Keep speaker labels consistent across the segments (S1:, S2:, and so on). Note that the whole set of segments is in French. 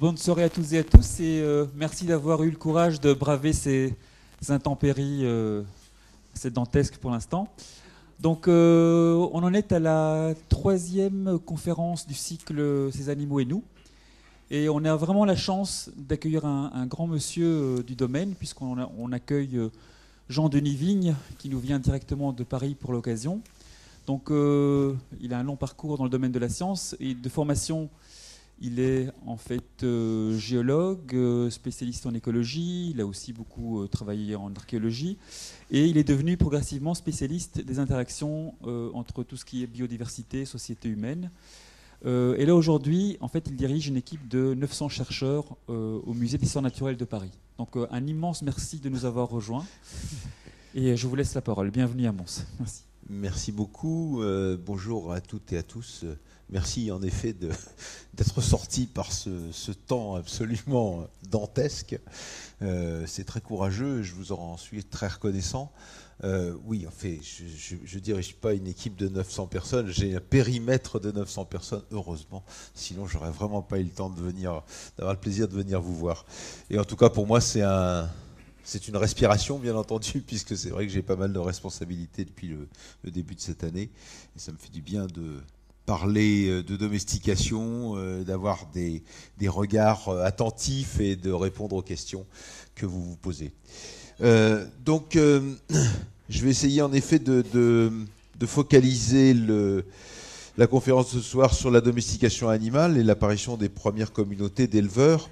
S1: Bonne
S2: soirée à tous et à tous et euh, merci d'avoir eu le courage de braver ces, intempéries, euh, ces dantesques pour l'instant. Donc euh, on en est à la troisième conférence du cycle Ces animaux et nous. Et on a vraiment la chance d'accueillir un, grand monsieur du domaine puisqu'on on accueille Jean-Denis Vigne qui nous vient directement de Paris pour l'occasion. Donc il a un long parcours dans le domaine de la science et de formation il est en fait euh, géologue, euh, spécialiste en écologie, il a aussi beaucoup euh, travaillé en archéologie, et il est devenu progressivement spécialiste des interactions entre tout ce qui est biodiversité société humaine. et là aujourd'hui, en fait, il dirige une équipe de 900 chercheurs au Musée d'histoire naturelle de Paris. Donc un immense merci de nous avoir rejoints,
S3: et je vous laisse la parole. Bienvenue à Mons. Merci. Merci beaucoup. bonjour à toutes et à tous. Merci en effet d'être sorti par ce, temps absolument dantesque. Euh, c'est très courageux, je vous en suis très reconnaissant. Euh, oui, en fait, je, je, dirige pas une équipe de 900 personnes, j'ai un périmètre de 900 personnes, heureusement, sinon j'aurais vraiment pas eu le temps de venir, d'avoir le plaisir de venir vous voir. Et en tout cas, pour moi, c'est un, une respiration, bien entendu, puisque c'est vrai que j'ai pas mal de responsabilités depuis le, début de cette année, et ça me fait du bien de, parler euh, de domestication, euh, d'avoir des, regards euh, attentifs et de répondre aux questions que vous vous posez. donc, je vais essayer en effet de, focaliser la conférence ce soir sur la domestication animale et l'apparition des premières communautés d'éleveurs.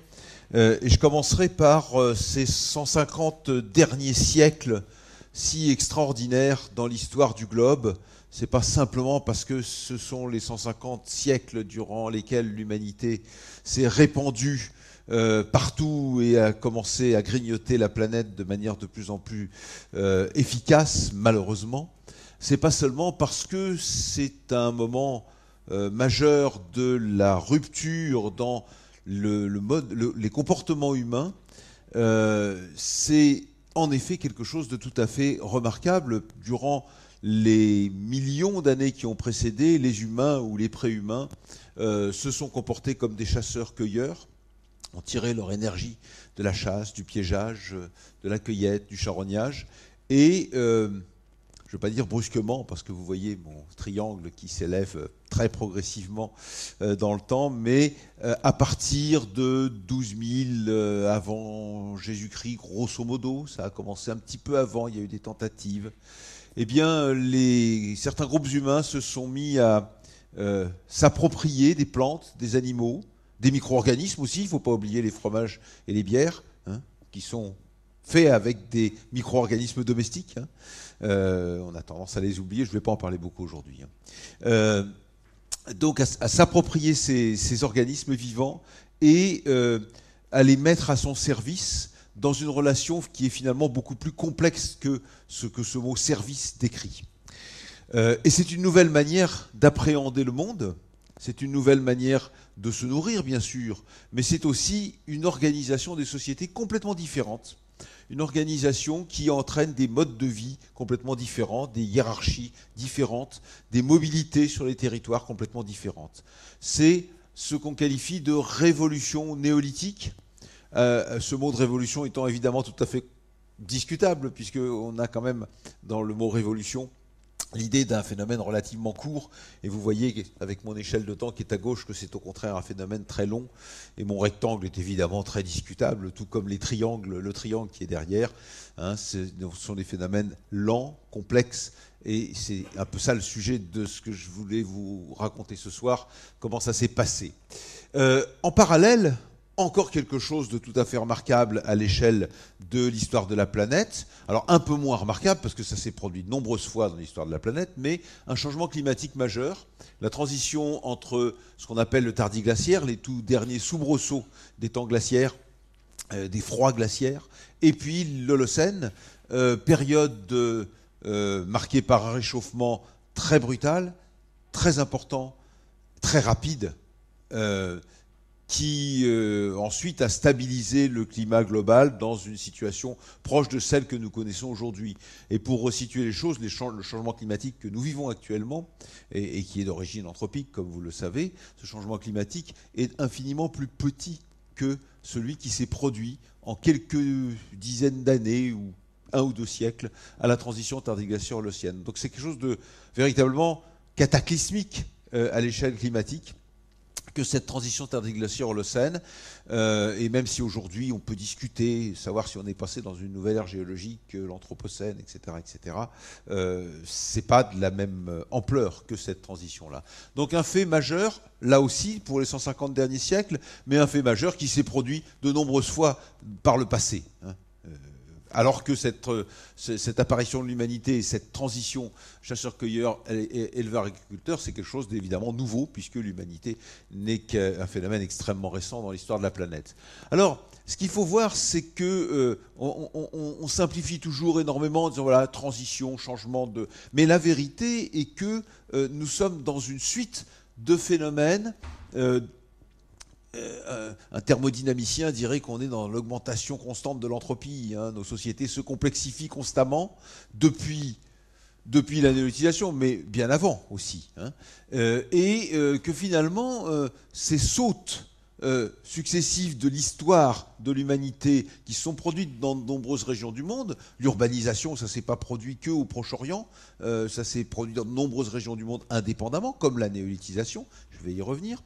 S3: et je commencerai par ces 150 derniers siècles si extraordinaires dans l'histoire du globe c'est pas simplement parce que ce sont les 150 siècles durant lesquels l'humanité s'est répandue euh, partout et a commencé à grignoter la planète de manière de plus en plus euh, efficace, malheureusement. C'est pas seulement parce que c'est un moment euh, majeur de la rupture dans les comportements humains. c'est en effet quelque chose de tout à fait remarquable durant les millions d'années qui ont précédé, les humains ou les préhumains euh, se sont comportés comme des chasseurs-cueilleurs, ont tiré leur énergie de la chasse, du piégeage, euh, de la cueillette, du charognage, et euh, je ne veux pas dire brusquement, parce que vous voyez mon triangle qui s'élève très progressivement dans le temps, mais à partir de 12 000 avant Jésus-Christ, grosso modo, ça a commencé un petit peu avant, il y a eu des tentatives, eh bien, certains groupes humains se sont mis à euh, s'approprier des plantes, des animaux, des micro-organismes aussi. Il ne faut pas oublier les fromages et les bières, hein, qui sont faits avec des micro-organismes domestiques. Hein. Euh, on a tendance à les oublier. Je ne vais pas en parler beaucoup aujourd'hui. Hein. Euh, donc, à, s'approprier ces, organismes vivants et à les mettre à son service dans une relation qui est finalement beaucoup plus complexe que ce que ce mot service décrit. Euh, et c'est une nouvelle manière d'appréhender le monde, c'est une nouvelle manière de se nourrir, bien sûr, mais c'est aussi une organisation des sociétés complètement différente, une organisation qui entraîne des modes de vie complètement différents, des hiérarchies différentes, des mobilités sur les territoires complètement différentes. C'est ce qu'on qualifie de révolution néolithique, euh, ce mot de révolution étant évidemment tout à fait discutable, puisqu'on a quand même dans le mot révolution l'idée d'un phénomène relativement court, et vous voyez avec mon échelle de temps qui est à gauche que c'est au contraire un phénomène très long, et mon rectangle est évidemment très discutable, tout comme les triangles, le triangle qui est derrière, hein, ce sont des phénomènes lents, complexes, et c'est un peu ça le sujet de ce que je voulais vous raconter ce soir, comment ça s'est passé. Euh, en parallèle, encore quelque chose de tout à fait remarquable à l'échelle de l'histoire de la planète. Alors un peu moins remarquable parce que ça s'est produit de nombreuses fois dans l'histoire de la planète, mais un changement climatique majeur, la transition entre ce qu'on appelle le glaciaire, les tout derniers soubresauts des temps glaciaires, euh, des froids glaciaires, et puis l'Holocène, euh, période euh, marquée par un réchauffement très brutal, très important, très rapide qui euh, ensuite a stabilisé le climat global dans une situation proche de celle que nous connaissons aujourd'hui. Et pour resituer les choses, le changement climatique que nous vivons actuellement, et, qui est d'origine anthropique, comme vous le savez, ce changement climatique est infiniment plus petit que celui qui s'est produit en quelques dizaines d'années ou un ou deux siècles à la transition et l'océan. Donc c'est quelque chose de véritablement cataclysmique euh, à l'échelle climatique que cette transition tardiglaciaire holocène euh, et même si aujourd'hui on peut discuter, savoir si on est passé dans une nouvelle ère géologique, l'Anthropocène, etc., etc., euh, c'est pas de la même euh, ampleur que cette transition-là. Donc un fait majeur, là aussi, pour les 150 derniers siècles, mais un fait majeur qui s'est produit de nombreuses fois par le passé. Hein. Alors que euh, cette, apparition de l'humanité et cette transition chasseur-cueilleur, éleveur-agriculteur, c'est quelque chose d'évidemment nouveau, puisque l'humanité n'est qu'un phénomène extrêmement récent dans l'histoire de la planète. Alors, ce qu'il faut voir, c'est que euh, on, simplifie toujours énormément en disant voilà transition, changement de. Mais la vérité est que euh, nous sommes dans une suite de phénomènes euh, euh, un thermodynamicien dirait qu'on est dans l'augmentation constante de l'entropie. Hein. Nos sociétés se complexifient constamment depuis, depuis la néolithisation, mais bien avant aussi. Hein. Euh, et que finalement, ces sautes successives de l'histoire de l'humanité qui sont produites dans de nombreuses régions du monde, l'urbanisation, ça ne s'est pas produit que au Proche-Orient, ça s'est produit dans de nombreuses régions du monde indépendamment, comme la néolithisation, je vais y revenir.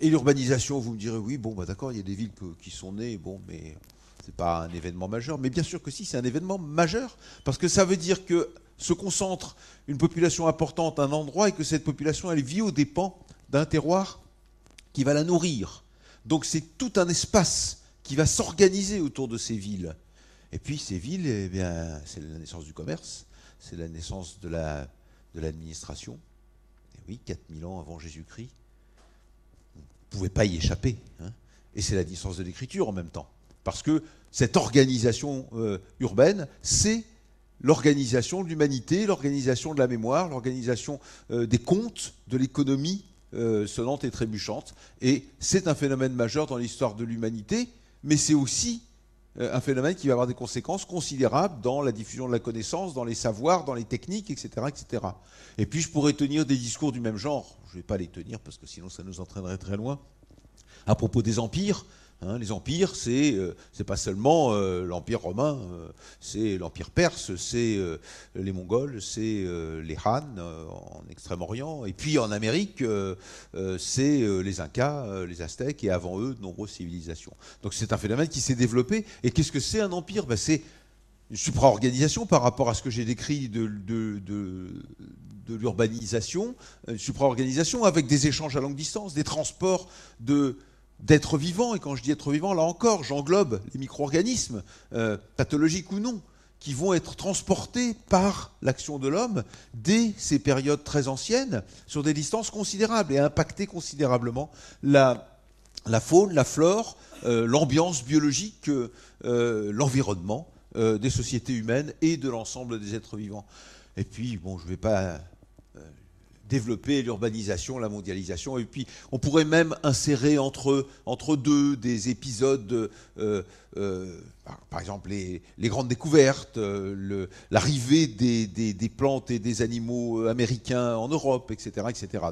S3: Et l'urbanisation, vous me direz, oui, bon, bah, d'accord, il y a des villes qui sont nées, bon, mais ce n'est pas un événement majeur. Mais bien sûr que si, c'est un événement majeur, parce que ça veut dire que se concentre une population importante à un endroit et que cette population, elle vit aux dépens d'un terroir qui va la nourrir. Donc c'est tout un espace qui va s'organiser autour de ces villes. Et puis ces villes, eh bien, c'est la naissance du commerce, c'est la naissance de, la, de l'administration. Et oui, 4000 ans avant Jésus-Christ, pouvez pas y échapper. Hein. Et c'est la distance de l'écriture en même temps. Parce que cette organisation euh, urbaine, c'est l'organisation de l'humanité, l'organisation de la mémoire, l'organisation euh, des comptes, de l'économie sonante euh, sonnante et trébuchante. Et c'est un phénomène majeur dans l'histoire de l'humanité, mais c'est aussi un phénomène qui va avoir des conséquences considérables dans la diffusion de la connaissance, dans les savoirs, dans les techniques, etc. etc. Et puis je pourrais tenir des discours du même genre je ne vais pas les tenir parce que sinon ça nous entraînerait très loin. À propos des empires, hein, les empires, c'est euh, c'est pas seulement euh, l'empire romain, euh, c'est l'empire perse, c'est les Mongols, c'est les Han en Extrême-Orient, et puis en Amérique, c'est les Incas, les Aztèques, et avant eux, de nombreuses civilisations. Donc c'est un phénomène qui s'est développé. Et qu'est-ce que c'est un empire ben, C'est une supra-organisation par rapport à ce que j'ai décrit de, de, de, de l'urbanisation, une euh, supra-organisation, avec des échanges à longue distance, des transports de vivants, vivants et quand je dis être vivant, là encore, j'englobe les micro-organismes, euh, pathologiques ou non, qui vont être transportés par l'action de l'homme dès ces périodes très anciennes, sur des distances considérables, et impacter considérablement la, la faune, la flore, euh, l'ambiance biologique, l'environnement des sociétés humaines et de l'ensemble des êtres vivants. Et puis, bon, je ne vais pas développer l'urbanisation, la mondialisation. Et puis, on pourrait même insérer entre, entre deux des épisodes, euh, euh, par exemple, les, grandes découvertes, euh, l'arrivée des, plantes et des animaux américains en Europe, etc.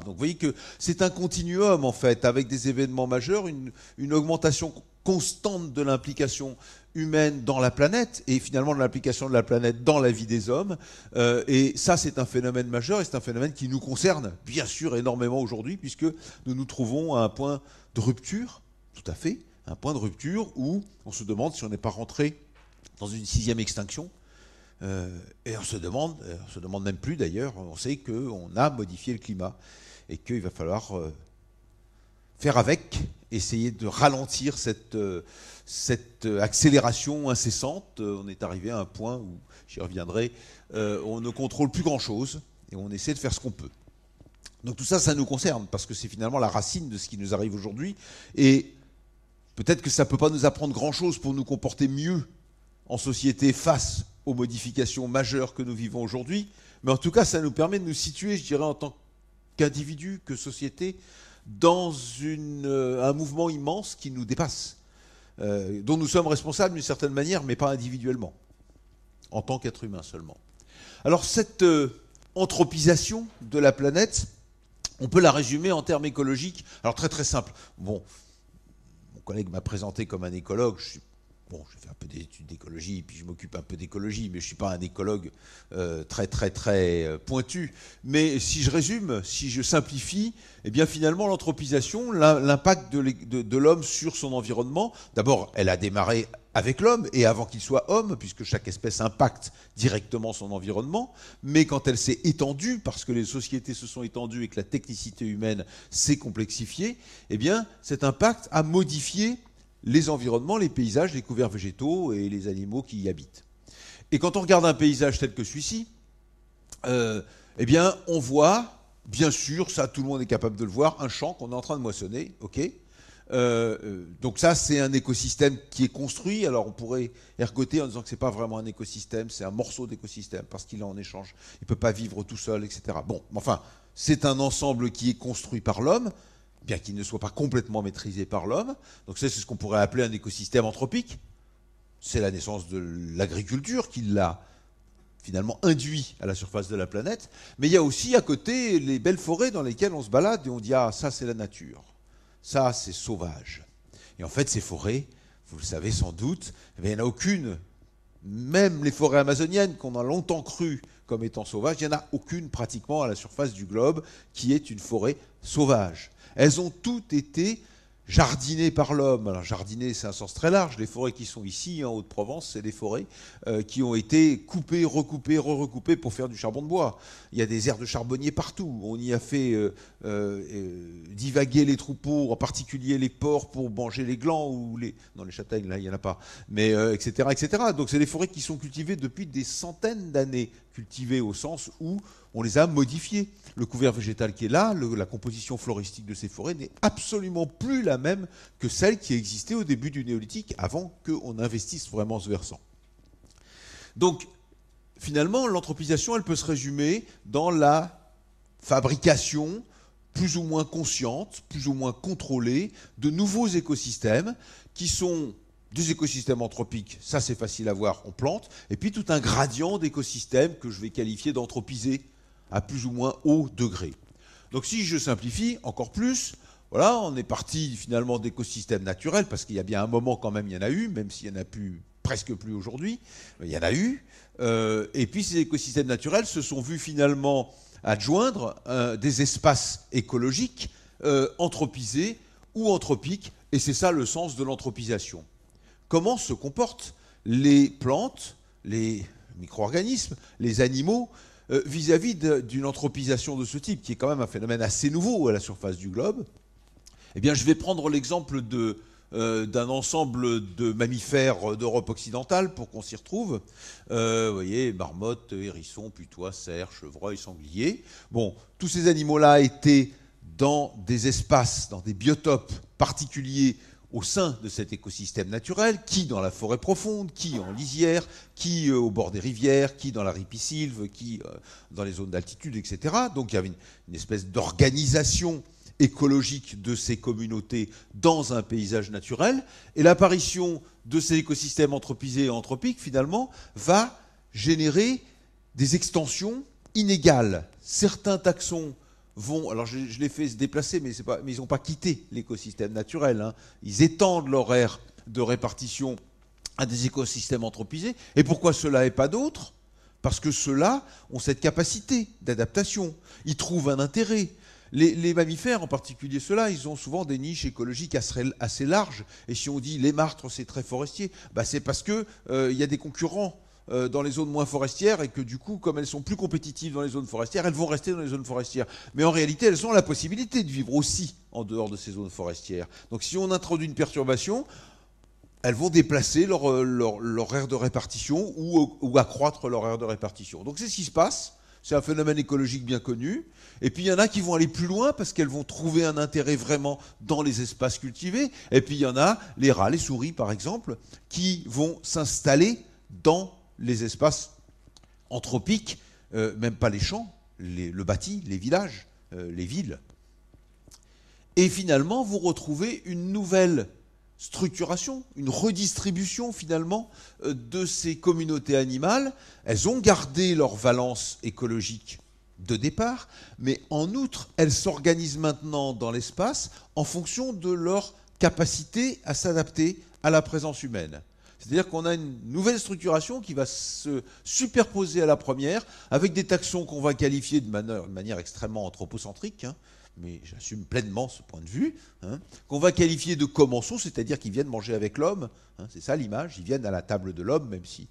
S3: Donc, vous voyez que c'est un continuum, en fait, avec des événements majeurs, une, une augmentation constante de l'implication humaine dans la planète et finalement de l'application de la planète dans la vie des hommes. Euh, et ça, c'est un phénomène majeur et c'est un phénomène qui nous concerne bien sûr énormément aujourd'hui puisque nous nous trouvons à un point de rupture, tout à fait, un point de rupture où on se demande si on n'est pas rentré dans une sixième extinction. Euh, et on se demande, euh, on se demande même plus d'ailleurs, on sait qu'on a modifié le climat et qu'il va falloir faire avec, essayer de ralentir cette cette euh, accélération incessante, euh, on est arrivé à un point où, j'y reviendrai, euh, on ne contrôle plus grand-chose et on essaie de faire ce qu'on peut. Donc tout ça, ça nous concerne, parce que c'est finalement la racine de ce qui nous arrive aujourd'hui. Et peut-être que ça ne peut pas nous apprendre grand-chose pour nous comporter mieux en société face aux modifications majeures que nous vivons aujourd'hui. Mais en tout cas, ça nous permet de nous situer, je dirais, en tant qu'individu, que société, dans un mouvement immense qui nous dépasse euh, dont nous sommes responsables d'une certaine manière, mais pas individuellement, en tant qu'être humain seulement. Alors cette euh, anthropisation de la planète, on peut la résumer en termes écologiques. Alors très très simple. Bon, mon collègue m'a présenté comme un écologue, je suis Bon, je fais un peu d'études études d'écologie, puis je m'occupe un peu d'écologie, mais je ne suis pas un écologue euh, très, très, très euh, pointu. Mais si je résume, si je simplifie, eh bien finalement, l'anthropisation, l'impact de l'homme sur son environnement, d'abord, elle a démarré avec l'homme et avant qu'il soit homme, puisque chaque espèce impacte directement son environnement, mais quand elle s'est étendue, parce que les sociétés se sont étendues et que la technicité humaine s'est complexifiée, eh bien cet impact a modifié les environnements, les paysages, les couverts végétaux et les animaux qui y habitent. Et quand on regarde un paysage tel que celui-ci, euh, eh bien, on voit, bien sûr, ça tout le monde est capable de le voir, un champ qu'on est en train de moissonner, ok euh, euh, donc ça, c'est un écosystème qui est construit. Alors on pourrait ergoter en disant que n'est pas vraiment un écosystème, c'est un morceau d'écosystème parce qu'il est en échange. Il ne peut pas vivre tout seul, etc. Bon, enfin, c'est un ensemble qui est construit par l'homme bien qu'il ne soit pas complètement maîtrisé par l'homme. Donc c'est ce qu'on pourrait appeler un écosystème anthropique. C'est la naissance de l'agriculture qui l'a finalement induit à la surface de la planète. Mais il y a aussi à côté les belles forêts dans lesquelles on se balade et on dit ah ça c'est la nature, ça c'est sauvage. Et en fait ces forêts, vous le savez sans doute, eh il n'y en a aucune. Même les forêts amazoniennes qu'on a longtemps crues comme étant sauvages, il n'y en a aucune pratiquement à la surface du globe qui est une forêt sauvage. Elles ont toutes été jardinées par l'homme. Alors jardiner, c'est un sens très large. Les forêts qui sont ici, en Haute-Provence, c'est des forêts euh, qui ont été coupées, recoupées, re-recoupées pour faire du charbon de bois. Il y a des aires de charbonniers partout. On y a fait euh, euh, divaguer les troupeaux, en particulier les porcs, pour manger les glands ou les... Non, les châtaignes, là, il n'y en a pas. Mais etc., etc. Donc c'est des forêts qui sont cultivées depuis des centaines d'années, cultivées au sens où on les a modifiés. Le couvert végétal qui est là, la composition floristique de ces forêts n'est absolument plus la même que celle qui existait au début du néolithique avant qu'on investisse vraiment ce versant. Donc, finalement, l'anthropisation, elle peut se résumer dans la fabrication plus ou moins consciente, plus ou moins contrôlée, de nouveaux écosystèmes qui sont des écosystèmes anthropiques, ça c'est facile à voir, on plante, et puis tout un gradient d'écosystèmes que je vais qualifier d'anthropisés, à plus ou moins haut degré. Donc si je simplifie encore plus, voilà, on est parti finalement d'écosystèmes naturels, parce qu'il y a bien un moment quand même, il y en a eu, même s'il n'y en a plus, presque plus aujourd'hui, il y en a eu. Euh, et puis ces écosystèmes naturels se sont vus finalement adjoindre euh, des espaces écologiques euh, anthropisés ou anthropiques, et c'est ça le sens de l'anthropisation. Comment se comportent les plantes, les micro-organismes, les animaux euh, vis-à-vis d'une anthropisation de ce type, qui est quand même un phénomène assez nouveau à la surface du globe, eh bien, je vais prendre l'exemple euh, d'un ensemble de mammifères d'Europe occidentale pour qu'on s'y retrouve. Euh, vous voyez, marmottes, hérissons, putois, cerfs, chevreuils, sangliers. Bon, tous ces animaux-là étaient dans des espaces, dans des biotopes particuliers au sein de cet écosystème naturel, qui dans la forêt profonde, qui en lisière, qui euh, au bord des rivières, qui dans la ripisylve, qui euh, dans les zones d'altitude, etc. Donc il y avait une, une espèce d'organisation écologique de ces communautés dans un paysage naturel, et l'apparition de ces écosystèmes anthropisés et anthropiques, finalement, va générer des extensions inégales. Certains taxons vont, alors je, les fais se déplacer, mais, ils n'ont pas quitté l'écosystème naturel. Hein. Ils étendent l'horaire de répartition à des écosystèmes anthropisés. Et pourquoi cela et pas d'autres Parce que ceux-là ont cette capacité d'adaptation. Ils trouvent un intérêt. Les, mammifères, en particulier ceux-là, ils ont souvent des niches écologiques assez, assez larges. Et si on dit les martres, c'est très forestier, bah, c'est parce qu'il euh, y a des concurrents euh, dans les zones moins forestières et que du coup, comme elles sont plus compétitives dans les zones forestières, elles vont rester dans les zones forestières. Mais en réalité, elles ont la possibilité de vivre aussi en dehors de ces zones forestières. Donc si on introduit une perturbation, elles vont déplacer leur, euh, aire de répartition ou, euh, ou, accroître leur aire de répartition. Donc c'est ce qui se passe. C'est un phénomène écologique bien connu. Et puis il y en a qui vont aller plus loin parce qu'elles vont trouver un intérêt vraiment dans les espaces cultivés. Et puis il y en a, les rats, les souris par exemple, qui vont s'installer dans les espaces anthropiques, euh, même pas les champs, le bâti, les villages, euh, les villes. Et finalement, vous retrouvez une nouvelle structuration, une redistribution finalement euh, de ces communautés animales. Elles ont gardé leur valence écologique de départ, mais en outre, elles s'organisent maintenant dans l'espace en fonction de leur capacité à s'adapter à la présence humaine. C'est-à-dire qu'on a une nouvelle structuration qui va se superposer à la première, avec des taxons qu'on va qualifier de manière, extrêmement anthropocentrique. Hein, mais j'assume pleinement ce point de vue, hein, qu'on va qualifier de commensaux, c'est-à-dire qu'ils viennent manger avec l'homme, hein, c'est ça l'image, ils viennent à la table de l'homme, même si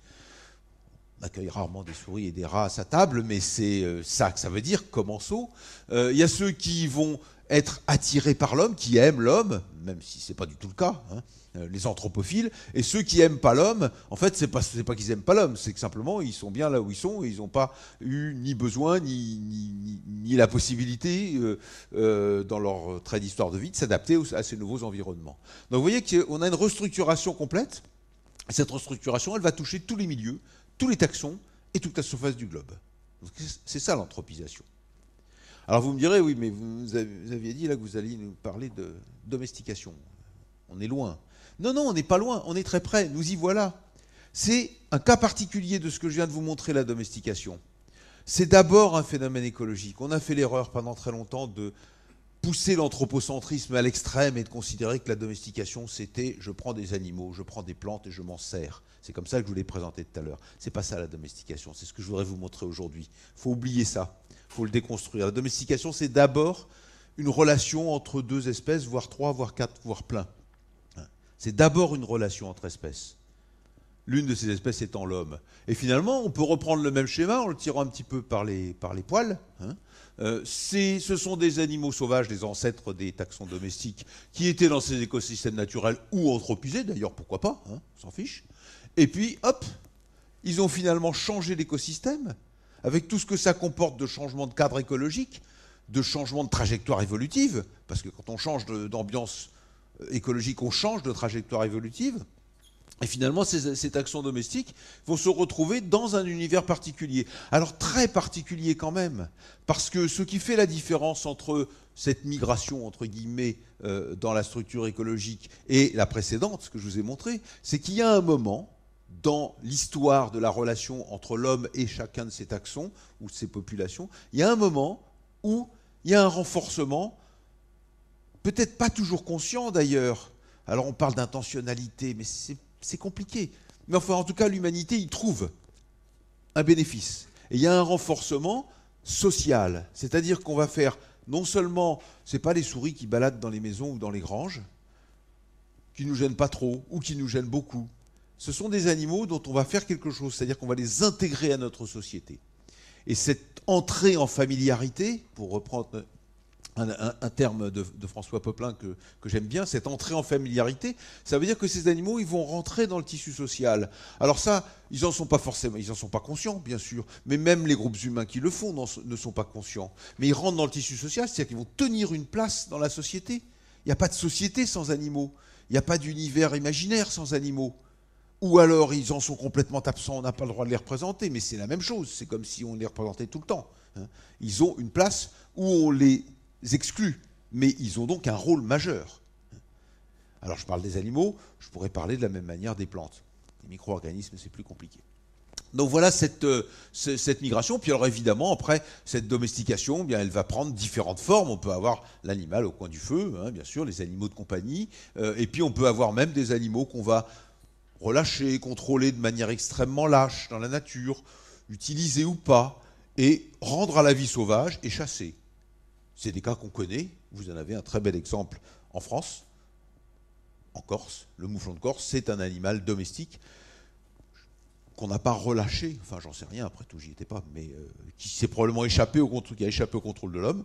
S3: on accueille rarement des souris et des rats à sa table, mais c'est euh, ça que ça veut dire, commensaux. Euh, il y a ceux qui vont être attirés par l'homme, qui aiment l'homme, même si ce n'est pas du tout le cas, hein, euh, les anthropophiles, et ceux qui n'aiment pas l'homme, en fait, ce n'est pas, pas qu'ils n'aiment pas l'homme, c'est que simplement, ils sont bien là où ils sont, et ils n'ont pas eu ni besoin, ni, ni, la possibilité, euh, euh, dans leur trait d'histoire de vie, de s'adapter à ces nouveaux environnements. Donc vous voyez qu'on a une restructuration complète, cette restructuration, elle va toucher tous les milieux, tous les taxons et toute la surface du globe. C'est ça l'anthropisation. Alors vous me direz, oui, mais vous, aviez dit là que vous alliez nous parler de domestication. On est loin. Non, non, on n'est pas loin, on est très près, nous y voilà. C'est un cas particulier de ce que je viens de vous montrer, la domestication. C'est d'abord un phénomène écologique. On a fait l'erreur pendant très longtemps de pousser l'anthropocentrisme à l'extrême et de considérer que la domestication, c'était je prends des animaux, je prends des plantes et je m'en sers. C'est comme ça que je vous l'ai présenté tout à l'heure. C'est pas ça la domestication, c'est ce que je voudrais vous montrer aujourd'hui. Il faut oublier ça, il faut le déconstruire. La domestication, c'est d'abord une relation entre deux espèces, voire trois, voire quatre, voire plein. C'est d'abord une relation entre espèces. L'une de ces espèces étant l'homme. Et finalement, on peut reprendre le même schéma en le tirant un petit peu par les, poils. Hein. Euh, ce sont des animaux sauvages, des ancêtres des taxons domestiques, qui étaient dans ces écosystèmes naturels ou anthropisés, d'ailleurs, pourquoi pas, hein, on s'en fiche. Et puis, hop, ils ont finalement changé l'écosystème, avec tout ce que ça comporte de changement de cadre écologique, de changement de trajectoire évolutive, parce que quand on change d'ambiance euh, écologique, on change de trajectoire évolutive. Et finalement, ces, ces, taxons domestiques vont se retrouver dans un univers particulier. Alors très particulier quand même, parce que ce qui fait la différence entre cette migration, entre guillemets, euh, dans la structure écologique et la précédente, ce que je vous ai montré, c'est qu'il y a un moment dans l'histoire de la relation entre l'homme et chacun de ces taxons ou ces populations, il y a un moment où il y a un renforcement, peut-être pas toujours conscient d'ailleurs. Alors on parle d'intentionnalité, mais c'est c'est compliqué. Mais enfin, en tout cas, l'humanité y trouve un bénéfice. Et il y a un renforcement social. C'est-à-dire qu'on va faire non seulement, ce pas les souris qui baladent dans les maisons ou dans les granges, qui nous gênent pas trop ou qui nous gênent beaucoup. Ce sont des animaux dont on va faire quelque chose, c'est-à-dire qu'on va les intégrer à notre société. Et cette entrée en familiarité, pour reprendre un, terme de, François Poplin que, j'aime bien, cette entrée en familiarité, ça veut dire que ces animaux, ils vont rentrer dans le tissu social. Alors ça, ils n'en sont pas forcément, ils en sont pas conscients, bien sûr, mais même les groupes humains qui le font ne sont pas conscients. Mais ils rentrent dans le tissu social, c'est-à-dire qu'ils vont tenir une place dans la société. Il n'y a pas de société sans animaux. Il n'y a pas d'univers imaginaire sans animaux. Ou alors ils en sont complètement absents, on n'a pas le droit de les représenter, mais c'est la même chose, c'est comme si on les représentait tout le temps. Hein. Ils ont une place où on les exclus, mais ils ont donc un rôle majeur. Alors je parle des animaux, je pourrais parler de la même manière des plantes. Les micro-organismes, c'est plus compliqué. Donc voilà cette, euh, cette, migration. Puis alors évidemment, après cette domestication, eh bien elle va prendre différentes formes. On peut avoir l'animal au coin du feu, hein, bien sûr, les animaux de compagnie. Euh, et puis on peut avoir même des animaux qu'on va relâcher, contrôler de manière extrêmement lâche dans la nature, utiliser ou pas, et rendre à la vie sauvage et chasser. C'est des cas qu'on connaît. Vous en avez un très bel exemple en France, en Corse. Le mouflon de Corse, c'est un animal domestique qu'on n'a pas relâché, enfin j'en sais rien, après tout j'y étais pas, mais euh, qui s'est probablement échappé au, qui a échappé au contrôle de l'homme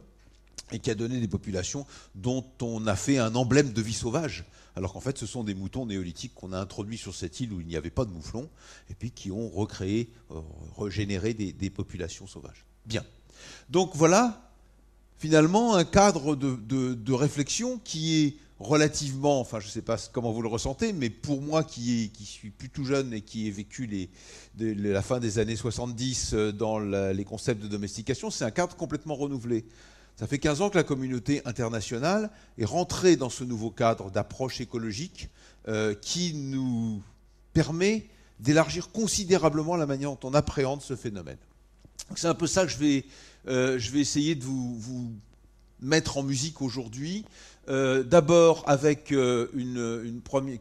S3: et qui a donné des populations dont on a fait un emblème de vie sauvage, alors qu'en fait ce sont des moutons néolithiques qu'on a introduits sur cette île où il n'y avait pas de mouflon, et puis qui ont recréé, euh, régénéré des populations sauvages. Bien. Donc voilà finalement un cadre de, de, réflexion qui est relativement, enfin je ne sais pas comment vous le ressentez, mais pour moi qui, qui suis plutôt jeune et qui ai vécu les, la fin des années 70 euh, dans les concepts de domestication, c'est un cadre complètement renouvelé. Ça fait 15 ans que la communauté internationale est rentrée dans ce nouveau cadre d'approche écologique euh, qui nous permet d'élargir considérablement la manière dont on appréhende ce phénomène. C'est un peu ça que je vais euh, je vais essayer de vous, mettre en musique aujourd'hui. Euh, d'abord avec euh,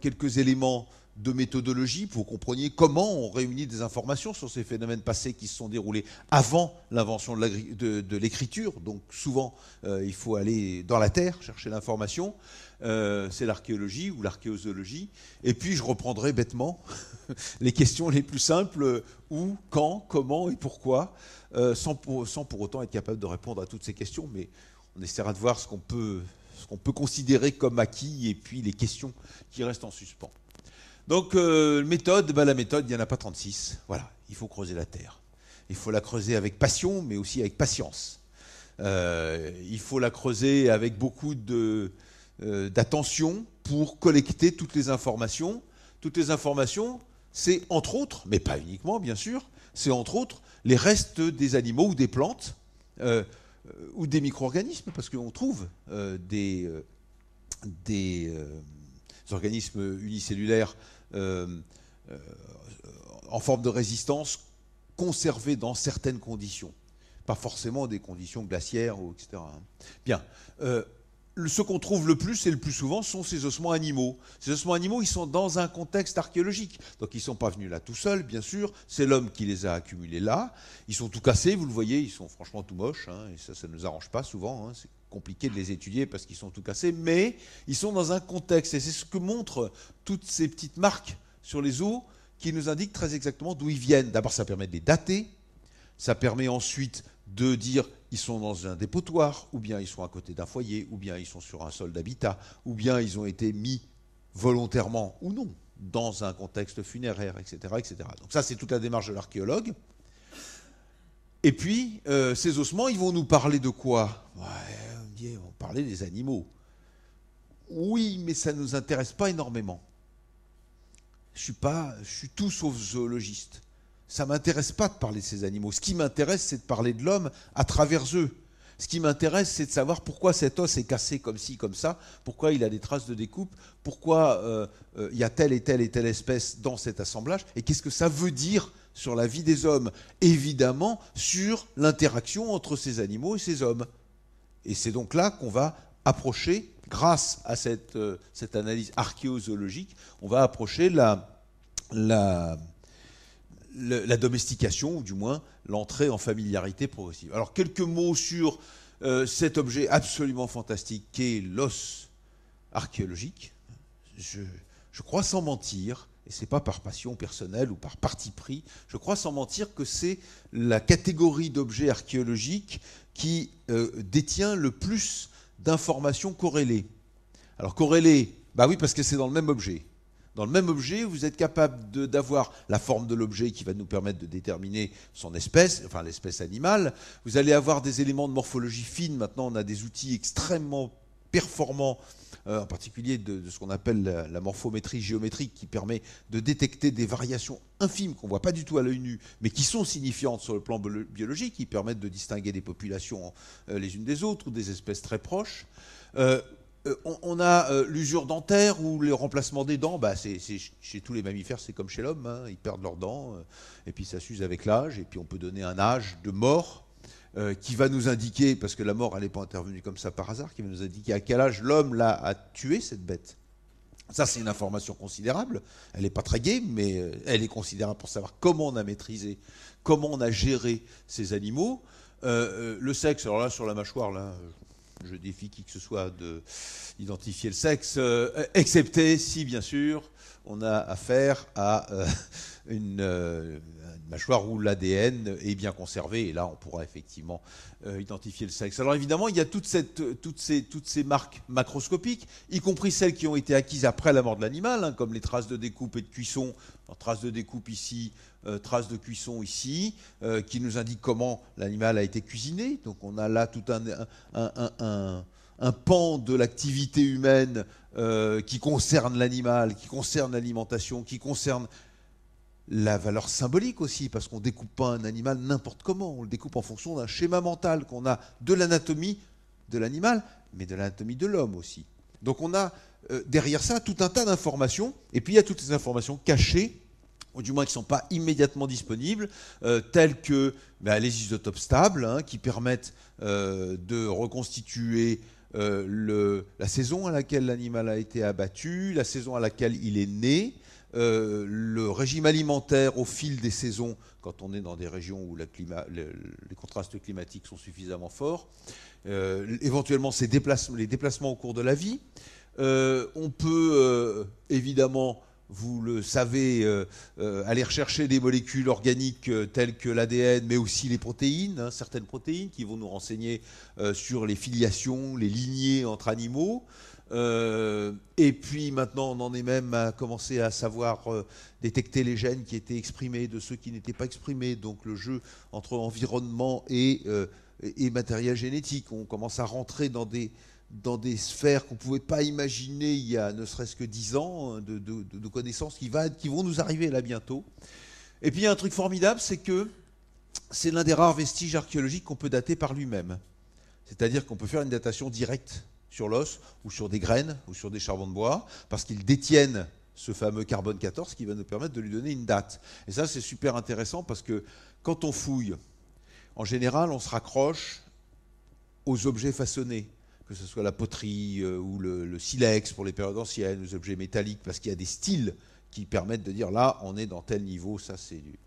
S3: quelques éléments de méthodologie pour que vous compreniez comment on réunit des informations sur ces phénomènes passés qui se sont déroulés avant l'invention de l'écriture. Donc souvent, il faut aller dans la terre chercher l'information. Euh, c'est l'archéologie ou l'archéozoologie. Et puis je reprendrai bêtement les questions les plus simples, où, quand, comment et pourquoi, euh, sans, pour, autant être capable de répondre à toutes ces questions, mais on essaiera de voir ce qu'on peut, qu'on peut considérer comme acquis et puis les questions qui restent en suspens. Donc euh, méthode, bah, la méthode, il n'y en a pas 36. Voilà, il faut creuser la Terre. Il faut la creuser avec passion, mais aussi avec patience. il faut la creuser avec beaucoup de, euh, d'attention pour collecter toutes les informations. Toutes les informations, c'est entre autres, mais pas uniquement bien sûr, c'est entre autres les restes des animaux ou des plantes euh, euh, ou des micro-organismes, parce qu'on trouve des, des, organismes unicellulaires en forme de résistance conservés dans certaines conditions, pas forcément des conditions glaciaires, etc. Hein. Bien, ce qu'on trouve le plus et le plus souvent sont ces ossements animaux. Ces ossements animaux, ils sont dans un contexte archéologique. Donc ils ne sont pas venus là tout seuls, bien sûr. C'est l'homme qui les a accumulés là. Ils sont tout cassés, vous le voyez, ils sont franchement tout moches. Hein. et ça, ne nous arrange pas souvent. Hein. c'est compliqué de les étudier parce qu'ils sont tout cassés. Mais ils sont dans un contexte. Et c'est ce que montrent toutes ces petites marques sur les os qui nous indiquent très exactement d'où ils viennent. D'abord, ça permet de les dater. Ça permet ensuite de dire ils sont dans un dépotoir, ou bien ils sont à côté d'un foyer, ou bien ils sont sur un sol d'habitat, ou bien ils ont été mis volontairement ou non dans un contexte funéraire, etc. etc. Donc ça, c'est toute la démarche de l'archéologue. Et puis, euh, ces ossements, ils vont nous parler de quoi ouais, On parler des animaux. Oui, mais ça ne nous intéresse pas énormément. Je suis, pas, je suis tout sauf zoologiste ça m'intéresse pas de parler de ces animaux. Ce qui m'intéresse, c'est de parler de l'homme à travers eux. Ce qui m'intéresse, c'est de savoir pourquoi cet os est cassé comme ci, comme ça, pourquoi il a des traces de découpe, pourquoi euh, euh, il y a telle et telle et telle espèce dans cet assemblage, et qu'est-ce que ça veut dire sur la vie des hommes, évidemment sur l'interaction entre ces animaux et ces hommes. Et c'est donc là qu'on va approcher, grâce à cette, euh, cette, analyse archéozoologique, on va approcher la, la la domestication, ou du moins l'entrée en familiarité progressive. Alors quelques mots sur euh, cet objet absolument fantastique qu'est l'os archéologique. Je, crois sans mentir, et c'est pas par passion personnelle ou par parti pris, je crois sans mentir que c'est la catégorie d'objets archéologiques qui euh, détient le plus d'informations corrélées. Alors corrélées, bah oui parce que c'est dans le même objet. Dans le même objet, vous êtes capable d'avoir la forme de l'objet qui va nous permettre de déterminer son espèce, enfin l'espèce animale. Vous allez avoir des éléments de morphologie fine. Maintenant, on a des outils extrêmement performants euh, en particulier de, ce qu'on appelle la, morphométrie géométrique, qui permet de détecter des variations infimes qu'on ne voit pas du tout à l'œil nu, mais qui sont signifiantes sur le plan biologique, qui permettent de distinguer des populations euh, les unes des autres ou des espèces très proches. Euh, euh, on, a euh, l'usure dentaire ou le remplacement des dents. Bah, chez tous les mammifères, c'est comme chez l'homme. Hein. ils perdent leurs dents euh, et puis ça s'use avec l'âge. Et puis on peut donner un âge de mort qui va nous indiquer, parce que la mort, n'est pas intervenue comme ça par hasard, qui va nous indiquer à quel âge l'homme a tué cette bête. Ça, c'est une information considérable. Elle n'est pas très gaie, mais elle est considérable pour savoir comment on a maîtrisé, comment on a géré ces animaux. le sexe, alors là, sur la mâchoire, là, je défie qui que ce soit d'identifier le sexe, euh, excepté si, bien sûr, on a affaire à euh, euh, une, mâchoire où l'ADN est bien conservé, et là, on pourra effectivement identifier le sexe. Alors évidemment, il y a toutes, ces, marques macroscopiques, y compris celles qui ont été acquises après la mort de l'animal, hein, comme les traces de découpe et de cuisson, en traces de découpe ici, trace euh, traces de cuisson ici, euh, qui nous indique comment l'animal a été cuisiné. Donc on a là tout un, un, pan de l'activité humaine euh, qui concerne l'animal, qui concerne l'alimentation, qui concerne la valeur symbolique aussi, parce qu'on ne découpe pas un animal n'importe comment, on le découpe en fonction d'un schéma mental qu'on a de l'anatomie de l'animal, mais de l'anatomie de l'homme aussi. Donc on a derrière ça tout un tas d'informations, et puis il y a toutes ces informations cachées ou du moins qui ne sont pas immédiatement disponibles, euh, tels que bah, les isotopes stables, hein, qui permettent euh, de reconstituer euh, la saison à laquelle l'animal a été abattu, la saison à laquelle il est né, le régime alimentaire au fil des saisons, quand on est dans des régions où les contrastes climatiques sont suffisamment forts, éventuellement déplacements, les déplacements au cours de la vie. on peut évidemment vous le savez, euh, euh, aller rechercher des molécules organiques euh, telles que l'ADN, mais aussi les protéines, hein, certaines protéines qui vont nous renseigner sur les filiations, les lignées entre animaux. et puis maintenant, on en est même à commencer à savoir détecter les gènes qui étaient exprimés de ceux qui n'étaient pas exprimés. Donc le jeu entre environnement et matériel génétique. On commence à rentrer dans des, dans des sphères qu'on ne pouvait pas imaginer il y a ne serait-ce que dix ans hein, de, connaissances qui, qui, vont nous arriver là bientôt. Et puis il y a un truc formidable, c'est que c'est l'un des rares vestiges archéologiques qu'on peut dater par lui-même. C'est-à-dire qu'on peut faire une datation directe sur l'os ou sur des graines ou sur des charbons de bois parce qu'ils détiennent ce fameux carbone 14 qui va nous permettre de lui donner une date. Et ça, c'est super intéressant parce que quand on fouille, en général, on se raccroche aux objets façonnés que ce soit la poterie euh, ou le, silex pour les périodes anciennes, les objets métalliques, parce qu'il y a des styles qui permettent de dire là, on est dans tel niveau, ça c'est du,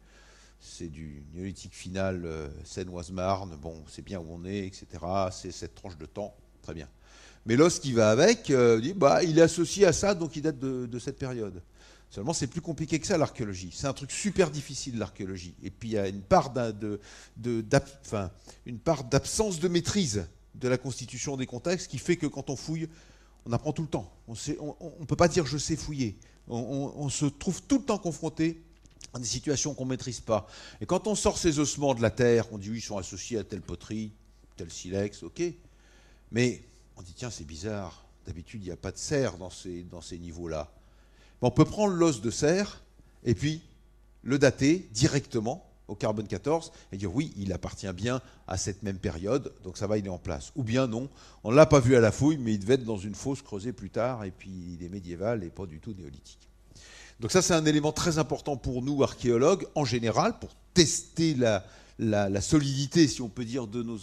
S3: c'est du néolithique final, euh, Seine-Oise-Marne, bon, c'est bien où on est, etc. C'est cette tranche de temps, très bien. Mais l'os qui va avec, euh, bah, il est associé à ça, donc il date de, cette période. Seulement, c'est plus compliqué que ça, l'archéologie. C'est un truc super difficile, l'archéologie. Et puis, il y a une part, d'absence de, de, de maîtrise de la constitution des contextes qui fait que quand on fouille, on apprend tout le temps. On ne peut pas dire je sais fouiller. On, se trouve tout le temps confronté à des situations qu'on ne maîtrise pas. Et quand on sort ces ossements de la terre, on dit oui, ils sont associés à telle poterie, tel silex, ok. Mais on dit tiens, c'est bizarre. D'habitude, il n'y a pas de serre dans ces, dans ces niveaux-là. on peut prendre l'os de serre et puis le dater directement au carbone 14 et dire oui, il appartient bien à cette même période, donc ça va, il est en place. Ou bien non, on ne l'a pas vu à la fouille, mais il devait être dans une fosse creusée plus tard, et puis il est médiéval et pas du tout néolithique. Donc ça, c'est un élément très important pour nous, archéologues, en général, pour tester la, solidité, si on peut dire, de nos,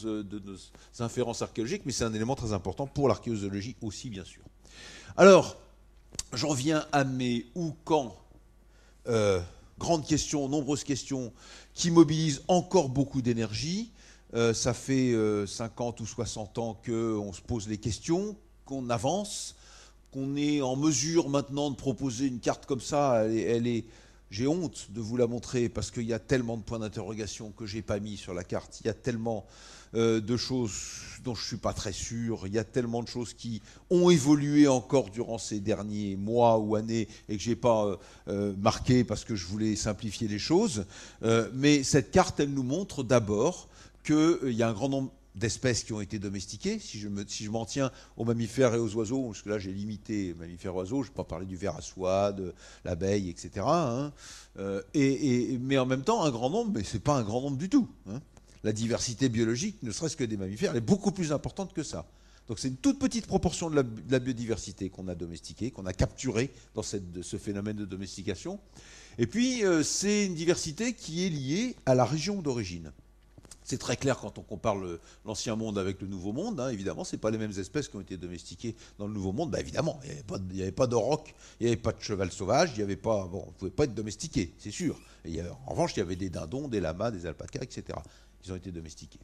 S3: inférences archéologiques, mais c'est un élément très important pour l'archéologie aussi, bien sûr. Alors, j'en viens à mes ou quand. Euh, grandes questions, nombreuses questions, qui mobilisent encore beaucoup d'énergie. Euh, ça fait 50 euh, ou 60 ans qu'on se pose les questions, qu'on avance, qu'on est en mesure maintenant de proposer une carte comme ça. elle est, j'ai honte de vous la montrer parce qu'il y a tellement de points d'interrogation que j'ai pas mis sur la carte. Il y a tellement euh, de choses dont je ne suis pas très sûr. Il y a tellement de choses qui ont évolué encore durant ces derniers mois ou années et que je n'ai pas euh, euh, marqué parce que je voulais simplifier les choses. mais cette carte, elle nous montre d'abord qu'il y a un grand nombre d'espèces qui ont été domestiquées. Si je, si m'en tiens aux mammifères et aux oiseaux, parce que là j'ai limité mammifères-oiseaux, je ne vais pas parler du ver à soie, de l'abeille, etc. Hein. mais en même temps, un grand nombre, mais ce n'est pas un grand nombre du tout. Hein la diversité biologique, ne serait-ce que des mammifères, elle est beaucoup plus importante que ça. Donc c'est une toute petite proportion de la, biodiversité qu'on a domestiquée, qu'on a capturée dans ce phénomène de domestication. Et puis euh, c'est une diversité qui est liée à la région d'origine. C'est très clair quand on compare l'ancien monde avec le nouveau monde. Hein. évidemment, ce pas les mêmes espèces qui ont été domestiquées dans le nouveau monde. Bah, évidemment, il n'y avait pas de roc, il n'y avait pas de cheval sauvage, il n'y avait pas, on ne pouvait pas être domestiqué, c'est sûr. en revanche, il y avait des dindons, des lamas, des alpacas, etc. Ils ont été domestiqués.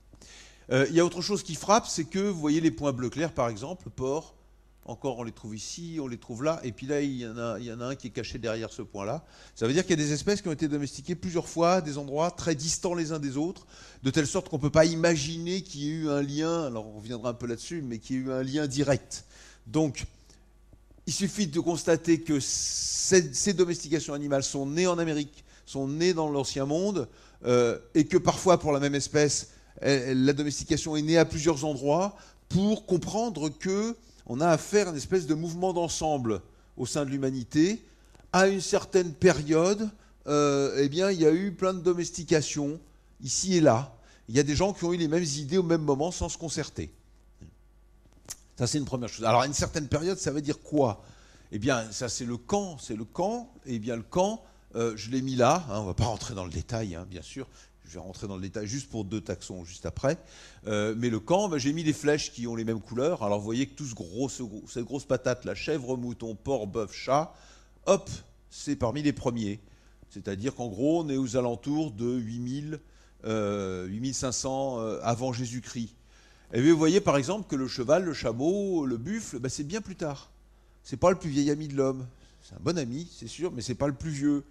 S3: Euh, il y a autre chose qui frappe, c'est que vous voyez les points bleu clair, par exemple, porc, encore on les trouve ici, on les trouve là, et puis là il y en a, un qui est caché derrière ce point-là. Ça veut dire qu'il y a des espèces qui ont été domestiquées plusieurs fois, des endroits très distants les uns des autres, de telle sorte qu'on ne peut pas imaginer qu'il y ait eu un lien, alors on reviendra un peu là-dessus, mais qu'il y ait eu un lien direct. Donc il suffit de constater que ces, ces domestications animales sont nées en Amérique, sont nées dans l'ancien monde, euh, et que parfois pour la même espèce, la domestication est née à plusieurs endroits pour comprendre que on a affaire à une espèce de mouvement d'ensemble au sein de l'humanité. À une certaine période, euh, eh bien, il y a eu plein de domestications, ici et là. Il y a des gens qui ont eu les mêmes idées au même moment sans se concerter. Ça, c'est une première chose. Alors, à une certaine période, ça veut dire quoi Eh bien, ça, c'est le camp. C'est le camp. Eh bien, le camp, euh, je l'ai mis là, hein, on ne va pas rentrer dans le détail, hein, bien sûr. Je vais rentrer dans le détail juste pour deux taxons juste après. Euh, mais le camp, bah, j'ai mis les flèches qui ont les mêmes couleurs. Alors vous voyez que toute ce gros, cette grosse patate, la chèvre, mouton, porc, bœuf, chat, hop, c'est parmi les premiers. C'est-à-dire qu'en gros, on est aux alentours de 8500 euh, avant Jésus-Christ. Et vous voyez par exemple que le cheval, le chameau, le buffle, bah, c'est bien plus tard. C'est pas le plus vieil ami de l'homme, c'est un bon ami, c'est sûr, mais c'est pas le plus vieux.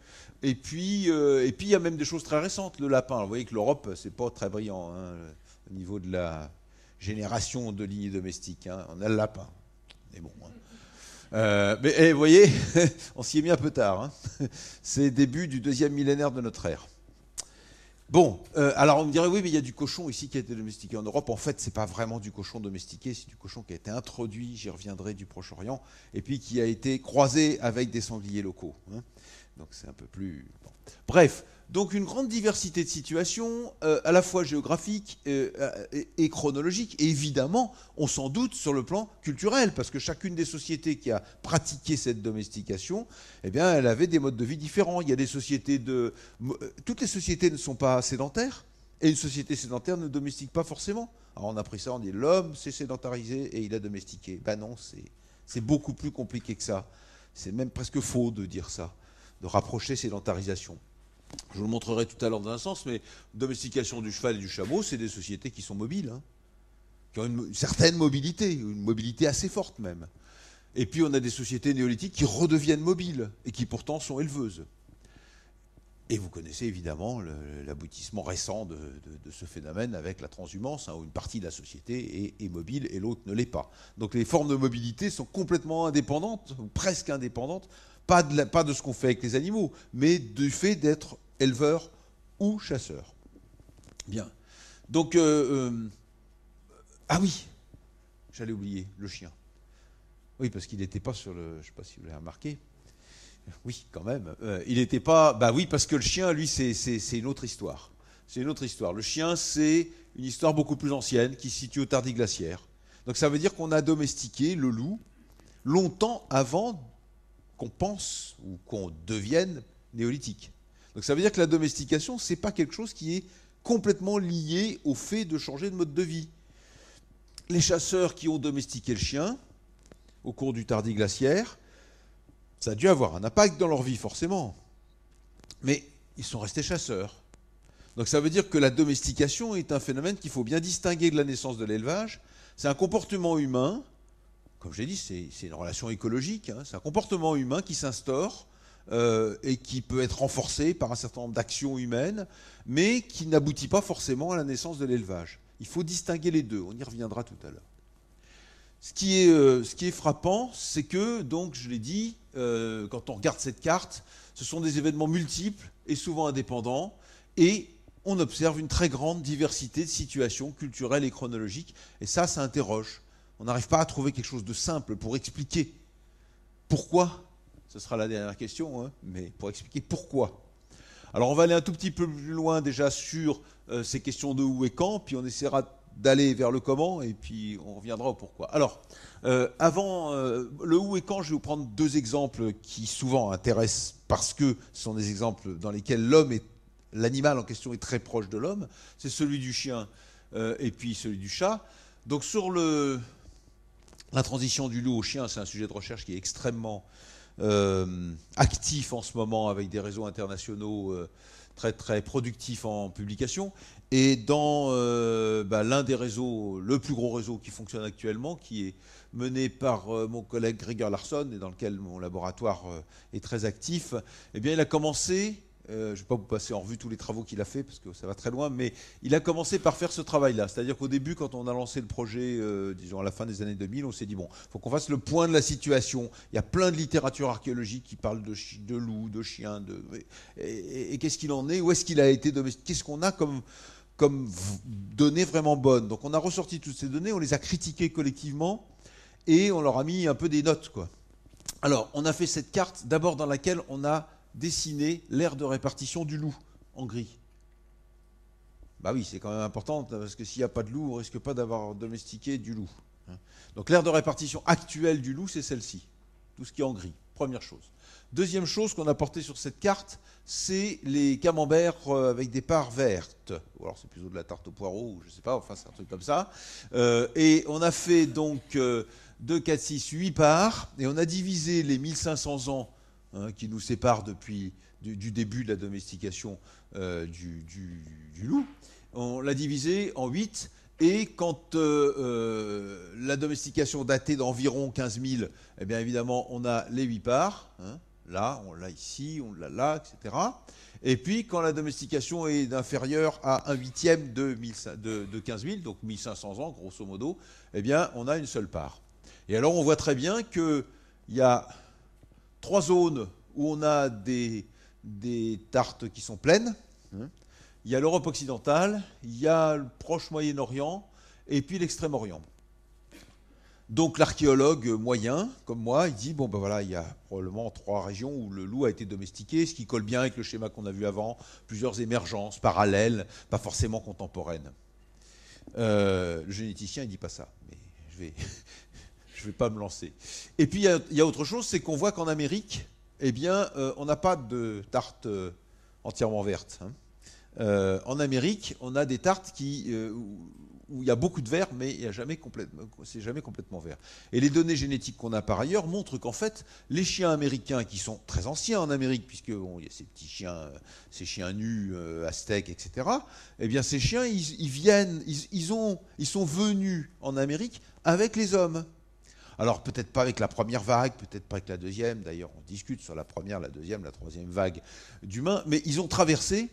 S3: Et puis, euh, et puis il y a même des choses très récentes. Le lapin, vous voyez que l'Europe, c'est pas très brillant hein, au niveau de la génération de lignées domestiques. Hein. On a le lapin, mais bon. Hein. Euh, mais eh, vous voyez, on s'y est mis un peu tard. C'est début du deuxième millénaire de notre ère. Bon, euh, alors on me dirait, oui, mais il y a du cochon ici qui a été domestiqué en Europe. En fait, ce n'est pas vraiment du cochon domestiqué, c'est du cochon qui a été introduit, j'y reviendrai, du Proche-Orient, et puis qui a été croisé avec des sangliers locaux. Hein. Donc c'est un peu plus... Bref, donc une grande diversité de situations, euh, à la fois géographiques euh, euh, et, chronologique. chronologiques, et évidemment, on s'en doute sur le plan culturel, parce que chacune des sociétés qui a pratiqué cette domestication, eh bien, elle avait des modes de vie différents. Il y a des sociétés de... Toutes les sociétés ne sont pas sédentaires, et une société sédentaire ne domestique pas forcément. Alors on a pris ça, on dit l'homme s'est sédentarisé et il a domestiqué. Ben non, c'est beaucoup plus compliqué que ça. C'est même presque faux de dire ça, de rapprocher sédentarisation je vous le montrerai tout à l'heure dans un sens, mais domestication du cheval et du chameau, c'est des sociétés qui sont mobiles, hein. qui ont une, certaine mobilité, une mobilité assez forte même. Et puis on a des sociétés néolithiques qui redeviennent mobiles et qui pourtant sont éleveuses. Et vous connaissez évidemment l'aboutissement récent de, ce phénomène avec la transhumance, hein, où une partie de la société est, mobile et l'autre ne l'est pas. Donc les formes de mobilité sont complètement indépendantes, ou presque indépendantes, pas de ce qu'on fait avec les animaux, mais du fait d'être éleveur ou chasseur. Bien. Donc, euh, euh, ah oui, j'allais oublier le chien. Oui, parce qu'il n'était pas sur le. Je ne sais pas si vous l'avez remarqué. Oui, quand même. Euh, il n'était pas. Bah oui, parce que le chien, lui, c'est une autre histoire. C'est une autre histoire. Le chien, c'est une histoire beaucoup plus ancienne qui se situe au tardiglaciaire. Donc ça veut dire qu'on a domestiqué le loup longtemps avant qu'on pense ou qu'on devienne néolithique. Donc ça veut dire que la domestication, ce n'est pas quelque chose qui est complètement lié au fait de changer de mode de vie. Les chasseurs qui ont domestiqué le chien au cours du tardi glaciaire, ça a dû avoir un impact dans leur vie forcément. Mais ils sont restés chasseurs. Donc ça veut dire que la domestication est un phénomène qu'il faut bien distinguer de la naissance de l'élevage. C'est un comportement humain, comme j'ai dit, c'est une relation écologique, hein. c'est un comportement humain qui s'instaure euh, et qui peut être renforcé par un certain nombre d'actions humaines, mais qui n'aboutit pas forcément à la naissance de l'élevage. Il faut distinguer les deux, on y reviendra tout à l'heure. Ce qui est, euh, frappant, c'est que, donc, je l'ai dit, euh, quand on regarde cette carte, ce sont des événements multiples et souvent indépendants, et on observe une très grande diversité de situations culturelles et chronologiques, et ça, ça interroge. On n'arrive pas à trouver quelque chose de simple pour expliquer pourquoi ce sera la dernière question, hein, mais pour expliquer pourquoi. Alors on va aller un tout petit peu plus loin déjà sur euh, ces questions de où et quand, puis on essaiera d'aller vers le comment, et puis on reviendra au pourquoi. Alors, euh, avant euh, le où et quand, je vais vous prendre deux exemples qui souvent intéressent parce que ce sont des exemples dans lesquels l'homme l'animal en question est très proche de l'homme. C'est celui du chien et puis celui du chat. Donc sur la transition du loup au chien, c'est un sujet de recherche qui est extrêmement euh, actif en ce moment avec des réseaux internationaux euh, très très productifs en publication. Et dans euh, bah, l'un des réseaux, le plus gros réseau qui fonctionne actuellement, qui est mené par mon collègue Gregor Larson et dans lequel mon laboratoire est très actif, et eh bien il a commencé euh, je ne vais pas vous passer en revue tous les travaux qu'il a fait parce que ça va très loin, mais il a commencé par faire ce travail-là. C'est-à-dire qu'au début, quand on a lancé le projet, euh, disons à la fin des années 2000, on s'est dit bon, il faut qu'on fasse le point de la situation. Il y a plein de littérature archéologique qui parle de, de loups, de chiens, de et, qu'est-ce qu'il en est Où est-ce qu'il a été domestique Qu'est-ce qu'on a comme comme données vraiment bonnes Donc on a ressorti toutes ces données, on les a critiquées collectivement et on leur a mis un peu des notes, quoi. Alors, on a fait cette carte d'abord dans laquelle on a dessiner l'aire de répartition du loup en gris. Bah oui, c'est quand même important parce que s'il n'y a pas de loup, on risque pas d'avoir domestiqué du loup. Hein. Donc l'aire de répartition actuelle du loup, c'est celle-ci, tout ce qui est en gris. Première chose. Deuxième chose qu'on a porté sur cette carte, c'est les camemberts euh, avec des parts vertes. Ou alors c'est plutôt de la tarte au poireau ou je sais pas, enfin c'est un truc comme ça. Euh, et on a fait donc 2, 4, 6, 8 parts, et on a divisé les 1500 ans Hein, qui nous sépare depuis du, début de la domestication euh, du, loup, on l'a divisé en 8. Et quand euh, euh, la domestication datait d'environ 15 000, eh bien évidemment, on a les 8 parts. Hein, là, on l'a ici, on l'a là, etc. Et puis, quand la domestication est inférieure à 1 huitième de, 15 000, donc 1500 ans, grosso modo, eh bien, on a une seule part. Et alors, on voit très bien que il y a trois zones où on a des, tartes qui sont pleines. Hein il y a l'Europe occidentale, il y a le proche Moyen-Orient et puis l'Extrême-Orient. Donc l'archéologue moyen, comme moi, il dit, bon ben voilà, il y a probablement trois régions où le loup a été domestiqué, ce qui colle bien avec le schéma qu'on a vu avant, plusieurs émergences parallèles, pas forcément contemporaines. Euh, le généticien, il dit pas ça, mais je vais, je ne vais pas me lancer. Et puis, il y, a autre chose, c'est qu'on voit qu'en Amérique, eh bien, euh, on n'a pas de tarte euh, entièrement verte. Hein. Euh, en Amérique, on a des tartes qui, où il y a beaucoup de vert, mais ce n'est jamais complètement vert. Et les données génétiques qu'on a par ailleurs montrent qu'en fait, les chiens américains, qui sont très anciens en Amérique, puisque y a ces petits chiens, ces chiens nus, aztèques, etc. Eh bien, ces chiens, ils, viennent, ils, ont, ils sont venus en Amérique avec les hommes. Alors peut-être pas avec la première vague, peut-être pas avec la deuxième, d'ailleurs on discute sur la première, la deuxième, la troisième vague d'humains, mais ils ont traversé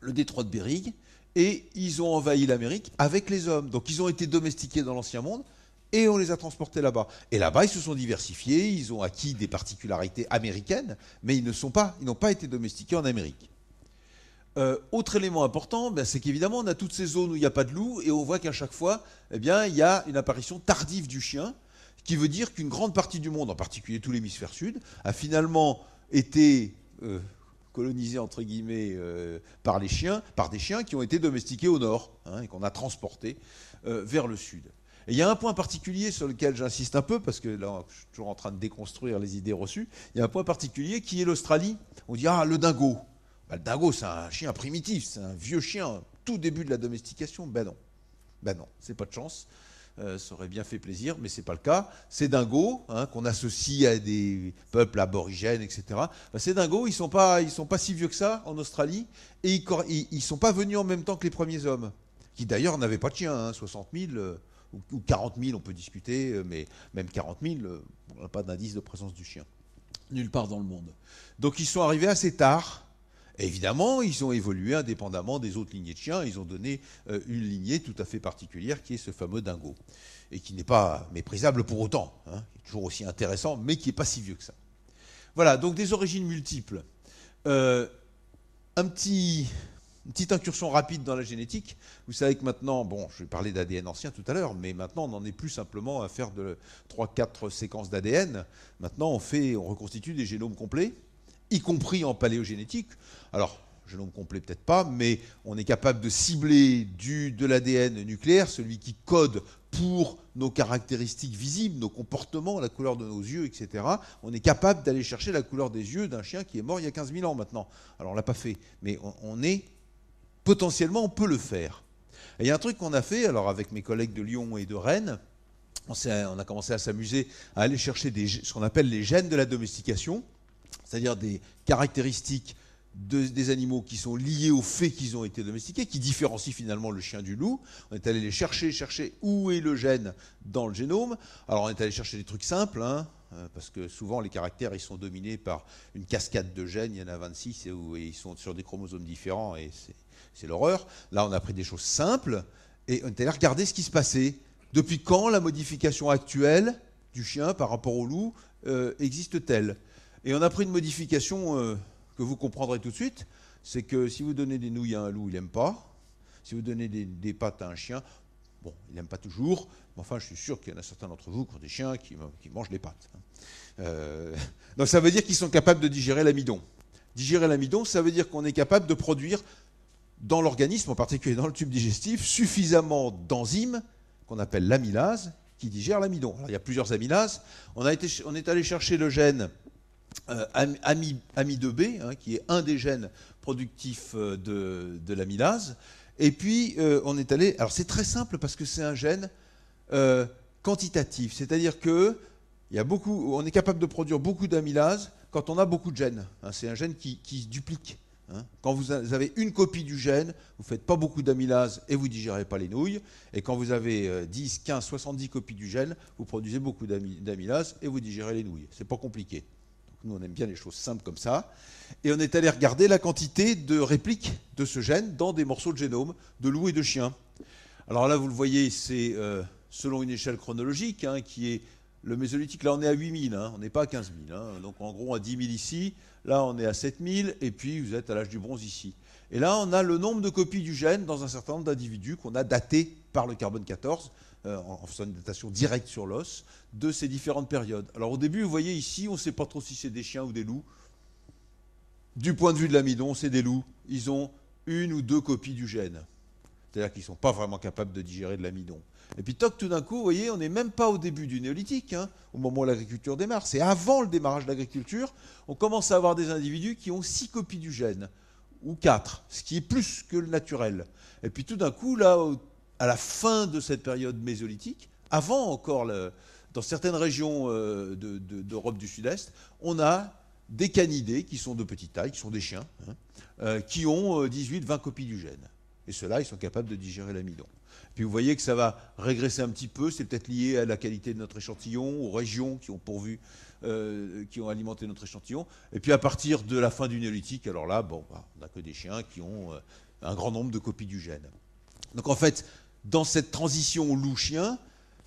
S3: le détroit de Bering et ils ont envahi l'Amérique avec les hommes. Donc ils ont été domestiqués dans l'ancien monde et on les a transportés là-bas. Et là-bas, ils se sont diversifiés, ils ont acquis des particularités américaines, mais ils ne sont pas, ils n'ont pas été domestiqués en Amérique. Euh, autre élément important, ben, c'est qu'évidemment, on a toutes ces zones où il n'y a pas de loup, et on voit qu'à chaque fois, eh bien, il y a une apparition tardive du chien, qui veut dire qu'une grande partie du monde, en particulier tout l'hémisphère sud, a finalement été euh, colonisée entre guillemets euh, par les chiens, par des chiens qui ont été domestiqués au nord hein, et qu'on a transportés euh, vers le sud. Et il y a un point particulier sur lequel j'insiste un peu, parce que là, je suis toujours en train de déconstruire les idées reçues. Il y a un point particulier qui est l'Australie. On dit Ah, le dingo. Bah, le dingo, c'est un chien primitif, c'est un vieux chien, tout début de la domestication. Ben non. Ben non, c'est pas de chance. Euh, ça aurait bien fait plaisir, mais ce n'est pas le cas. c'est dingo hein, qu'on associe à des peuples aborigènes, etc., c'est ces dingos, ils ne sont, pas, ils sont pas si vieux que ça en Australie, et ils ne sont pas venus en même temps que les premiers hommes, qui d'ailleurs n'avaient pas de chien 60 000 ou 40 000, on peut discuter, euh, mais même 40 000, euh, on n'a pas d'indice de présence du chien, nulle part dans le monde. Donc ils sont arrivés assez tard évidemment, ils ont évolué indépendamment des autres lignées de chiens. Ils ont donné euh, une lignée tout à fait particulière qui est ce fameux dingo. Et qui n'est pas méprisable pour autant, hein. toujours aussi intéressant, mais qui n'est pas si vieux que ça. Voilà, donc des origines multiples. Euh, un petit, une petite incursion rapide dans la génétique. Vous savez que maintenant, bon, je vais parler d'ADN ancien tout à l'heure, mais maintenant on n'en est plus simplement à faire de 3-4 séquences d'ADN. Maintenant, on, fait, on reconstitue des génomes complets y compris en paléogénétique. Alors, je ne me complais peut-être pas, mais on est capable de cibler du, de l'ADN nucléaire, celui qui code pour nos caractéristiques visibles, nos comportements, la couleur de nos yeux, etc. On est capable d'aller chercher la couleur des yeux d'un chien qui est mort il y a 15 000 ans maintenant. Alors on l'a pas fait, mais on, est potentiellement on peut le faire. Et il y a un truc qu'on a fait, alors avec mes collègues de Lyon et de Rennes, on, a commencé à s'amuser à aller chercher des, ce qu'on appelle les gènes de la domestication c'est-à-dire des caractéristiques des animaux qui sont liées au fait qu'ils ont été domestiqués, qui différencient finalement le chien du loup. On est allé les chercher, chercher où est le gène dans le génome. Alors on est allé chercher des trucs simples, hein, euh, parce que souvent les caractères ils sont dominés par une cascade de gènes, il y en a 26 et, ils sont sur des chromosomes différents et c'est l'horreur. Là on a pris des choses simples et on est allé regarder ce qui se passait. Depuis quand la modification actuelle du chien par rapport au loup euh, existe-t-elle et on a pris une modification euh, que vous comprendrez tout de suite, c'est que si vous donnez des nouilles à un loup, il n'aime pas. Si vous donnez des, pâtes à un chien, bon, il n'aime pas toujours, mais enfin, je suis sûr qu'il y en a certains d'entre vous qui ont des chiens qui, mangent les pâtes. Hein. Euh, donc ça veut dire qu'ils sont capables de digérer l'amidon. Digérer l'amidon, ça veut dire qu'on est capable de produire dans l'organisme, en particulier dans le tube digestif, suffisamment d'enzymes qu'on appelle l'amylase qui digère l'amidon. il y a plusieurs amylases. On, a été, on est allé chercher le gène euh, AMI, 2B, hein, qui est un des gènes productifs euh, de, l'amylase. Et puis, euh, on est allé. Alors, c'est très simple parce que c'est un gène quantitatif. C'est-à-dire que il beaucoup, on est capable de produire beaucoup d'amylase quand on a beaucoup de gènes. Hein. c'est un gène qui, se duplique. Hein. Quand vous avez une copie du gène, vous ne faites pas beaucoup d'amylase et vous ne digérez pas les nouilles. Et quand vous avez 10, 15, 70 copies du gène, vous produisez beaucoup d'amylase et vous digérez les nouilles. C'est pas compliqué. Nous, on aime bien les choses simples comme ça. Et on est allé regarder la quantité de répliques de ce gène dans des morceaux de génome de loups et de chiens. Alors là, vous le voyez, c'est euh, selon une échelle chronologique, hein, qui est le mésolithique. Là, on est à 8000, hein. on n'est pas à 15 hein. donc en gros, à 10 000 ici. Là, on est à 7000. Et puis, vous êtes à l'âge du bronze ici. Et là, on a le nombre de copies du gène dans un certain nombre d'individus qu'on a datés par le carbone 14. Euh, en faisant une datation directe sur l'os, de ces différentes périodes. Alors au début, vous voyez ici, on ne sait pas trop si c'est des chiens ou des loups. Du point de vue de l'amidon, c'est des loups. Ils ont une ou deux copies du gène. C'est-à-dire qu'ils ne sont pas vraiment capables de digérer de l'amidon. Et puis toc, tout d'un coup, vous voyez, on n'est même pas au début du néolithique, hein, au moment où l'agriculture démarre. C'est avant le démarrage de l'agriculture, on commence à avoir des individus qui ont six copies du gène, ou quatre, ce qui est plus que le naturel. Et puis tout d'un coup, là, à la fin de cette période mésolithique, avant encore, le, dans certaines régions euh, d'Europe de, du Sud-Est, on a des canidés qui sont de petite taille, qui sont des chiens, hein, euh, qui ont 18-20 euh, copies du gène. Et ceux-là, ils sont capables de digérer l'amidon. Puis vous voyez que ça va régresser un petit peu, c'est peut-être lié à la qualité de notre échantillon, aux régions qui ont pourvu, qui ont alimenté notre échantillon. Et puis à partir de la fin du néolithique, alors là, bon, bah, on n'a que des chiens qui ont un grand nombre de copies du gène. Donc en fait, dans cette transition loup-chien,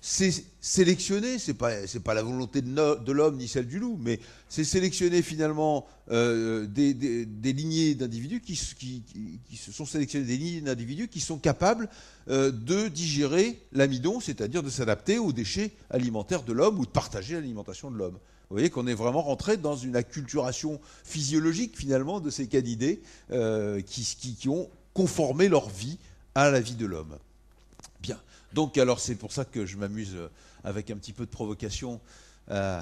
S3: c'est sélectionné, ce n'est pas, la volonté de, l'homme ni celle du loup, mais c'est sélectionné finalement euh, des, lignées d'individus qui, se sont sélectionnés des lignées d'individus qui sont capables euh, de digérer l'amidon, c'est-à-dire de s'adapter aux déchets alimentaires de l'homme ou de partager l'alimentation de l'homme. Vous voyez qu'on est vraiment rentré dans une acculturation physiologique finalement de ces canidés euh, qui ont conformé leur vie à la vie de l'homme. Donc, alors, c'est pour ça que je m'amuse euh, avec un petit peu de provocation euh,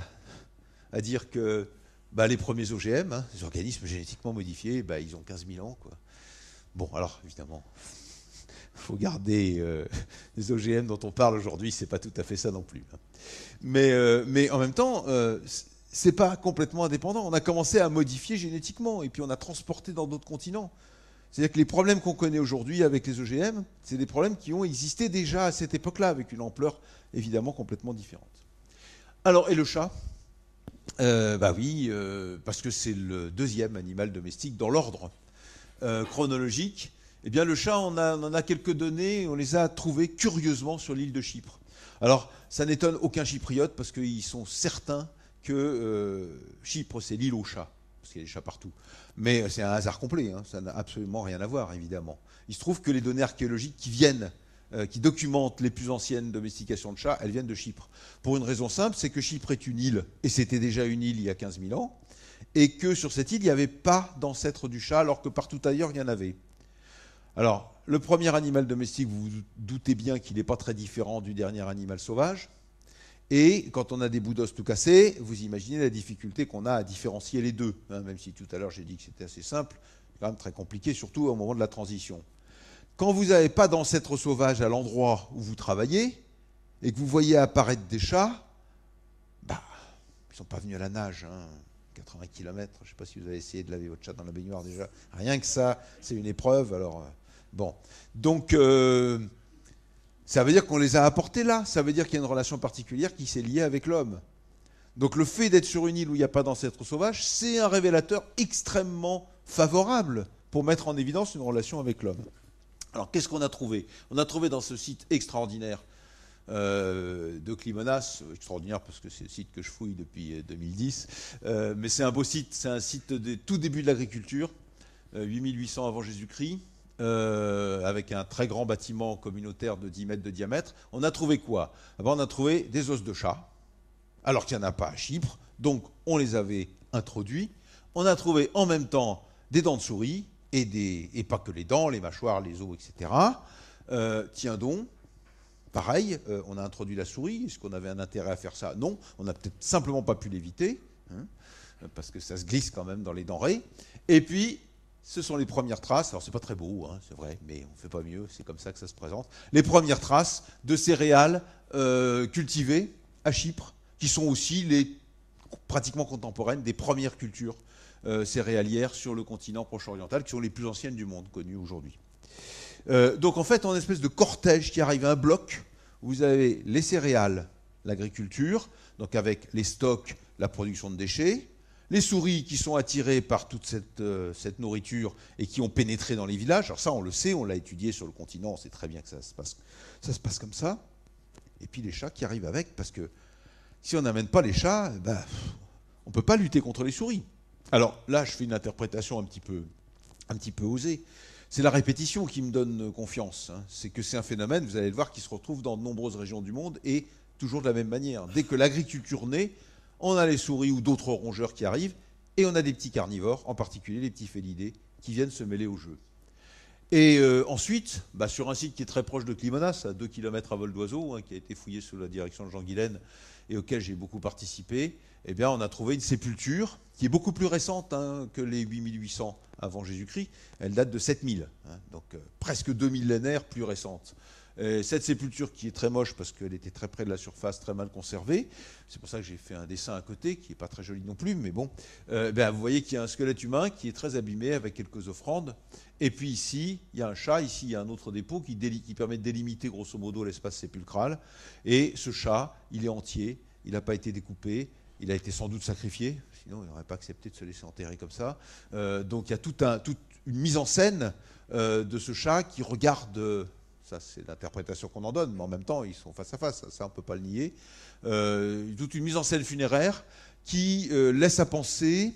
S3: à, dire que bah, les premiers OGM, hein, les organismes génétiquement modifiés, bah, ils ont 15 000 ans. Quoi. Bon, alors, évidemment, il faut garder euh, les OGM dont on parle aujourd'hui, c'est pas tout à fait ça non plus. Hein. Mais, en même temps, ce c'est pas complètement indépendant. On a commencé à modifier génétiquement et puis on a transporté dans d'autres continents. C'est-à-dire que les problèmes qu'on connaît aujourd'hui avec les OGM, c'est des problèmes qui ont existé déjà à cette époque-là, avec une ampleur évidemment complètement différente. Alors, et le chat euh, Bah oui, euh, parce que c'est le deuxième animal domestique dans l'ordre euh, chronologique. Eh bien, le chat, on, on en a quelques données, on les a trouvées curieusement sur l'île de Chypre. Alors, ça n'étonne aucun chypriote parce qu'ils sont certains que Chypre, c'est l'île au chat parce qu'il y a des chats partout. Mais c'est un hasard complet, hein. ça n'a absolument rien à voir, évidemment. Il se trouve que les données archéologiques qui viennent, euh, qui documentent les plus anciennes domestications de chats, elles viennent de Chypre. Pour une raison simple, c'est que Chypre est une île, et c'était déjà une île il y a 15 000 ans, et que sur cette île, il n'y avait pas d'ancêtre du chat, alors que partout ailleurs, il y en avait. Alors, le premier animal domestique, vous vous doutez bien qu'il n'est pas très différent du dernier animal sauvage. Et quand on a des bouts d'os tout cassés, vous imaginez la difficulté qu'on a à différencier les deux. Hein, même si tout à l'heure j'ai dit que c'était assez simple, c'est quand même très compliqué, surtout au moment de la transition. Quand vous n'avez pas d'ancêtres sauvages à l'endroit où vous travaillez et que vous voyez apparaître des chats, bah, ils ne sont pas venus à la nage. 80 hein. km, je ne sais pas si vous avez essayé de laver votre chat dans la baignoire déjà. Rien que ça, c'est une épreuve. Alors, euh, bon. Donc. Euh, ça veut dire qu'on les a apportés là. Ça veut dire qu'il y a une relation particulière qui s'est liée avec l'homme. Donc le fait d'être sur une île où il n'y a pas d'ancêtres sauvages, c'est un révélateur extrêmement favorable pour mettre en évidence une relation avec l'homme. Alors qu'est-ce qu'on a trouvé On a trouvé dans ce site extraordinaire euh, de Climonas, extraordinaire parce que c'est le site que je fouille depuis 2010, euh, euh, mais c'est un beau site, c'est un site des tout début de l'agriculture, 8800 avant Jésus-Christ, euh, avec un très grand bâtiment communautaire de 10 mètres de diamètre, on a trouvé quoi ah ben, On a trouvé des os de chat, alors qu'il n'y en a pas à Chypre, donc on les avait introduits. On a trouvé en même temps des dents de souris, et, des, pas que les dents, les mâchoires, les os, etc. Euh, tiens donc, pareil, euh, on a introduit la souris, est-ce qu'on avait un intérêt à faire ça Non, on n'a peut-être simplement pas pu l'éviter, hein, parce que ça se glisse quand même dans les denrées. Et puis, ce sont les premières traces, alors c'est pas très beau, hein, c'est vrai, mais on ne fait pas mieux, c'est comme ça que ça se présente. Les premières traces de céréales euh, cultivées à Chypre, qui sont aussi les pratiquement contemporaines des premières cultures euh, céréalières sur le continent proche-oriental, qui sont les plus anciennes du monde connues aujourd'hui. Euh, donc en fait, on espèce de cortège qui arrive à un bloc. Vous avez les céréales, l'agriculture, donc avec les stocks, la production de déchets, les souris qui sont attirées par toute cette, euh, cette, nourriture et qui ont pénétré dans les villages, alors ça on le sait, on l'a étudié sur le continent, on sait très bien que ça se passe, ça se passe comme ça, et puis les chats qui arrivent avec, parce que si on n'amène pas les chats, eh ben, on ne peut pas lutter contre les souris. Alors là, je fais une interprétation un petit peu, un petit peu osée. C'est la répétition qui me donne confiance. Hein. C'est que c'est un phénomène, vous allez le voir, qui se retrouve dans de nombreuses régions du monde et toujours de la même manière. Dès que l'agriculture naît, on a les souris ou d'autres rongeurs qui arrivent, et on a des petits carnivores, en particulier les petits félidés, qui viennent se mêler au jeu. Et euh, ensuite, bah, sur un site qui est très proche de Climonas, à 2 km à vol d'oiseau, hein, qui a été fouillé sous la direction de Jean Guilaine et auquel j'ai beaucoup participé, eh bien, on a trouvé une sépulture qui est beaucoup plus récente hein, que les 8800 avant Jésus-Christ. Elle date de 7000, hein, donc euh, presque deux millénaires plus récentes. Euh, cette sépulture qui est très moche parce qu'elle était très près de la surface, très mal conservée, c'est pour ça que j'ai fait un dessin à côté qui n'est pas très joli non plus, mais bon, euh, ben, vous voyez qu'il y a un squelette humain qui est très abîmé avec quelques offrandes. Et puis ici, il y a un chat, ici, il y a un autre dépôt qui, permet de délimiter grosso modo l'espace sépulcral. Et ce chat, il est entier, il n'a pas été découpé, il a été sans doute sacrifié, sinon il n'aurait pas accepté de se laisser enterrer comme ça. Euh, donc il y a tout un, toute une mise en scène de ce chat qui regarde ça, c'est l'interprétation qu'on en donne, mais en même temps, ils sont face à face, ça, on ne peut pas le nier. Euh, toute une mise en scène funéraire qui euh, laisse à penser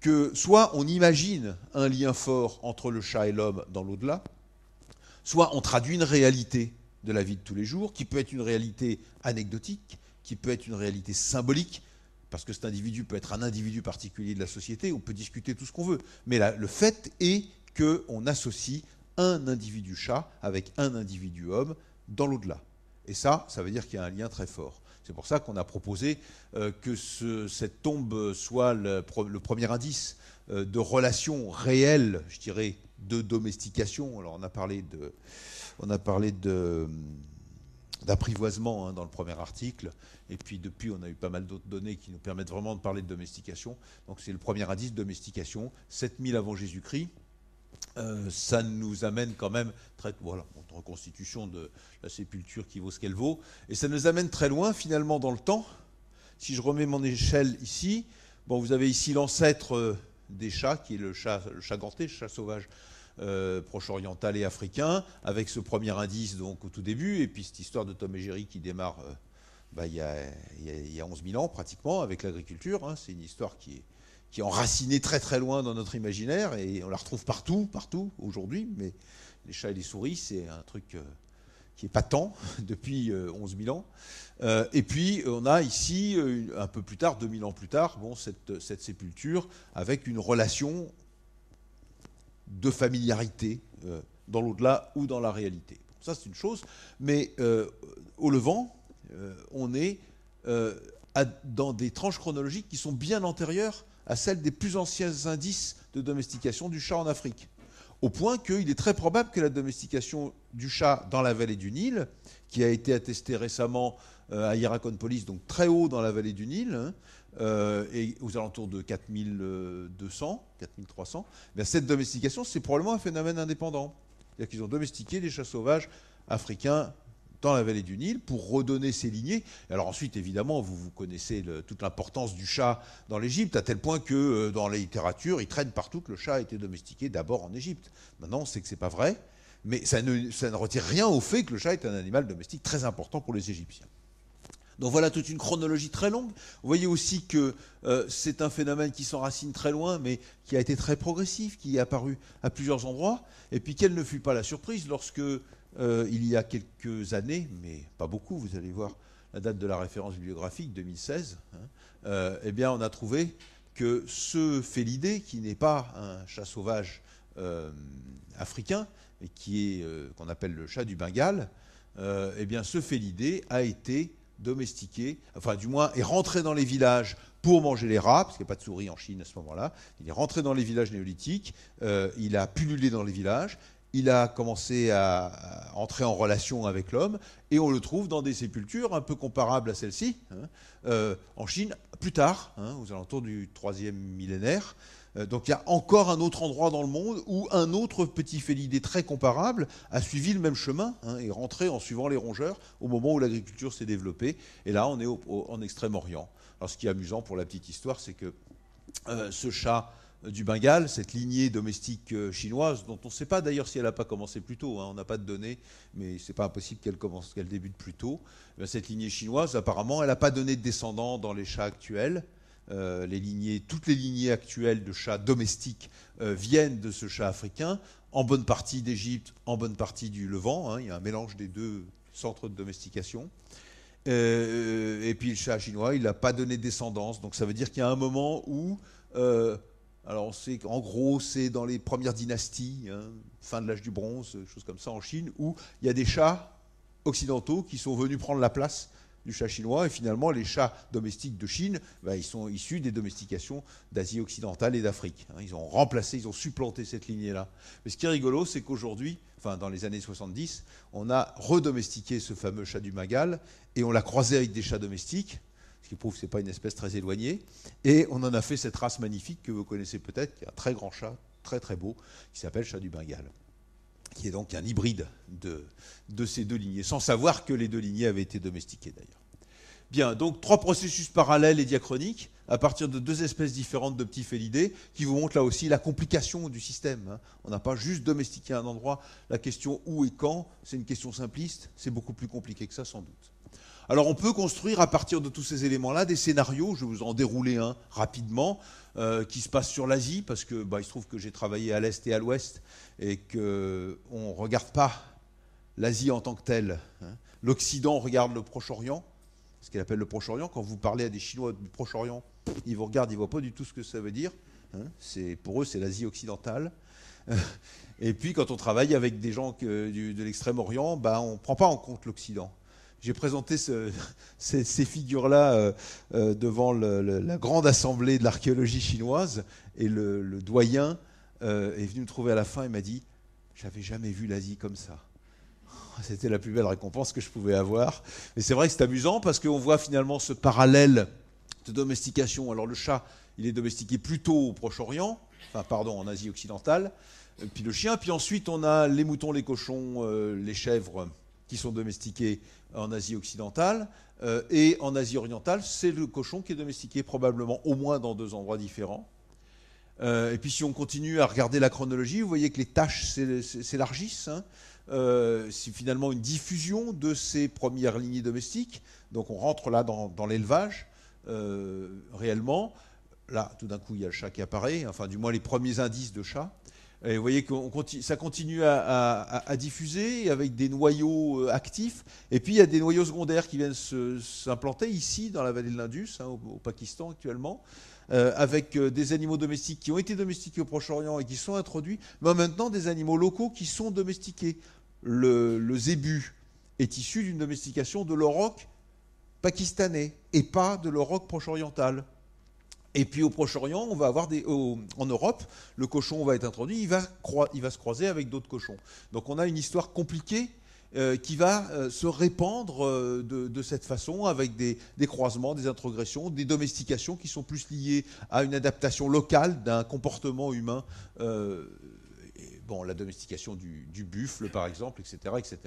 S3: que soit on imagine un lien fort entre le chat et l'homme dans l'au-delà, soit on traduit une réalité de la vie de tous les jours, qui peut être une réalité anecdotique, qui peut être une réalité symbolique, parce que cet individu peut être un individu particulier de la société, on peut discuter tout ce qu'on veut. Mais là, le fait est qu'on associe un individu chat avec un individu homme dans l'au-delà. Et ça, ça veut dire qu'il y a un lien très fort. C'est pour ça qu'on a proposé euh, que cette tombe soit le, premier indice euh, de relation réelle, je dirais, de domestication. Alors on a parlé de, on a parlé de d'apprivoisement hein, dans le premier article. Et puis depuis, on a eu pas mal d'autres données qui nous permettent vraiment de parler de domestication. Donc c'est le premier indice, domestication, 7000 avant Jésus-Christ. Euh, ça nous amène quand même très voilà reconstitution de la sépulture qui vaut ce qu'elle vaut et ça nous amène très loin finalement dans le temps. Si je remets mon échelle ici, bon vous avez ici l'ancêtre euh, des chats qui est le chat le chat ganté, le chat sauvage euh, proche-oriental et africain avec ce premier indice donc au tout début et puis cette histoire de Tom et Jerry qui démarre bah, il, y a, 11 000 ans pratiquement avec l'agriculture. Hein. C'est une histoire qui est qui est enracinée très très loin dans notre imaginaire et on la retrouve partout, partout aujourd'hui. Mais les chats et les souris, c'est un truc euh, qui est patent depuis 11 euh, 000 ans. Euh, et puis on a ici, un peu plus tard, 2000 ans plus tard, bon, cette, cette sépulture avec une relation de familiarité dans l'au-delà ou dans la réalité. ça c'est une chose, mais au Levant, on est dans des tranches chronologiques qui sont bien antérieures à celle des plus anciens indices de domestication du chat en Afrique. Au point qu'il est très probable que la domestication du chat dans la vallée du Nil, qui a été attestée récemment euh, à Hierakonpolis, donc très haut dans la vallée du Nil, hein, euh, et aux alentours de 4200, 4300, ben, cette domestication, c'est probablement un phénomène indépendant. C'est-à-dire qu'ils ont domestiqué les chats sauvages africains dans la vallée du Nil pour redonner ses lignées. Alors ensuite, évidemment, vous, vous connaissez toute l'importance du chat dans l'Égypte, à tel point que euh, dans la littérature, il traîne partout que le chat a été domestiqué d'abord en Égypte. Maintenant, on sait que ce n'est pas vrai, mais ça ne, retire rien au fait que le chat est un animal domestique très important pour les Égyptiens. Donc voilà toute une chronologie très longue. Vous voyez aussi que euh, c'est un phénomène qui s'enracine très loin, mais qui a été très progressif, qui est apparu à plusieurs endroits. Et puis quelle ne fut pas la surprise lorsque euh, il y a quelques années, mais pas beaucoup, vous allez voir la date de la référence bibliographique, 2016, hein, euh, eh on a trouvé que ce félidé, qui n'est pas un chat sauvage euh, africain, et qui est qu'on appelle le chat du Bengale, eh ce félidé a été domestiqué, enfin du moins est rentré dans les villages pour manger les rats, parce qu'il n'y a pas de souris en Chine à ce moment-là. Il est rentré dans les villages néolithiques, il a pullulé dans les villages, il a commencé à entrer en relation avec l'homme, et on le trouve dans des sépultures un peu comparables à celle-ci, hein, euh, en Chine, plus tard, hein, aux alentours du troisième millénaire. Euh, donc il y a encore un autre endroit dans le monde où un autre petit félidé très comparable a suivi le même chemin et hein, rentré en suivant les rongeurs au moment où l'agriculture s'est développée. Et là, on est en Extrême-Orient. Alors ce qui est amusant pour la petite histoire, c'est que euh, ce chat du Bengale, cette lignée domestique euh, chinoise, dont on ne sait pas d'ailleurs si elle n'a pas commencé plus tôt, hein, on n'a pas de données, mais ce n'est pas impossible qu'elle commence, qu'elle débute plus tôt. Eh cette lignée chinoise, apparemment, elle n'a pas donné de descendants dans les chats actuels. Euh, toutes les lignées actuelles de chats domestiques euh, viennent de ce chat africain, en bonne partie d'Égypte, en bonne partie du Levant. Hein, il y a un mélange des deux centres de domestication. et puis le chat chinois, il n'a pas donné de descendance. Donc ça veut dire qu'il y a un moment où alors, c'est qu'en gros, c'est dans les premières dynasties, hein, fin de l'âge du bronze, choses comme ça en Chine, où il y a des chats occidentaux qui sont venus prendre la place du chat chinois. Et finalement, les chats domestiques de Chine, ben, ils sont issus des domestications d'Asie occidentale et d'Afrique. Hein. Ils ont remplacé, ils ont supplanté cette lignée-là. Mais ce qui est rigolo, c'est qu'aujourd'hui, enfin dans les années 70, on a redomestiqué ce fameux chat du Magal et on l'a croisé avec des chats domestiques ce qui prouve que ce n'est pas une espèce très éloignée. Et on en a fait cette race magnifique que vous connaissez peut-être, qui est un très grand chat, très très beau, qui s'appelle chat du Bengale, qui est donc un hybride de, ces deux lignées, sans savoir que les deux lignées avaient été domestiquées d'ailleurs. Bien, donc trois processus parallèles et diachroniques à partir de deux espèces différentes de petits félidés qui vous montrent là aussi la complication du système. Hein. On n'a pas juste domestiqué à un endroit. La question où et quand, c'est une question simpliste. C'est beaucoup plus compliqué que ça sans doute. Alors on peut construire à partir de tous ces éléments-là des scénarios, je vais vous en dérouler un rapidement, euh, qui se passe sur l'Asie, parce que bah, il se trouve que j'ai travaillé à l'Est et à l'Ouest, et qu'on ne regarde pas l'Asie en tant que telle. Hein. L'Occident regarde le Proche-Orient, ce qu'il appelle le Proche-Orient. Quand vous parlez à des Chinois du Proche-Orient, ils vous regardent, ils ne voient pas du tout ce que ça veut dire. Hein. pour eux, c'est l'Asie occidentale. Et puis quand on travaille avec des gens de l'Extrême-Orient, bah, on ne prend pas en compte l'Occident j'ai présenté ces, figures-là euh, euh, devant la grande assemblée de l'archéologie chinoise, et le, doyen euh, est venu me trouver à la fin et m'a dit J'avais jamais vu l'Asie comme ça. C'était la plus belle récompense que je pouvais avoir. Mais c'est vrai que c'est amusant parce qu'on voit finalement ce parallèle de domestication. Alors le chat, il est domestiqué plutôt au Proche-Orient, enfin pardon, en Asie occidentale, puis le chien, puis ensuite on a les moutons, les cochons, les chèvres qui sont domestiqués en Asie occidentale. Euh, et en Asie orientale, c'est le cochon qui est domestiqué, probablement au moins dans deux endroits différents. Euh, et puis si on continue à regarder la chronologie, vous voyez que les tâches s'élargissent. Hein. Euh, c'est finalement une diffusion de ces premières lignées domestiques. Donc on rentre là dans, dans l'élevage, réellement. Là, tout d'un coup, il y a le chat qui apparaît, enfin du moins les premiers indices de chat vous voyez que ça continue à, diffuser avec des noyaux euh, actifs. Et puis il y a des noyaux secondaires qui viennent s'implanter ici, dans la vallée de l'Indus, hein, au, Pakistan actuellement, euh, avec euh, des animaux domestiques qui ont été domestiqués au Proche-Orient et qui sont introduits, mais maintenant des animaux locaux qui sont domestiqués. Le, le zébu est issu d'une domestication de l'auroch pakistanais et pas de l'auroch proche-oriental. Et puis au Proche-Orient, on va avoir des, en Europe, le cochon va être introduit, il va, il va se croiser avec d'autres cochons. Donc on a une histoire compliquée euh, qui va euh, se répandre euh, de, cette façon avec des, croisements, des introgressions, des domestications qui sont plus liées à une adaptation locale d'un comportement humain. bon, la domestication du, buffle, par exemple, etc., etc.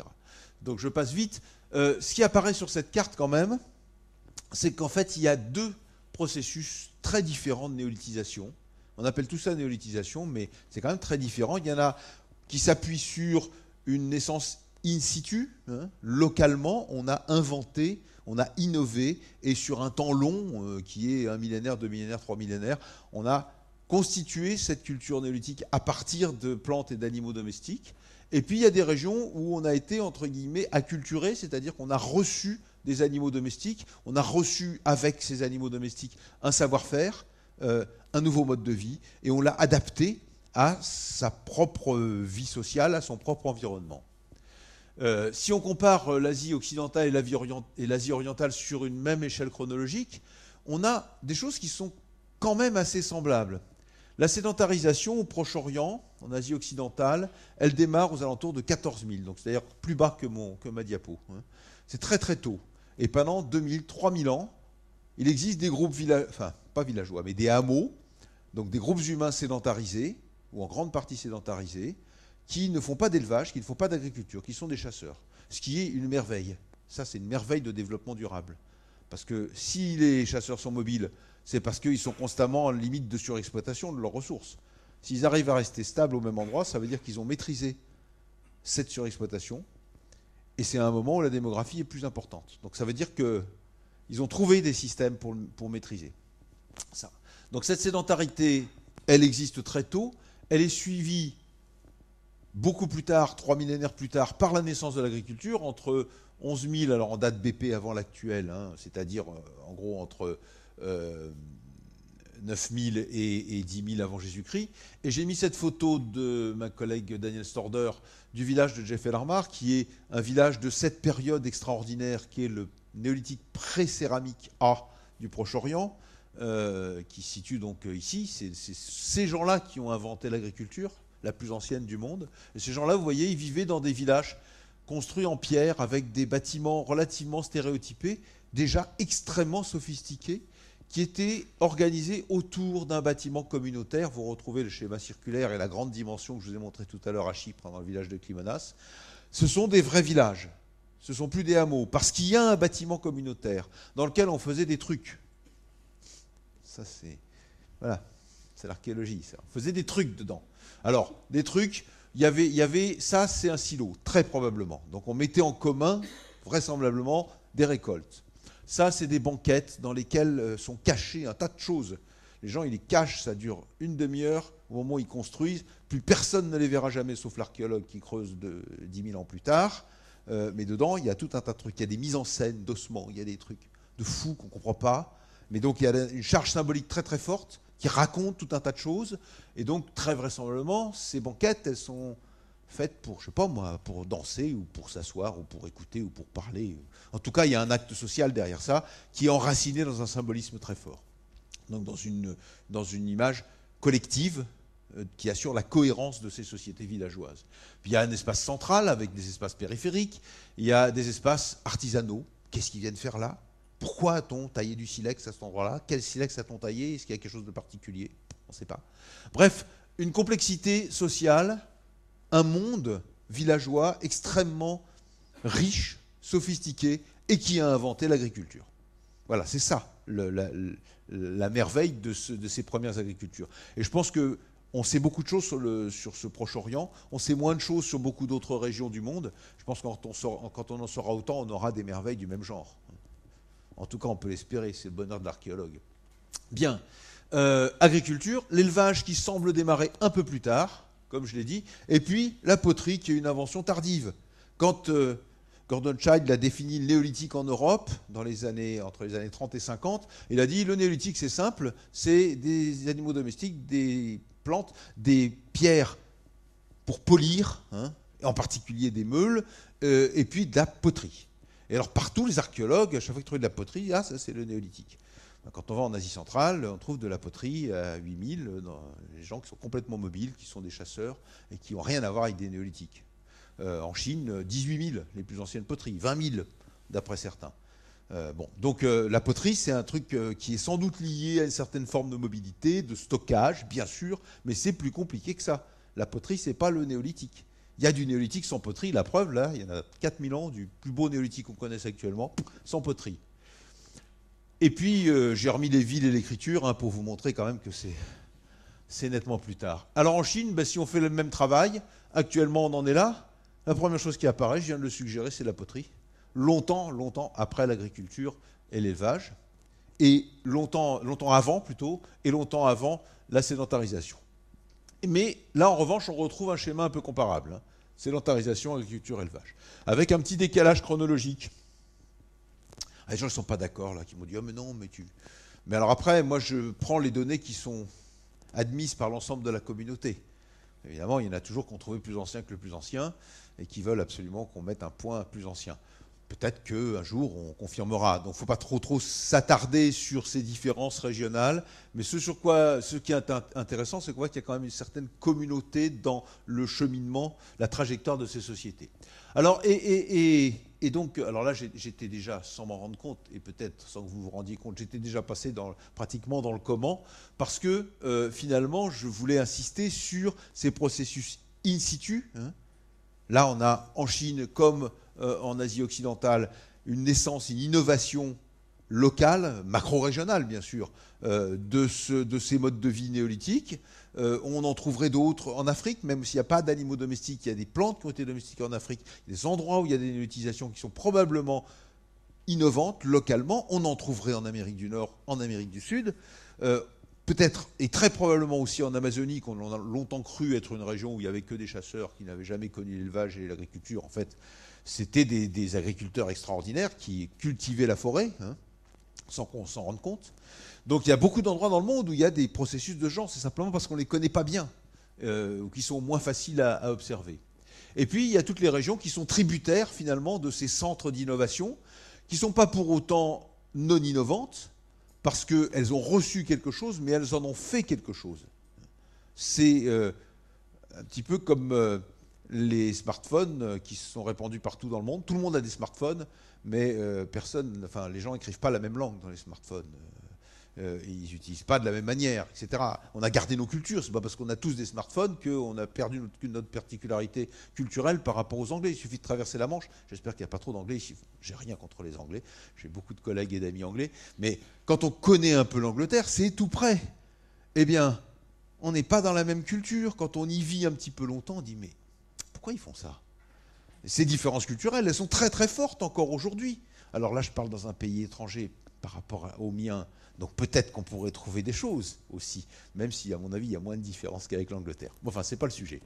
S3: Donc je passe vite. ce qui apparaît sur cette carte quand même, c'est qu'en fait, il y a deux processus très différent de néolithisation. On appelle tout ça néolithisation, mais c'est quand même très différent. Il y en a qui s'appuient sur une naissance in situ. Hein. Localement, on a inventé, on a innové, et sur un temps long, euh, qui est un millénaire, deux millénaires, trois millénaires, on a constitué cette culture néolithique à partir de plantes et d'animaux domestiques. Et puis il y a des régions où on a été, entre guillemets, acculturé, c'est-à-dire qu'on a reçu des animaux domestiques. On a reçu avec ces animaux domestiques un savoir-faire, euh, un nouveau mode de vie, et on l'a adapté à sa propre vie sociale, à son propre environnement. Euh, si on compare euh, l'Asie occidentale et l'Asie orientale sur une même échelle chronologique, on a des choses qui sont quand même assez semblables. La sédentarisation au Proche-Orient, en Asie occidentale, elle démarre aux alentours de 14 000, donc c'est-à-dire plus bas que, mon, que ma diapo. Hein. C'est très très tôt. Et pendant 2000, 3000 ans, il existe des groupes villageois, enfin pas villageois, mais des hameaux, donc des groupes humains sédentarisés, ou en grande partie sédentarisés, qui ne font pas d'élevage, qui ne font pas d'agriculture, qui sont des chasseurs. Ce qui est une merveille. Ça, c'est une merveille de développement durable. Parce que si les chasseurs sont mobiles, c'est parce qu'ils sont constamment en limite de surexploitation de leurs ressources. S'ils arrivent à rester stables au même endroit, ça veut dire qu'ils ont maîtrisé cette surexploitation et c'est un moment où la démographie est plus importante. Donc ça veut dire qu'ils ont trouvé des systèmes pour, pour maîtriser ça. Donc cette sédentarité, elle existe très tôt. Elle est suivie beaucoup plus tard, trois millénaires plus tard, par la naissance de l'agriculture, entre 11 000, alors en date BP avant l'actuelle, hein, c'est-à-dire euh, en gros entre 9 euh, 000 et, et 10 000 avant Jésus-Christ. Et j'ai mis cette photo de ma collègue Daniel Storder du village de Armar, qui est un village de cette période extraordinaire qui est le néolithique pré-céramique A du Proche-Orient, euh, qui se situe donc euh, ici. C'est ces gens-là qui ont inventé l'agriculture, la plus ancienne du monde. Et ces gens-là, vous voyez, ils vivaient dans des villages construits en pierre avec des bâtiments relativement stéréotypés, déjà extrêmement sophistiqués, qui était organisés autour d'un bâtiment communautaire. Vous retrouvez le schéma circulaire et la grande dimension que je vous ai montré tout à l'heure à Chypre, hein, dans le village de Klimonas. Ce sont des vrais villages, ce ne sont plus des hameaux, parce qu'il y a un bâtiment communautaire dans lequel on faisait des trucs. Ça, c'est. Voilà, c'est l'archéologie, ça. On faisait des trucs dedans. Alors, des trucs, il y avait ça, c'est un silo, très probablement. Donc, on mettait en commun, vraisemblablement, des récoltes. Ça, c'est des banquettes dans lesquelles euh, sont cachées un tas de choses. Les gens, ils les cachent, ça dure une demi-heure. Au moment où ils construisent, plus personne ne les verra jamais, sauf l'archéologue qui creuse de 10 000 ans plus tard. Euh, mais dedans, il y a tout un tas de trucs. Il y a des mises en scène d'ossements, il y a des trucs de fous qu'on ne comprend pas. Mais donc, il y a une charge symbolique très très forte qui raconte tout un tas de choses. Et donc, très vraisemblablement, ces banquettes, elles sont Faites pour, je sais pas moi, pour danser ou pour s'asseoir ou pour écouter ou pour parler. En tout cas, il y a un acte social derrière ça qui est enraciné dans un symbolisme très fort. Donc dans une, dans une image collective euh, qui assure la cohérence de ces sociétés villageoises. il y a un espace central avec des espaces périphériques, il y a des espaces artisanaux. Qu'est-ce qu'ils viennent faire là Pourquoi a-t-on taillé du silex à cet endroit-là Quel silex a-t-on taillé Est-ce qu'il y a quelque chose de particulier On ne sait pas. Bref, une complexité sociale un monde villageois extrêmement riche, sophistiqué, et qui a inventé l'agriculture. Voilà, c'est ça la, merveille de, ces premières agricultures. Et je pense que on sait beaucoup de choses sur, ce Proche-Orient, on sait moins de choses sur beaucoup d'autres régions du monde. Je pense que quand on, en saura autant, on aura des merveilles du même genre. En tout cas, on peut l'espérer, c'est le bonheur de l'archéologue. Bien, euh, agriculture, l'élevage qui semble démarrer un peu plus tard, comme je l'ai dit, et puis la poterie qui est une invention tardive. Quand euh, Gordon Child a défini le néolithique en Europe dans les années, entre les années 30 et 50, il a dit le néolithique c'est simple, c'est des animaux domestiques, des plantes, des pierres pour polir, hein, en particulier des meules, euh, et puis de la poterie. Et alors partout, les archéologues, à chaque fois qu'ils trouvaient de la poterie, ah ça c'est le néolithique. Quand on va en Asie centrale, on trouve de la poterie à 8000, dans les gens qui sont complètement mobiles, qui sont des chasseurs et qui n'ont rien à voir avec des néolithiques. Euh, en Chine, 18000, les plus anciennes poteries, 20 000 d'après certains. Euh, bon, donc euh, la poterie, c'est un truc qui est sans doute lié à une certaine forme de mobilité, de stockage, bien sûr, mais c'est plus compliqué que ça. La poterie, c'est pas le néolithique. Il y a du néolithique sans poterie, la preuve, là, il y en a 4000 ans, du plus beau néolithique qu'on connaisse actuellement, sans poterie. Et puis, euh, j'ai remis les villes et l'écriture hein, pour vous montrer quand même que c'est nettement plus tard. Alors en Chine, ben, si on fait le même travail, actuellement on en est là, la première chose qui apparaît, je viens de le suggérer, c'est la poterie. Longtemps, longtemps après l'agriculture et l'élevage, et longtemps, longtemps avant plutôt, et longtemps avant la sédentarisation. Mais là, en revanche, on retrouve un schéma un peu comparable. Hein. Sédentarisation, agriculture, élevage. Avec un petit décalage chronologique. Ah, les gens ne sont pas d'accord, là, qui m'ont dit, Ah mais non, mais tu... Mais alors après, moi, je prends les données qui sont admises par l'ensemble de la communauté. Évidemment, il y en a toujours qu'on trouve plus ancien que le plus ancien et qui veulent absolument qu'on mette un point plus ancien. Peut-être qu'un jour, on confirmera. Donc, il ne faut pas trop trop s'attarder sur ces différences régionales. Mais ce, ce qui est intéressant, c'est qu'on voit qu'il y a quand même une certaine communauté dans le cheminement, la trajectoire de ces sociétés. Alors, et et donc, alors là, j'étais déjà, sans m'en rendre compte, et peut-être sans que vous vous rendiez compte, j'étais déjà passé pratiquement dans le comment, parce que euh, finalement, je voulais insister sur ces processus in situ. Hein. Là, on a en Chine, comme euh, en Asie occidentale, une naissance, une innovation locale, macro-régionale bien sûr, euh, de, ces modes de vie néolithiques. Euh, on en trouverait d'autres en Afrique, même s'il n'y a pas d'animaux domestiques, il y a des plantes qui ont été domestiquées en Afrique, des endroits où il y a des utilisations qui sont probablement innovantes localement. On en trouverait en Amérique du Nord, en Amérique du Sud. Euh, peut-être et très probablement aussi en Amazonie, qu'on a longtemps cru être une région où il n'y avait que des chasseurs qui n'avaient jamais connu l'élevage et l'agriculture. En fait, c'était des, agriculteurs extraordinaires qui cultivaient la forêt, hein, sans qu'on s'en rende compte. Donc il y a beaucoup d'endroits dans le monde où il y a des processus de gens, c'est simplement parce qu'on ne les connaît pas bien, euh, ou qui sont moins faciles à, observer. Et puis il y a toutes les régions qui sont tributaires finalement de ces centres d'innovation, qui ne sont pas pour autant non innovantes, parce qu'elles ont reçu quelque chose, mais elles en ont fait quelque chose. C'est euh, un petit peu comme euh, les smartphones qui se sont répandus partout dans le monde. Tout le monde a des smartphones, mais personne, enfin, les gens n'écrivent pas la même langue dans les smartphones. Euh, ils n'utilisent pas de la même manière, etc. On a gardé nos cultures, c'est pas parce qu'on a tous des smartphones qu'on a perdu notre, notre, particularité culturelle par rapport aux Anglais. Il suffit de traverser la Manche. J'espère qu'il n'y a pas trop d'Anglais ici. J'ai rien contre les Anglais, j'ai beaucoup de collègues et d'amis anglais, mais quand on connaît un peu l'Angleterre, c'est tout près. Eh bien, on n'est pas dans la même culture. Quand on y vit un petit peu longtemps, on dit mais pourquoi ils font ça Ces différences culturelles, elles sont très très fortes encore aujourd'hui. Alors là, je parle dans un pays étranger, par rapport au mien. Donc peut-être qu'on pourrait trouver des choses aussi, même si, à mon avis, il y a moins de différence qu'avec l'Angleterre. enfin, ce n'est pas le sujet.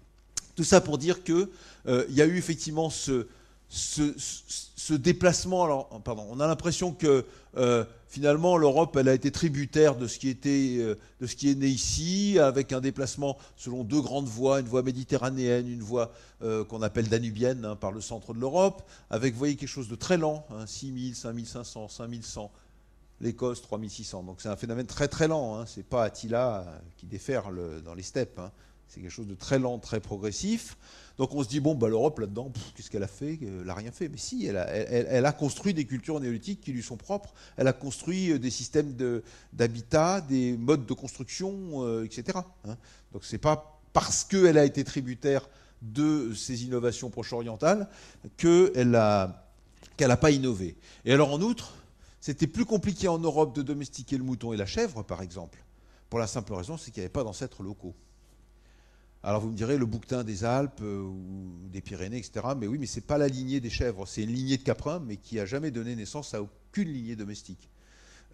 S3: Tout ça pour dire qu'il euh, y a eu effectivement ce, ce, déplacement. Alors, pardon, on a l'impression que euh, finalement l'Europe, elle a été tributaire de ce qui était, euh, de ce qui est né ici, avec un déplacement selon deux grandes voies, une voie méditerranéenne, une voie euh, qu'on appelle danubienne hein, par le centre de l'Europe, avec, voyez, quelque chose de très lent, 6000, 5500, 5100 l'Écosse 3600. Donc c'est un phénomène très très lent, hein. Ce n'est pas Attila euh, qui déferle euh, dans les steppes, hein. c'est quelque chose de très lent, très progressif. Donc on se dit, bon, bah, l'Europe là-dedans, qu'est-ce qu'elle a fait euh, Elle n'a rien fait. Mais si, elle a, construit des cultures néolithiques qui lui sont propres, elle a construit des systèmes d'habitat, des modes de construction, etc. Hein. Donc c'est pas parce qu'elle a été tributaire de ces innovations proche-orientales qu'elle n'a pas innové. Et alors en outre, c'était plus compliqué en Europe de domestiquer le mouton et la chèvre, par exemple, pour la simple raison, c'est qu'il n'y avait pas d'ancêtres locaux. Alors vous me direz, le bouquetin des Alpes euh, ou des Pyrénées, etc. Mais oui, mais ce n'est pas la lignée des chèvres, c'est une lignée de caprins, mais qui n'a jamais donné naissance à aucune lignée domestique.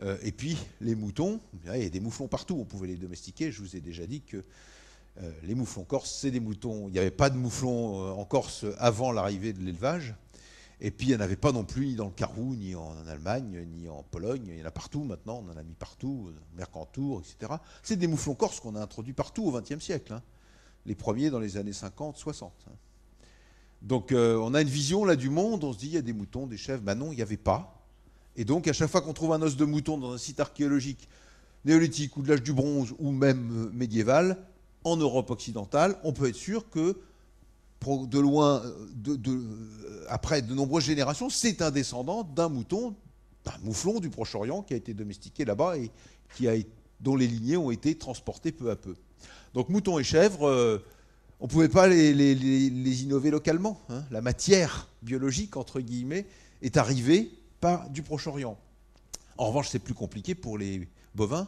S3: Euh, et puis les moutons, il y a des mouflons partout, on pouvait les domestiquer. Je vous ai déjà dit que euh, les mouflons corses, c'est des moutons. Il n'y avait pas de mouflons en Corse avant l'arrivée de l'élevage. Et puis, il n'y en avait pas non plus ni dans le Carou, ni en Allemagne, ni en Pologne. Il y en a partout maintenant, on en a mis partout, euh, Mercantour, etc. C'est des mouflons corses qu'on a introduits partout au XXe siècle. Hein. Les premiers dans les années 50, 60. Hein. Donc, euh, on a une vision là du monde, on se dit, il y a des moutons, des chèvres. Ben non, il n'y avait pas. Et donc, à chaque fois qu'on trouve un os de mouton dans un site archéologique néolithique ou de l'âge du bronze ou même euh, médiéval, en Europe occidentale, on peut être sûr que de loin, euh, euh, après de nombreuses générations, c'est un descendant d'un mouton, d'un mouflon du Proche-Orient qui a été domestiqué là-bas et dont les lignées ont été transportées peu à peu. Donc moutons et chèvres, euh, on ne pouvait pas les, innover localement. Hein. La matière biologique, entre guillemets, est arrivée par du Proche-Orient. En revanche, c'est plus compliqué pour les bovins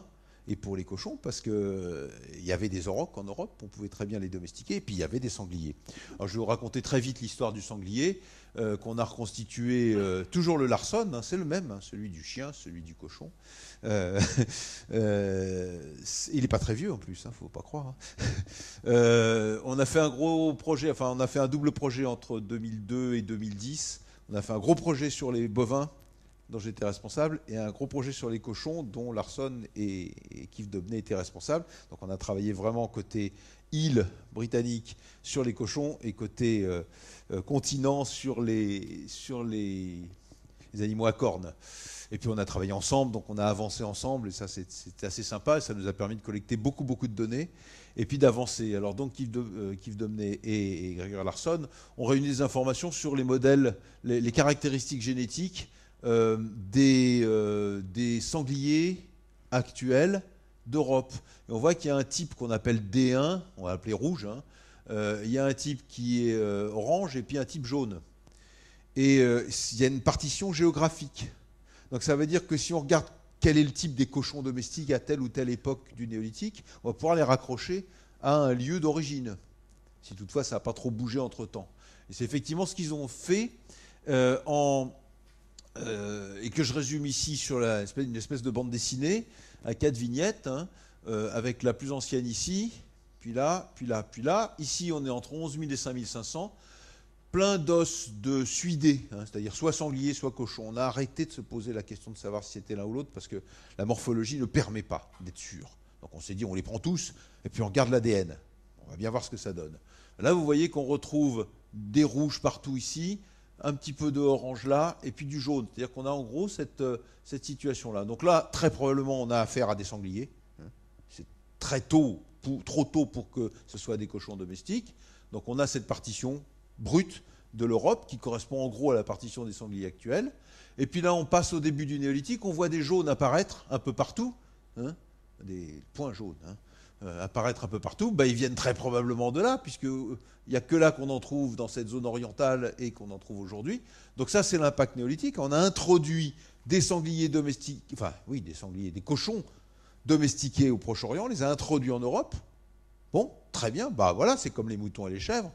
S3: et pour les cochons, parce qu'il euh, y avait des orques en Europe, on pouvait très bien les domestiquer, et puis il y avait des sangliers. je vais vous raconter très vite l'histoire du sanglier, euh, qu'on a reconstitué, euh, toujours le Larson, hein, c'est le même, hein, celui du chien, celui du cochon. il n'est pas très vieux en plus, il hein, ne faut pas croire. on a fait un gros projet, enfin on a fait un double projet entre 2002 et 2010, on a fait un gros projet sur les bovins dont j'étais responsable, et un gros projet sur les cochons dont Larson et, et Keith étaient responsables. Donc on a travaillé vraiment côté île britannique sur les cochons et côté euh, euh, continent sur les, sur les, animaux à cornes. Et puis on a travaillé ensemble, donc on a avancé ensemble, et ça c'était assez sympa, et ça nous a permis de collecter beaucoup beaucoup de données, et puis d'avancer. Alors donc Keith, euh, et, Larson ont réuni des informations sur les modèles, les caractéristiques génétiques euh, des, euh, des, sangliers actuels d'Europe. Et on voit qu'il y a un type qu'on appelle D1, on va l'appeler rouge, hein. euh, il y a un type qui est orange et puis un type jaune. Et il y a une partition géographique. Donc ça veut dire que si on regarde quel est le type des cochons domestiques à telle ou telle époque du néolithique, on va pouvoir les raccrocher à un lieu d'origine, si toutefois ça n'a pas trop bougé entre-temps. Et c'est effectivement ce qu'ils ont fait en, euh, et que je résume ici sur une espèce de bande dessinée à quatre vignettes, hein, euh, avec la plus ancienne ici, puis là, puis là, puis là. Ici, on est entre 11 000 et 5 500. Plein d'os de suidés, hein, c'est-à-dire soit sanglier, soit cochon. On a arrêté de se poser la question de savoir si c'était l'un ou l'autre parce que la morphologie ne permet pas d'être sûr. Donc on s'est dit, on les prend tous et puis on garde l'ADN. On va bien voir ce que ça donne. Là, vous voyez qu'on retrouve des rouges partout ici, un petit peu de orange là, et puis du jaune. C'est-à-dire qu'on a en gros cette, euh, situation-là. Donc là, très probablement, on a affaire à des sangliers. Hein. C'est très tôt, trop tôt pour que ce soit des cochons domestiques. Donc on a cette partition brute de l'Europe qui correspond en gros à la partition des sangliers actuels. Et puis là, on passe au début du néolithique, on voit des jaunes apparaître un peu partout, hein. des points jaunes. Hein. Euh, apparaître un peu partout, bah, ils viennent très probablement de là, puisqu'il n'y euh, a que là qu'on en trouve dans cette zone orientale et qu'on en trouve aujourd'hui. Donc ça, c'est l'impact néolithique. On a introduit des sangliers domestiques, enfin oui, des sangliers, des cochons domestiqués au Proche-Orient, on les a introduits en Europe. Bon, très bien, bah voilà, c'est comme les moutons et les chèvres,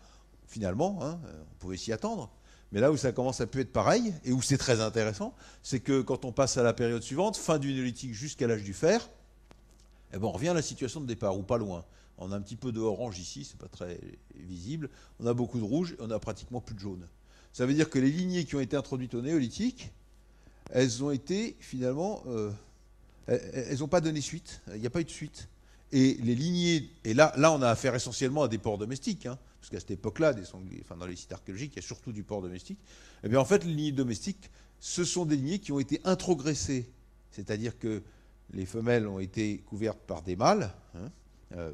S3: finalement, hein, euh, on pouvait s'y attendre. Mais là où ça commence à pu être pareil, et où c'est très intéressant, c'est que quand on passe à la période suivante, fin du néolithique jusqu'à l'âge du fer, eh ben, on revient à la situation de départ, ou pas loin. On a un petit peu de orange ici, c'est pas très visible. On a beaucoup de rouge, et on a pratiquement plus de jaune. Ça veut dire que les lignées qui ont été introduites au néolithique, elles ont été finalement, euh, elles n'ont pas donné suite. Il n'y a pas eu de suite. Et les lignées, et là, là, on a affaire essentiellement à des ports domestiques, hein, parce qu'à cette époque-là, enfin, dans les sites archéologiques, il y a surtout du port domestique. Eh bien, en fait, les lignées domestiques, ce sont des lignées qui ont été introgressées, c'est-à-dire que les femelles ont été couvertes par des mâles. Hein. Euh,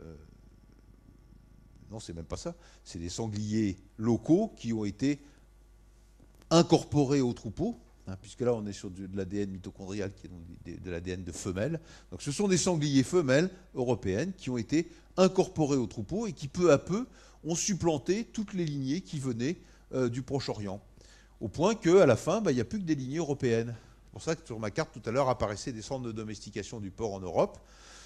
S3: euh, non, c'est même pas ça. C'est des sangliers locaux qui ont été incorporés au troupeau, hein, puisque là on est sur de, l'ADN mitochondrial qui est de, de l'ADN de femelles. Donc ce sont des sangliers femelles européennes qui ont été incorporés au troupeau et qui peu à peu ont supplanté toutes les lignées qui venaient euh, du Proche-Orient. Au point qu'à la fin, bah, il n'y a plus que des lignées européennes. C'est pour ça que sur ma carte tout à l'heure apparaissaient des centres de domestication du porc en Europe.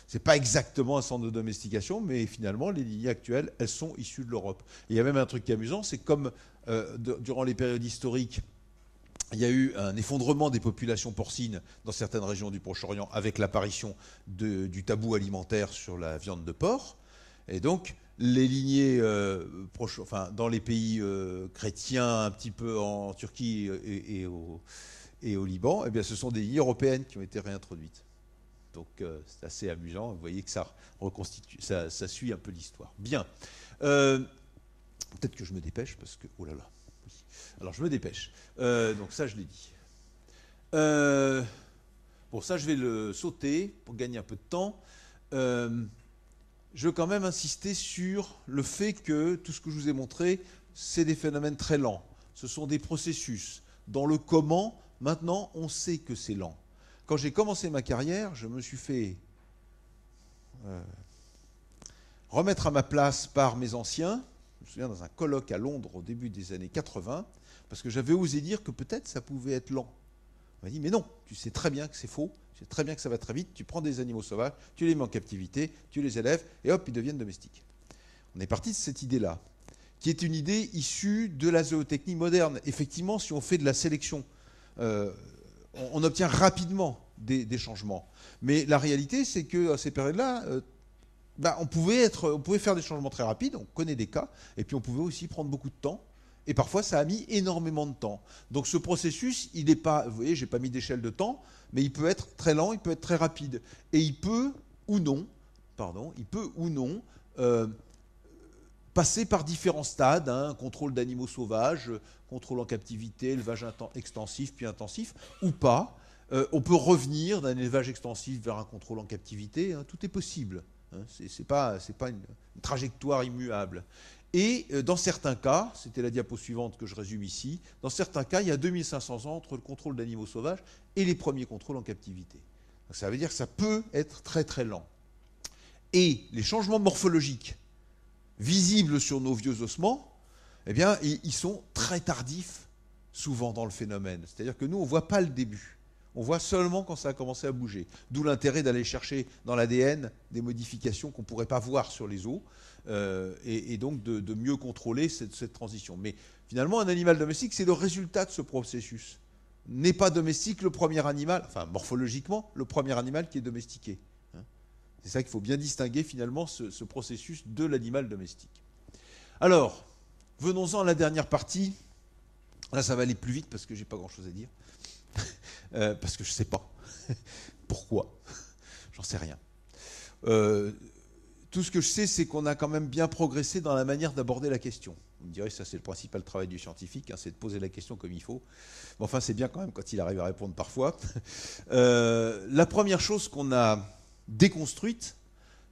S3: Ce n'est pas exactement un centre de domestication, mais finalement, les lignées actuelles, elles sont issues de l'Europe. Il y a même un truc qui est amusant, c'est comme euh, durant les périodes historiques, il y a eu un effondrement des populations porcines dans certaines régions du Proche-Orient avec l'apparition du tabou alimentaire sur la viande de porc. Et donc, les lignées euh, enfin, dans les pays euh, chrétiens, un petit peu en Turquie et au et au Liban, eh bien, ce sont des européennes qui ont été réintroduites. Donc euh, c'est assez amusant, vous voyez que ça, reconstitue, ça, suit un peu l'histoire. Bien. Euh, peut-être que je me dépêche parce que... Oh là là. Alors je me dépêche. Euh, donc ça, je l'ai dit. bon, ça, je vais le sauter pour gagner un peu de temps. je veux quand même insister sur le fait que tout ce que je vous ai montré, c'est des phénomènes très lents. Ce sont des processus. Dans le comment, Maintenant, on sait que c'est lent. Quand j'ai commencé ma carrière, je me suis fait euh, remettre à ma place par mes anciens. Je me souviens dans un colloque à Londres au début des années 80, parce que j'avais osé dire que peut-être ça pouvait être lent. On m'a dit, mais non, tu sais très bien que c'est faux, tu sais très bien que ça va très vite, tu prends des animaux sauvages, tu les mets en captivité, tu les élèves, et hop, ils deviennent domestiques. On est parti de cette idée-là, qui est une idée issue de la zootechnie moderne. Effectivement, si on fait de la sélection euh, on, obtient rapidement des, changements. Mais la réalité, c'est que à ces périodes-là, euh, bah, on, pouvait faire des changements très rapides, on connaît des cas, et puis on pouvait aussi prendre beaucoup de temps et parfois, ça a mis énormément de temps. Donc ce processus, il n'est pas, vous voyez, je n'ai pas mis d'échelle de temps, mais il peut être très lent, il peut être très rapide. Et il peut ou non, pardon, il peut ou non euh, passer par différents stades, hein, contrôle d'animaux sauvages, contrôle en captivité, élevage extensif puis intensif, ou pas. Euh, on peut revenir d'un élevage extensif vers un contrôle en captivité, hein, tout est possible. Hein, Ce n'est pas, une, trajectoire immuable. Et euh, dans certains cas, c'était la diapo suivante que je résume ici, dans certains cas, il y a 2500 ans entre le contrôle d'animaux sauvages et les premiers contrôles en captivité. ça veut dire que ça peut être très très lent. Et les changements morphologiques visibles sur nos vieux ossements, eh bien, ils sont très tardifs souvent dans le phénomène. C'est-à-dire que nous, on ne voit pas le début. On voit seulement quand ça a commencé à bouger. D'où l'intérêt d'aller chercher dans l'ADN des modifications qu'on ne pourrait pas voir sur les os, euh, et, donc de, mieux contrôler cette, cette transition. Mais finalement, un animal domestique, c'est le résultat de ce processus. N'est pas domestique le premier animal, enfin morphologiquement, le premier animal qui est domestiqué. C'est ça qu'il faut bien distinguer finalement ce, processus de l'animal domestique. Alors, venons-en à la dernière partie. Là, ça va aller plus vite parce que j'ai pas grand-chose à dire. Euh, parce que je ne sais pas. Pourquoi J'en sais rien. Euh, tout ce que je sais, c'est qu'on a quand même bien progressé dans la manière d'aborder la question. On me dirait que ça, c'est le principal travail du scientifique, hein, c'est de poser la question comme il faut. Mais enfin, c'est bien quand même quand il arrive à répondre parfois. Euh, la première chose qu'on a déconstruite,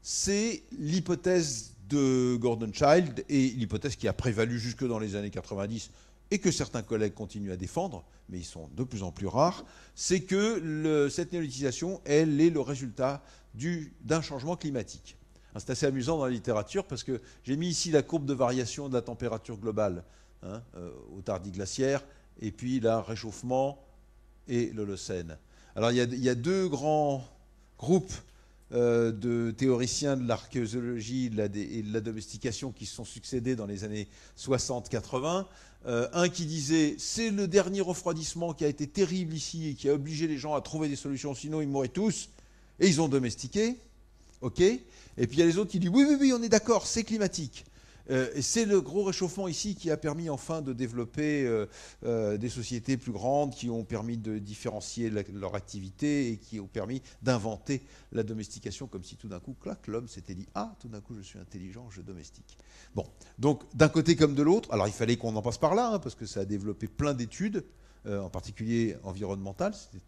S3: c'est l'hypothèse de Gordon Child et l'hypothèse qui a prévalu jusque dans les années 90 et que certains collègues continuent à défendre, mais ils sont de plus en plus rares, c'est que cette néolithisation, elle est le résultat d'un changement climatique. Hein, c'est assez amusant dans la littérature parce que j'ai mis ici la courbe de variation de la température globale hein, euh, au tardi glaciaire et puis le réchauffement et l'Holocène. Alors il y a deux grands groupes euh, de théoriciens de l'archéologie et de la domestication qui se sont succédés dans les années 60-80. Euh, un qui disait c'est le dernier refroidissement qui a été terrible ici et qui a obligé les gens à trouver des solutions, sinon ils mourraient tous. Et ils ont domestiqué. OK Et puis il y a les autres qui disent oui, oui, oui, on est d'accord, c'est climatique. Euh, c'est le gros réchauffement ici qui a permis enfin de développer euh, euh, des sociétés plus grandes, qui ont permis de différencier leur activité et qui ont permis d'inventer la domestication, comme si tout d'un coup, clac, l'homme s'était dit Ah, tout d'un coup, je suis intelligent, je domestique. Bon, donc d'un côté comme de l'autre, alors il fallait qu'on en passe par là, hein, parce que ça a développé plein d'études, en particulier environnementales, c'était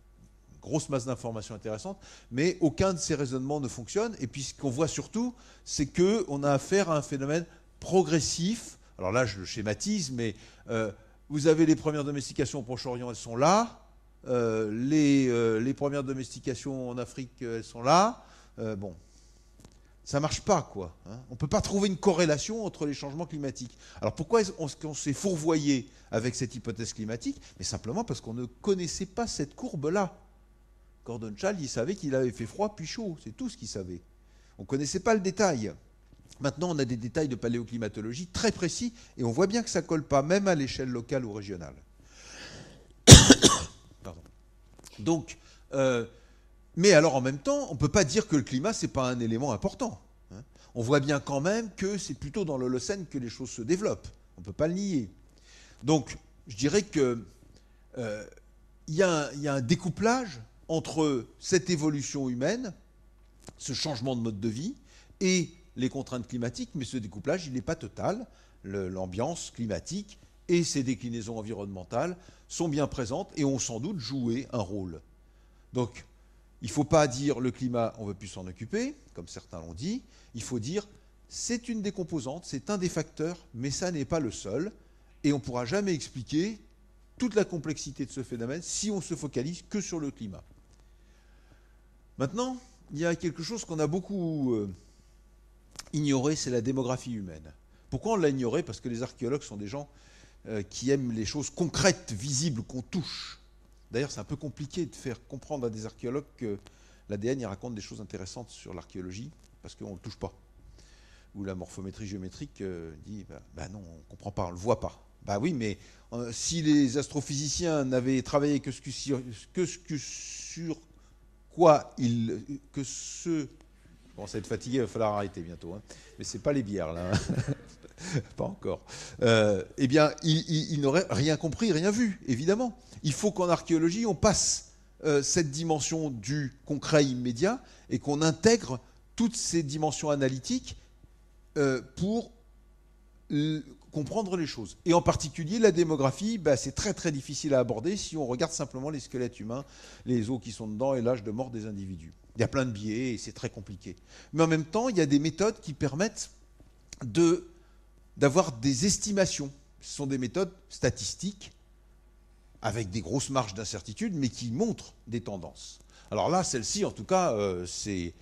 S3: grosse masse d'informations intéressantes, mais aucun de ces raisonnements ne fonctionne. Et puis ce qu'on voit surtout, c'est qu'on a affaire à un phénomène progressif. Alors là, je le schématise, mais euh, vous avez les premières domestications au Proche-Orient, elles sont là. Euh, les, euh, les, premières domestications en Afrique, elles sont là. bon, ça marche pas, quoi. Hein. on ne peut pas trouver une corrélation entre les changements climatiques. Alors pourquoi on, s'est fourvoyé avec cette hypothèse climatique Mais simplement parce qu'on ne connaissait pas cette courbe-là. Gordon Child, il savait qu'il avait fait froid puis chaud. C'est tout ce qu'il savait. On ne connaissait pas le détail. Maintenant, on a des détails de paléoclimatologie très précis et on voit bien que ça ne colle pas, même à l'échelle locale ou régionale. Donc, euh, mais alors en même temps, on ne peut pas dire que le climat, ce n'est pas un élément important. Hein. On voit bien quand même que c'est plutôt dans l'Holocène que les choses se développent. On ne peut pas le nier. Donc, je dirais que euh, il y, a un découplage entre cette évolution humaine, ce changement de mode de vie, et les contraintes climatiques, mais ce découplage, il n'est pas total. L'ambiance climatique et ses déclinaisons environnementales sont bien présentes et ont sans doute joué un rôle. Donc, il ne faut pas dire le climat, on ne veut plus s'en occuper, comme certains l'ont dit. Il faut dire c'est une des composantes, c'est un des facteurs, mais ça n'est pas le seul. Et on ne pourra jamais expliquer toute la complexité de ce phénomène si on se focalise que sur le climat. Maintenant, il y a quelque chose qu'on a beaucoup euh, Ignorer, c'est la démographie humaine. Pourquoi on l'a Parce que les archéologues sont des gens euh, qui aiment les choses concrètes, visibles, qu'on touche. D'ailleurs, c'est un peu compliqué de faire comprendre à des archéologues que l'ADN raconte des choses intéressantes sur l'archéologie, parce qu'on ne le touche pas. Ou la morphométrie géométrique euh, dit bah, bah, non, on ne comprend pas, on ne le voit pas. Bah oui, mais euh, si les astrophysiciens n'avaient travaillé que, sur, sur quoi ils, que ce Bon, ça va être fatigué, il va falloir arrêter bientôt. Hein. Mais ce n'est pas les bières, là. Hein. pas encore. Euh, eh bien, il, n'aurait rien compris, rien vu, évidemment. Il faut qu'en archéologie, on passe euh, cette dimension du concret immédiat et qu'on intègre toutes ces dimensions analytiques euh, pour comprendre les choses. Et en particulier, la démographie, bah, c'est très très difficile à aborder si on regarde simplement les squelettes humains, les os qui sont dedans et l'âge de mort des individus. Il y a plein de biais et c'est très compliqué. Mais en même temps, il y a des méthodes qui permettent de, d'avoir des estimations. Ce sont des méthodes statistiques avec des grosses marges d'incertitude, mais qui montrent des tendances. Alors là, celle-ci, en tout cas, euh, c'est,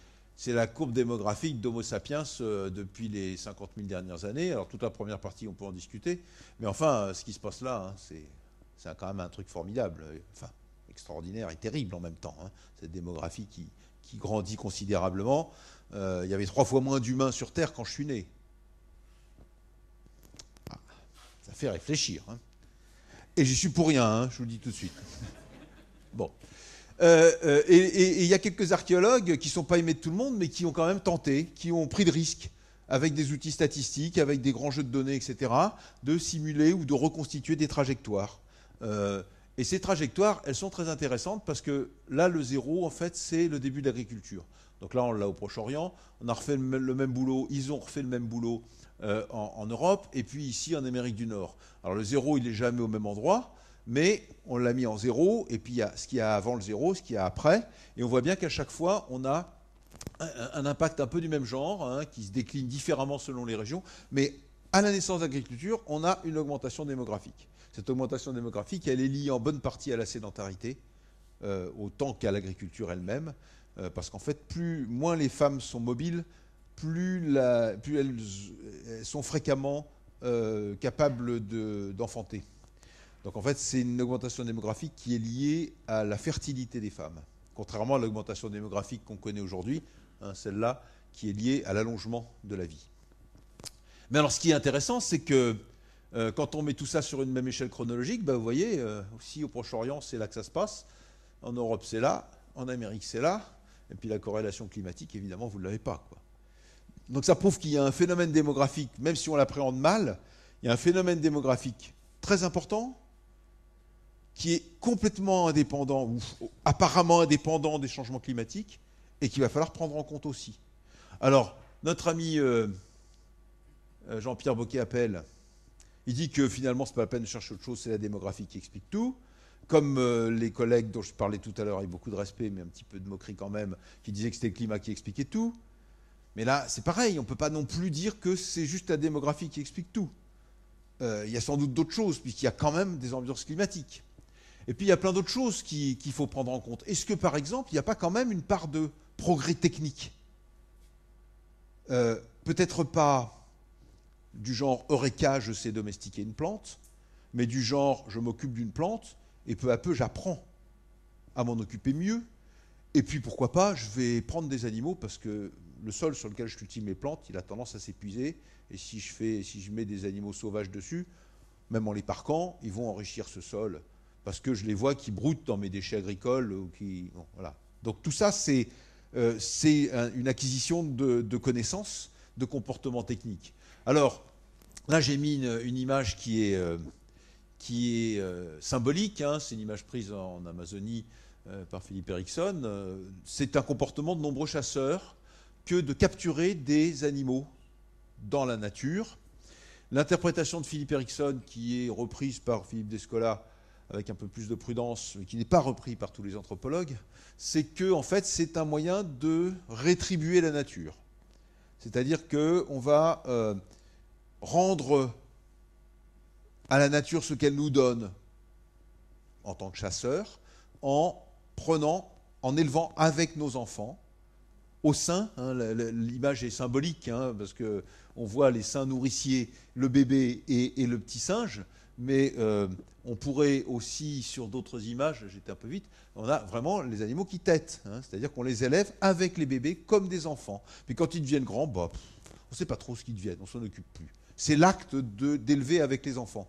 S3: la courbe démographique d'Homo sapiens euh, depuis les 50 000 dernières années. Alors toute la première partie, on peut en discuter. Mais enfin, euh, ce qui se passe là, hein, c'est, quand même un truc formidable. Enfin, extraordinaire et terrible en même temps, hein. cette démographie qui, qui grandit considérablement. Euh, il y avait trois fois moins d'humains sur Terre quand je suis né. Ah, ça fait réfléchir. Hein. Et j'y suis pour rien, hein, je vous le dis tout de suite. Bon. Euh, euh, et il y a quelques archéologues qui ne sont pas aimés de tout le monde, mais qui ont quand même tenté, qui ont pris de risques avec des outils statistiques, avec des grands jeux de données, etc., de simuler ou de reconstituer des trajectoires. Et ces trajectoires, elles sont très intéressantes parce que là, le zéro, en fait, c'est le début de l'agriculture. Donc là, on l'a au Proche-Orient, on a refait le même boulot, ils ont refait le même boulot euh, en, Europe, et puis ici en Amérique du Nord. Alors le zéro, il n'est jamais au même endroit, mais on l'a mis en zéro, et puis il y a ce qu'il y a avant le zéro, ce qu'il y a après, et on voit bien qu'à chaque fois, on a un, impact un peu du même genre, hein, qui se décline différemment selon les régions, mais à la naissance de l'agriculture, on a une augmentation démographique cette augmentation démographique, elle est liée en bonne partie à la sédentarité, euh, autant qu'à l'agriculture elle-même, euh, parce qu'en fait, plus, moins les femmes sont mobiles, plus, elles, sont fréquemment euh, capables d'enfanter. Donc en fait, c'est une augmentation démographique qui est liée à la fertilité des femmes, contrairement à l'augmentation démographique qu'on connaît aujourd'hui, hein, celle-là qui est liée à l'allongement de la vie. Mais alors ce qui est intéressant, c'est que euh, quand on met tout ça sur une même échelle chronologique, ben, vous voyez, euh, aussi au Proche-Orient, c'est là que ça se passe, en Europe, c'est là, en Amérique, c'est là, et puis la corrélation climatique, évidemment, vous ne l'avez pas. Donc ça prouve qu'il y a un phénomène démographique, même si on l'appréhende mal, il y a un phénomène démographique très important qui est complètement indépendant, ou apparemment indépendant des changements climatiques, et qu'il va falloir prendre en compte aussi. Alors, notre ami euh, Jean-Pierre Boquet appelle il dit que finalement, ce n'est pas la peine de chercher autre chose, c'est la démographie qui explique tout. Comme euh, les collègues dont je parlais tout à l'heure, avec beaucoup de respect, mais un petit peu de moquerie quand même, qui disaient que c'était le climat qui expliquait tout. Mais là, c'est pareil, on ne peut pas non plus dire que c'est juste la démographie qui explique tout. Euh, il y a sans doute d'autres choses, puisqu'il y a quand même des ambiances climatiques. Et puis il y a plein d'autres choses qu'il faut prendre en compte. Est-ce que par exemple, il n'y a pas quand même une part de progrès technique euh, Peut-être pas du genre Eureka, je sais domestiquer une plante, mais du genre je m'occupe d'une plante et peu à peu j'apprends à m'en occuper mieux. Et puis pourquoi pas, je vais prendre des animaux parce que le sol sur lequel je cultive mes plantes, il a tendance à s'épuiser. Et si je, fais, si je mets des animaux sauvages dessus, même en les parquant, ils vont enrichir ce sol parce que je les vois qui broutent dans mes déchets agricoles. Ou qui, voilà. Donc tout ça, c'est euh, une acquisition de connaissances de comportement technique. Alors, là, j'ai mis une, image qui est, euh, qui est euh, symbolique. Hein. C'est une image prise en, Amazonie euh, par Philippe Erickson. C'est un comportement de nombreux chasseurs que de capturer des animaux dans la nature. L'interprétation de Philippe Erickson, qui est reprise par Philippe Descola avec un peu plus de prudence, mais qui n'est pas repris par tous les anthropologues, c'est que en fait c'est un moyen de rétribuer la nature. C'est-à-dire qu'on va euh, rendre à la nature ce qu'elle nous donne en tant que chasseur, en prenant, en élevant avec nos enfants au sein. Hein, l'image est symbolique, hein, parce qu'on voit les saints nourriciers, le bébé et le petit singe mais euh, on pourrait aussi, sur d'autres images, j'étais un peu vite, on a vraiment les animaux qui têtent, hein. c'est-à-dire qu'on les élève avec les bébés comme des enfants. Mais quand ils deviennent grands, bah, on ne sait pas trop ce qu'ils deviennent, on s'en occupe plus. C'est l'acte d'élever avec les enfants.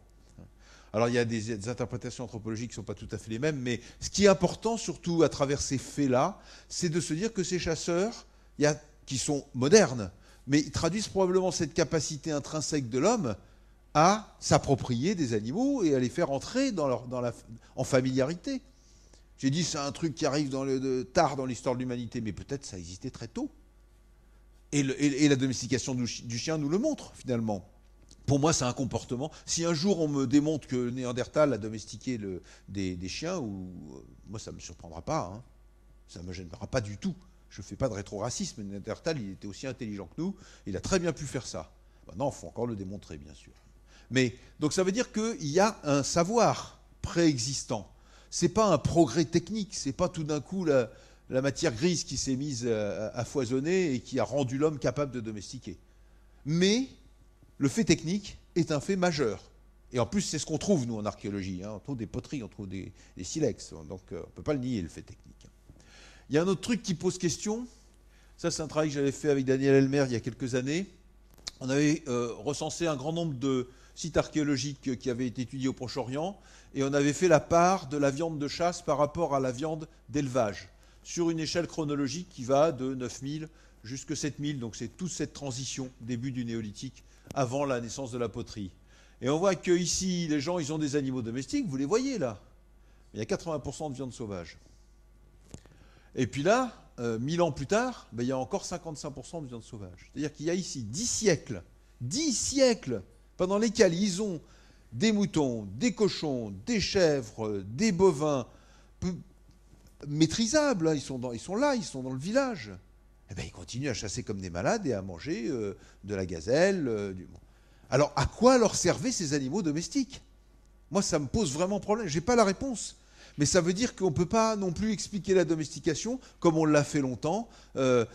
S3: Alors il y a des, interprétations anthropologiques qui ne sont pas tout à fait les mêmes, mais ce qui est important surtout à travers ces faits-là, c'est de se dire que ces chasseurs, qui sont modernes, mais ils traduisent probablement cette capacité intrinsèque de l'homme, à s'approprier des animaux et à les faire entrer en familiarité. J'ai dit, c'est un truc qui arrive dans le, tard dans l'histoire de l'humanité, mais peut-être ça existait très tôt. Et, la domestication du, chien nous le montre, finalement. Pour moi, c'est un comportement. Si un jour on me démontre que Néandertal a domestiqué des, chiens, euh, moi, ça ne me surprendra pas. Hein. Ça ne me gênera pas du tout. Je ne fais pas de rétro-racisme. Néandertal, il était aussi intelligent que nous. Il a très bien pu faire ça. Maintenant, bah il faut encore le démontrer, bien sûr donc ça veut dire qu'il y a un savoir préexistant. Ce n'est pas un progrès technique, c'est pas tout d'un coup la, matière grise qui s'est mise euh, à, foisonner et qui a rendu l'homme capable de domestiquer. Mais le fait technique est un fait majeur. Et en plus, c'est ce qu'on trouve, nous, en archéologie. Hein. On trouve des poteries, on trouve des, silex. Donc, euh, on peut pas le nier, le fait technique. Il y a un autre truc qui pose question. Ça, c'est un travail que j'avais fait avec Daniel Elmer il y a quelques années. On avait euh, recensé un grand nombre de, site archéologique qui avait été étudié au Proche-Orient, et on avait fait la part de la viande de chasse par rapport à la viande d'élevage, sur une échelle chronologique qui va de 9000 jusqu'à 7000, donc c'est toute cette transition début du néolithique avant la naissance de la poterie. Et on voit que ici les gens, ils ont des animaux domestiques, vous les voyez là. il y a 80% de viande sauvage. Et puis là, 1000 euh, ans plus tard, ben, il y a encore 55% de viande sauvage. C'est-à-dire qu'il y a ici 10 siècles, 10 siècles pendant lesquels ils ont des moutons, des cochons, des chèvres, des bovins maîtrisables. Hein. ils, sont là, ils sont dans le village. Eh bien, ils continuent à chasser comme des malades et à manger euh, de la gazelle. Euh, Alors, à quoi leur servaient ces animaux domestiques Moi, ça me pose vraiment problème. Je n'ai pas la réponse. Mais ça veut dire qu'on ne peut pas non plus expliquer la domestication, comme on l'a fait longtemps, euh,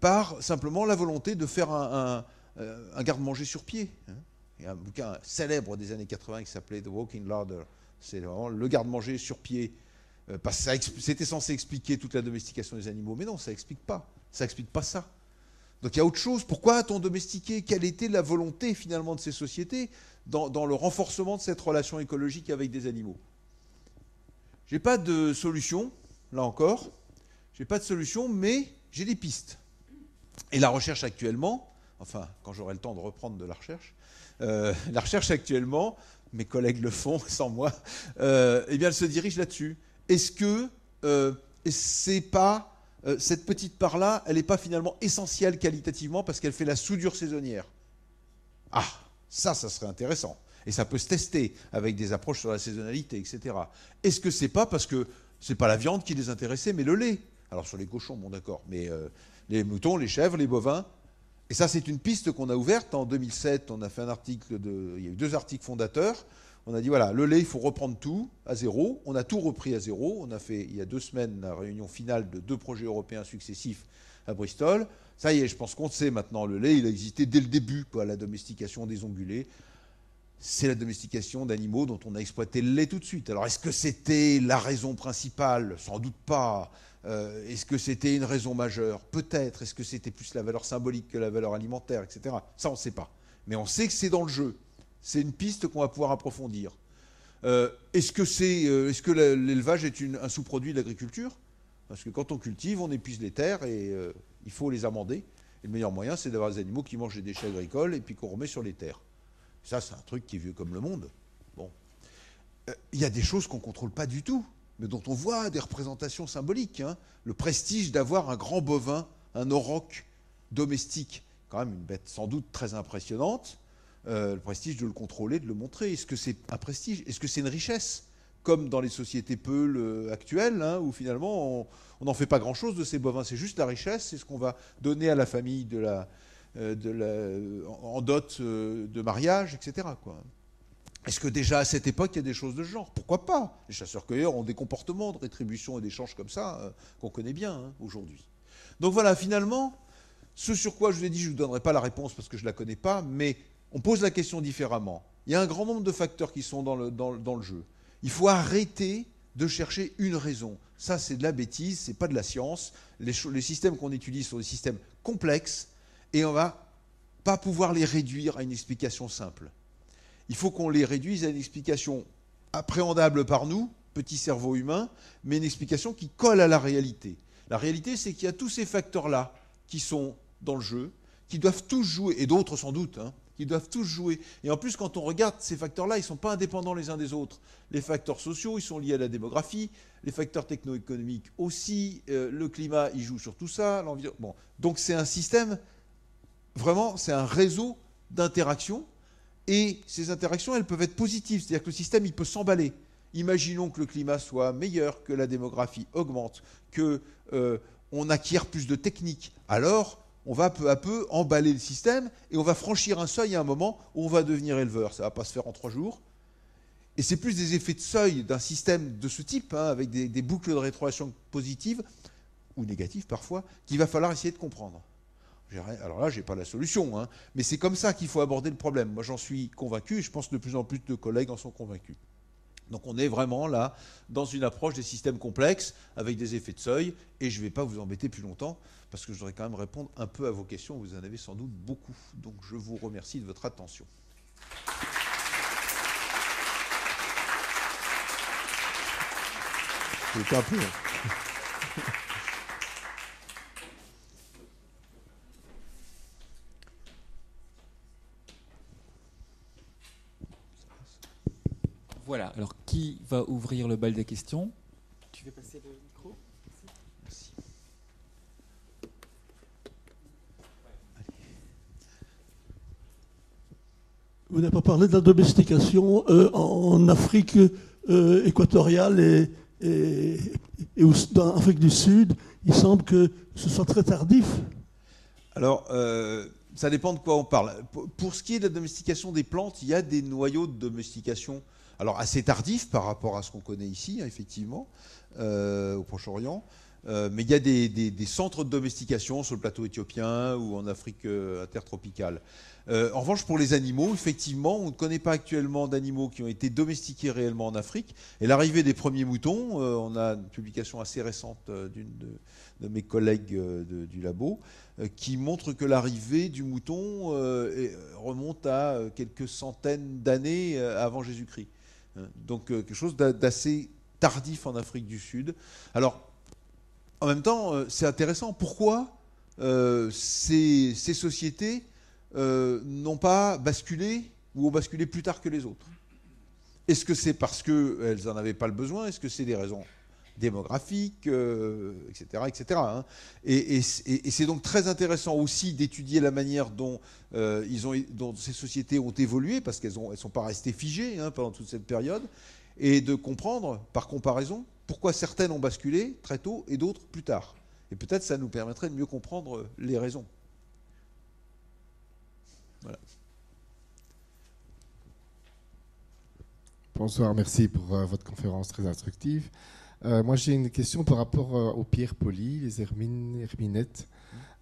S3: par simplement la volonté de faire un, garde-manger sur pied. Hein. Il y a un bouquin célèbre des années 80 qui s'appelait The Walking Larder, C'est vraiment le garde-manger sur pied. Euh, Parce que c'était censé expliquer toute la domestication des animaux, mais non, ça n'explique pas. Ça n'explique pas ça. Donc il y a autre chose. Pourquoi a-t-on domestiqué Quelle était la volonté finalement de ces sociétés dans, dans le renforcement de cette relation écologique avec des animaux Je n'ai pas de solution, là encore. je n'ai pas de solution, mais j'ai des pistes. Et la recherche actuellement, enfin, quand j'aurai le temps de reprendre de la recherche, euh, la recherche actuellement, mes collègues le font sans moi, euh, eh bien, elle se dirige là-dessus. Est-ce que euh, c'est pas cette petite part-là, elle n'est pas finalement essentielle qualitativement parce qu'elle fait la soudure saisonnière Ah, ça, ça serait intéressant. Et ça peut se tester avec des approches sur la saisonnalité, etc. Est-ce que c'est pas parce que c'est pas la viande qui les intéressait, mais le lait Alors sur les cochons, bon d'accord, mais les moutons, les chèvres, les bovins, et ça, c'est une piste qu'on a ouverte. En 2007, on a fait un article de, il y a eu deux articles fondateurs. On a dit voilà, le lait, il faut reprendre tout à zéro. On a tout repris à zéro. On a fait il y a deux semaines la réunion finale de deux projets européens successifs à Bristol. Ça y est, je pense qu'on sait maintenant. Le lait, il a existé dès le début, la domestication des ongulés. C'est la domestication d'animaux dont on a exploité le lait tout de suite. Alors, est-ce que c'était la raison principale Sans doute pas. Euh, est-ce que c'était une raison majeure Peut-être. Est-ce que c'était plus la valeur symbolique que la valeur alimentaire, etc. Ça, on ne sait pas. Mais on sait que c'est dans le jeu. C'est une piste qu'on va pouvoir approfondir. Euh, est-ce que, euh, l'élevage est un sous-produit de l'agriculture Parce que quand on cultive, on épuise les terres et il faut les amender. le meilleur moyen, c'est d'avoir des animaux qui mangent des déchets agricoles et puis qu'on remet sur les terres. Ça, c'est un truc qui est vieux comme le monde. Bon. Il y a des choses qu'on ne contrôle pas du tout mais dont on voit des représentations symboliques. Hein. Le prestige d'avoir un grand bovin, un auroch domestique, quand même une bête sans doute très impressionnante. Euh, le prestige de le contrôler, de le montrer. Est-ce que c'est un prestige Est-ce que c'est une richesse Comme dans les sociétés peu actuelles, hein, où finalement on n'en fait pas grand-chose de ces bovins. C'est juste la richesse, c'est ce qu'on va donner à la famille euh, en dot euh, de mariage, etc. Est-ce que déjà à cette époque, il y a des choses de genre Pourquoi pas Les chasseurs-cueilleurs ont des comportements de rétribution et d'échange comme ça euh, qu'on connaît bien hein, aujourd'hui. Donc voilà, finalement, ce sur quoi je vous ai dit, je ne vous donnerai pas la réponse parce que je ne la connais pas, mais on pose la question différemment. Il y a un grand nombre de facteurs qui sont dans le, jeu. Il faut arrêter de chercher une raison. Ça, c'est de la bêtise, c'est pas de la science. Les, systèmes qu'on étudie sont des systèmes complexes et on va pas pouvoir les réduire à une explication simple il faut qu'on les réduise à une explication appréhendable par nous, petit cerveau humain, mais une explication qui colle à la réalité. La réalité, c'est qu'il y a tous ces facteurs-là qui sont dans le jeu, qui doivent tous jouer, et d'autres sans doute, hein, qui doivent tous jouer. Et en plus, quand on regarde ces facteurs-là, ils ne sont pas indépendants les uns des autres. Les facteurs sociaux, ils sont liés à la démographie, les facteurs techno-économiques aussi, euh, le climat, il joue sur tout ça, l'environnement. Donc c'est un système, vraiment, c'est un réseau d'interactions et ces interactions, elles peuvent être positives, c'est-à-dire que le système, il peut s'emballer. Imaginons que le climat soit meilleur, que la démographie augmente, que euh, on acquiert plus de techniques. Alors, on va peu à peu emballer le système et on va franchir un seuil à un moment où on va devenir éleveur. Ça ne va pas se faire en trois jours. Et c'est plus des effets de seuil d'un système de ce type, hein, avec des boucles de rétroaction positives ou négatives parfois, qu'il va falloir essayer de comprendre. Alors là, je n'ai pas la solution, hein. mais c'est comme ça qu'il faut aborder le problème. Moi, j'en suis convaincu, et je pense que de plus en plus de collègues en sont convaincus. Donc on est vraiment là dans une approche des systèmes complexes avec des effets de seuil, et je ne vais pas vous embêter plus longtemps, parce que je voudrais quand même répondre un peu à vos questions, vous en avez sans doute beaucoup. Donc je vous remercie de votre attention.
S2: Voilà, alors qui va ouvrir le bal des questions Tu veux passer le micro
S3: Vous n'avez pas parlé de la domestication euh, en Afrique euh, équatoriale et, en Afrique du Sud. Il semble que ce soit très tardif. Alors, euh, ça dépend de quoi on parle. pour ce qui est de la domestication des plantes, il y a des noyaux de domestication alors assez tardif par rapport à ce qu'on connaît ici, hein, effectivement, euh, au Proche-Orient. Euh, mais il y a des, centres de domestication sur le plateau éthiopien ou en Afrique euh, intertropicale. en revanche, pour les animaux, effectivement, on ne connaît pas actuellement d'animaux qui ont été domestiqués réellement en Afrique. Et l'arrivée des premiers moutons, on a une publication assez récente d'une de, mes collègues du labo, qui montre que l'arrivée du mouton remonte à quelques centaines d'années avant Jésus-Christ. Euh, donc euh, quelque chose d'assez tardif en Afrique du Sud. Alors, en même temps, euh, c'est intéressant. Pourquoi ces, sociétés n'ont pas basculé ou ont basculé plus tard que les autres Est-ce que c'est parce qu'elles n'en avaient pas le besoin Est-ce que c'est des raisons démographiques, euh, etc. Hein. etc. Et, c'est donc très intéressant aussi d'étudier la manière dont, euh, ces sociétés ont évolué, parce qu'elles ne sont pas restées figées hein, pendant toute cette période, et de comprendre, par comparaison, pourquoi certaines ont basculé très tôt et d'autres plus tard. Et peut-être ça nous permettrait de mieux comprendre les raisons. Voilà.
S1: Bonsoir, merci pour euh, votre conférence très instructive. Euh, moi, j'ai une question par rapport euh, aux pierres polies, les herminettes.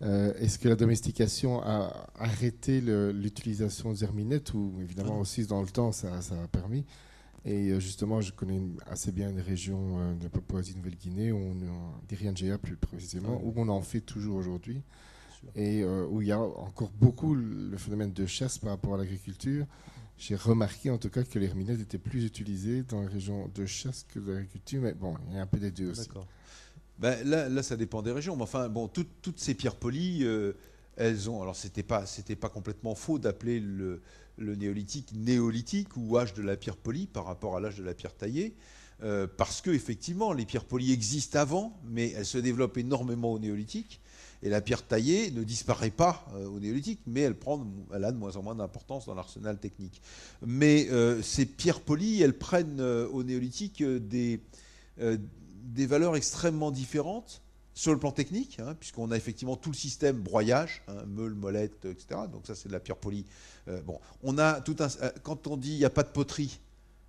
S1: Euh, est-ce que la domestication a arrêté l'utilisation des herminettes ou évidemment aussi dans le temps ça, a permis Et justement, je connais assez bien une région de la Papouasie-Nouvelle-Guinée, Géa, plus précisément, ah où on en fait toujours aujourd'hui et où il y a encore beaucoup le phénomène de chasse par rapport à l'agriculture j'ai remarqué en tout cas que les était étaient plus utilisées dans les régions de chasse que de l'agriculture, mais bon, il y a un peu des deux aussi.
S3: Ben là, ça dépend des régions, mais enfin, bon, toutes ces pierres polies, euh, elles ont. Alors, c'était pas, c'était pas complètement faux d'appeler le, néolithique néolithique ou âge de la pierre polie par rapport à l'âge de la pierre taillée. Euh, parce que effectivement, les pierres polies existent avant, mais elles se développent énormément au néolithique. Et la pierre taillée ne disparaît pas euh, au néolithique, mais elle, prend, elle a de moins en moins d'importance dans l'arsenal technique. Mais euh, ces pierres polies, elles prennent euh, au néolithique des, valeurs extrêmement différentes sur le plan technique, hein, puisqu'on a effectivement tout le système broyage, hein, meule, molette, etc. Donc ça, c'est de la pierre polie. bon, on a tout un. Quand on dit il n'y a pas de poterie,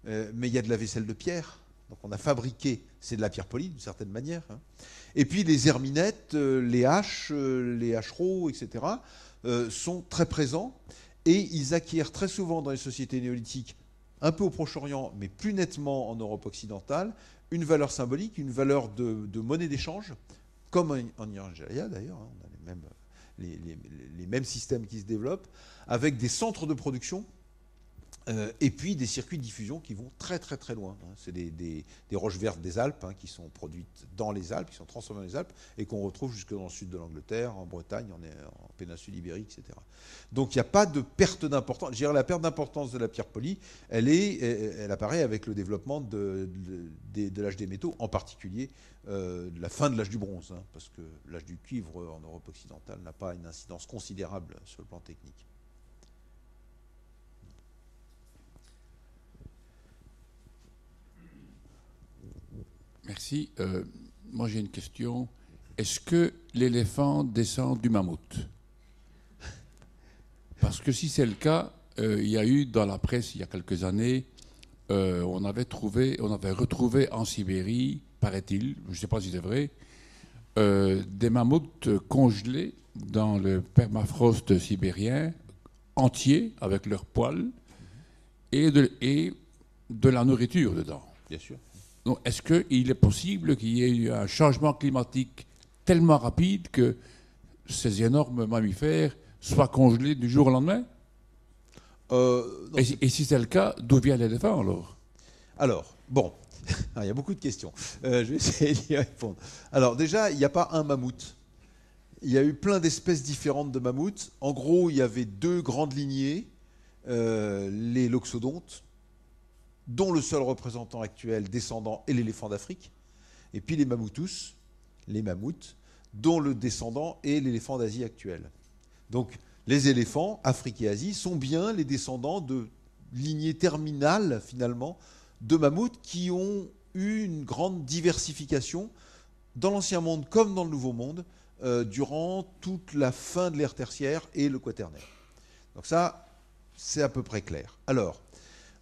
S3: mais il y a de la vaisselle de pierre. Donc on a fabriqué, c'est de la pierre polie d'une certaine manière. Hein, et puis les herminettes, euh, les haches, euh, les hachereaux, etc., euh, sont très présents et ils acquièrent très souvent dans les sociétés néolithiques, un peu au Proche-Orient, mais plus nettement en Europe occidentale, une valeur symbolique, une valeur de, monnaie d'échange, comme en, en d'ailleurs, hein. on a les les mêmes systèmes qui se développent, avec des centres de production euh, et puis des circuits de diffusion qui vont très très très loin. Hein. C'est des, roches vertes des Alpes hein, qui sont produites dans les Alpes, qui sont transformées dans les Alpes et qu'on retrouve jusque dans le sud de l'Angleterre, en Bretagne, en, péninsule ibérique, etc. Donc il n'y a pas de perte d'importance. La perte d'importance de la pierre polie, elle, apparaît avec le développement de, l'âge des métaux, en particulier euh, la fin de l'âge du bronze, hein, parce que l'âge du cuivre en Europe occidentale n'a pas une incidence considérable sur le plan technique. Merci.
S1: Euh, moi, j'ai une question. Est-ce que l'éléphant descend du mammouth Parce que si c'est le cas, euh, il y a eu dans la presse il y a quelques années, euh, on, avait trouvé, on avait retrouvé en Sibérie, paraît-il, je ne sais pas si c'est vrai, des mammouths congelés dans le permafrost sibérien, entiers, avec leurs poils, et de, et de la nourriture dedans. Bien sûr. Donc, est-ce qu'il est possible qu'il y ait eu un changement climatique tellement rapide que ces énormes mammifères soient congelés du jour au lendemain euh, et, si, c'est le cas,
S3: d'où vient l'éléphant alors Alors, bon, ah, il y a beaucoup de questions. Euh, je vais essayer d'y répondre. Alors déjà, il n'y a pas un mammouth. Il y a eu plein d'espèces différentes de mammouths. En gros, il y avait deux grandes lignées, euh, les loxodontes, dont le seul représentant actuel descendant est l'éléphant d'Afrique, et puis les mammouths, les mammouths, dont le descendant est l'éléphant d'Asie actuel. Donc les éléphants, Afrique et Asie, sont bien les descendants de lignées terminales, finalement, de mammouths qui ont eu une grande diversification dans l'Ancien Monde comme dans le Nouveau Monde euh, durant toute la fin de l'ère tertiaire et le quaternaire. Donc ça, c'est à peu près clair. Alors,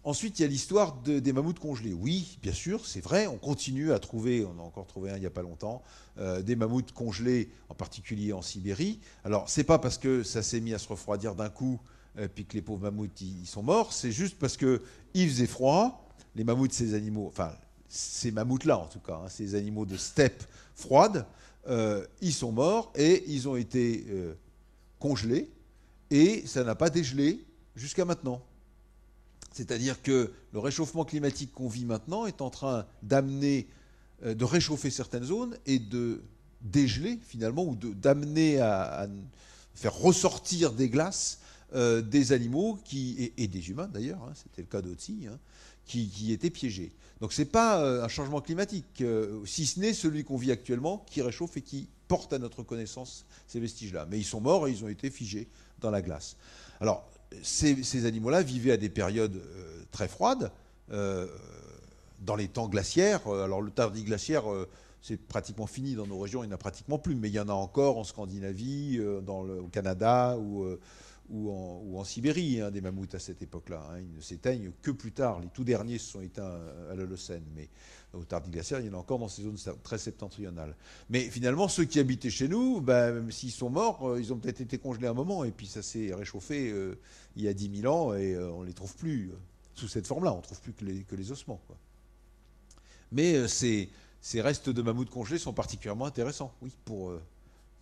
S3: Ensuite, il y a l'histoire des mammouths congelés. Oui, bien sûr, c'est vrai, on continue à trouver, on a encore trouvé un il n'y a pas longtemps, euh, des mammouths congelés, en particulier en Sibérie. Alors, c'est pas parce que ça s'est mis à se refroidir d'un coup, euh, puis que les pauvres mammouths, ils sont morts, c'est juste parce que faisait froid, les mammouths, ces animaux, enfin, ces mammouths-là en tout cas, hein, ces animaux de steppe froide, euh, ils sont morts et ils ont été congelés, et ça n'a pas dégelé jusqu'à maintenant. C'est-à-dire que le réchauffement climatique qu'on vit maintenant est en train d'amener, euh, de réchauffer certaines zones et de dégeler finalement, ou d'amener à, faire ressortir des glaces euh, des animaux qui, et, des humains d'ailleurs, hein, c'était le cas d'Otsi, hein, qui, étaient piégés. Donc ce n'est pas euh, un changement climatique, si ce n'est celui qu'on vit actuellement, qui réchauffe et qui porte à notre connaissance ces vestiges-là. Mais ils sont morts et ils ont été figés dans la glace. Alors, ces, animaux-là vivaient à des périodes euh, très froides, euh, dans les temps glaciaires. Euh, alors le tardiglaciaire glaciaire, c'est pratiquement fini dans nos régions, il n'y en a pratiquement plus, mais il y en a encore en Scandinavie, dans le, au Canada ou ou en, en Sibérie, hein, des mammouths à cette époque-là. Hein. Ils ne s'éteignent que plus tard. Les tout derniers se sont éteints à l'Holocène, mais au Tardiglaciaire, il y en a encore dans ces zones très septentrionales. Mais finalement, ceux qui habitaient chez nous, ben, même s'ils sont morts, euh, ils ont peut-être été congelés un moment, et puis ça s'est réchauffé euh, il y a 10 000 ans, et euh, on ne les trouve plus sous cette forme-là. On ne trouve plus que les, ossements. Mais ces, ces, restes de mammouths congelés sont particulièrement intéressants, oui, pour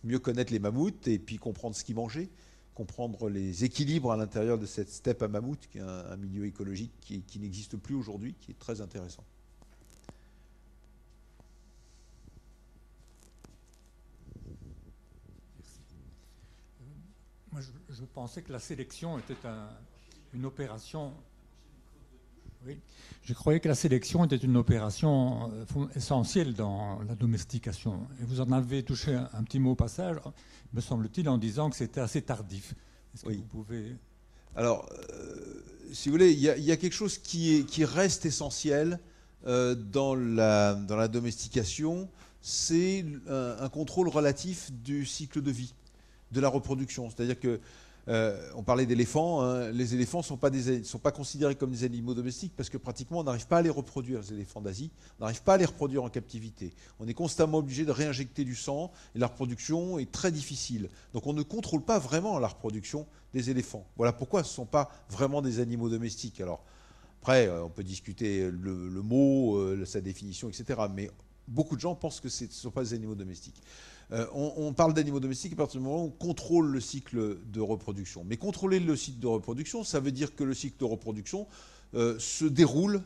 S3: mieux connaître les mammouths et puis comprendre ce qu'ils mangeaient comprendre les équilibres à l'intérieur de cette steppe à mammouth, qui est un, milieu écologique qui, n'existe plus aujourd'hui, qui est très intéressant.
S2: Euh, je, pensais que la sélection était une opération je croyais que la sélection était une opération euh, essentielle dans la domestication. Et vous en avez touché un petit mot au passage, me semble-t-il, en disant que c'était assez tardif. Est-ce
S3: que vous pouvez... Alors, euh, si vous voulez, il y, a quelque chose qui, est, qui reste essentiel euh, dans, la, dans la domestication, c'est un, contrôle relatif du cycle de vie, de la reproduction. C'est-à-dire que euh, on parlait d'éléphants. Hein. Les éléphants ne sont, pas considérés comme des animaux domestiques parce que pratiquement on n'arrive pas à les reproduire, les éléphants d'Asie. On n'arrive pas à les reproduire en captivité. On est constamment obligé de réinjecter du sang et la reproduction est très difficile. Donc on ne contrôle pas vraiment la reproduction des éléphants. Voilà pourquoi ce ne sont pas vraiment des animaux domestiques. Alors après, euh, on peut discuter le mot, euh, sa définition, etc. Mais beaucoup de gens pensent que ce ne sont pas des animaux domestiques. Euh, on, parle d'animaux domestiques à partir du moment où on contrôle le cycle de reproduction. Mais contrôler le cycle de reproduction, ça veut dire que le cycle de reproduction euh, se déroule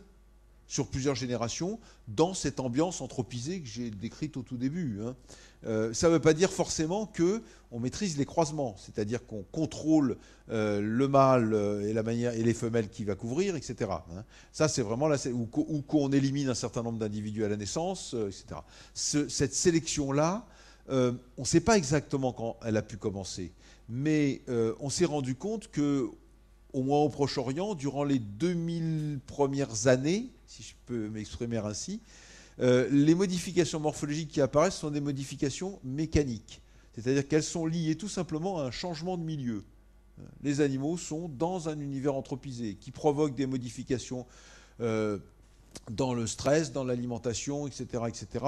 S3: sur plusieurs générations dans cette ambiance anthropisée que j'ai décrite au tout début. Hein. Euh, ça ne veut pas dire forcément qu'on maîtrise les croisements, c'est-à-dire qu'on contrôle le mâle et la manière et les femelles qui va couvrir, etc. Hein. Ça, c'est vraiment là ou, qu'on élimine un certain nombre d'individus à la naissance, etc. cette sélection là euh, on ne sait pas exactement quand elle a pu commencer, mais euh, on s'est rendu compte que, au moins au Proche-Orient, durant les 2000 premières années, si je peux m'exprimer ainsi, euh, les modifications morphologiques qui apparaissent sont des modifications mécaniques, c'est-à-dire qu'elles sont liées tout simplement à un changement de milieu. Les animaux sont dans un univers anthropisé qui provoque des modifications dans le stress, dans l'alimentation, etc., etc.,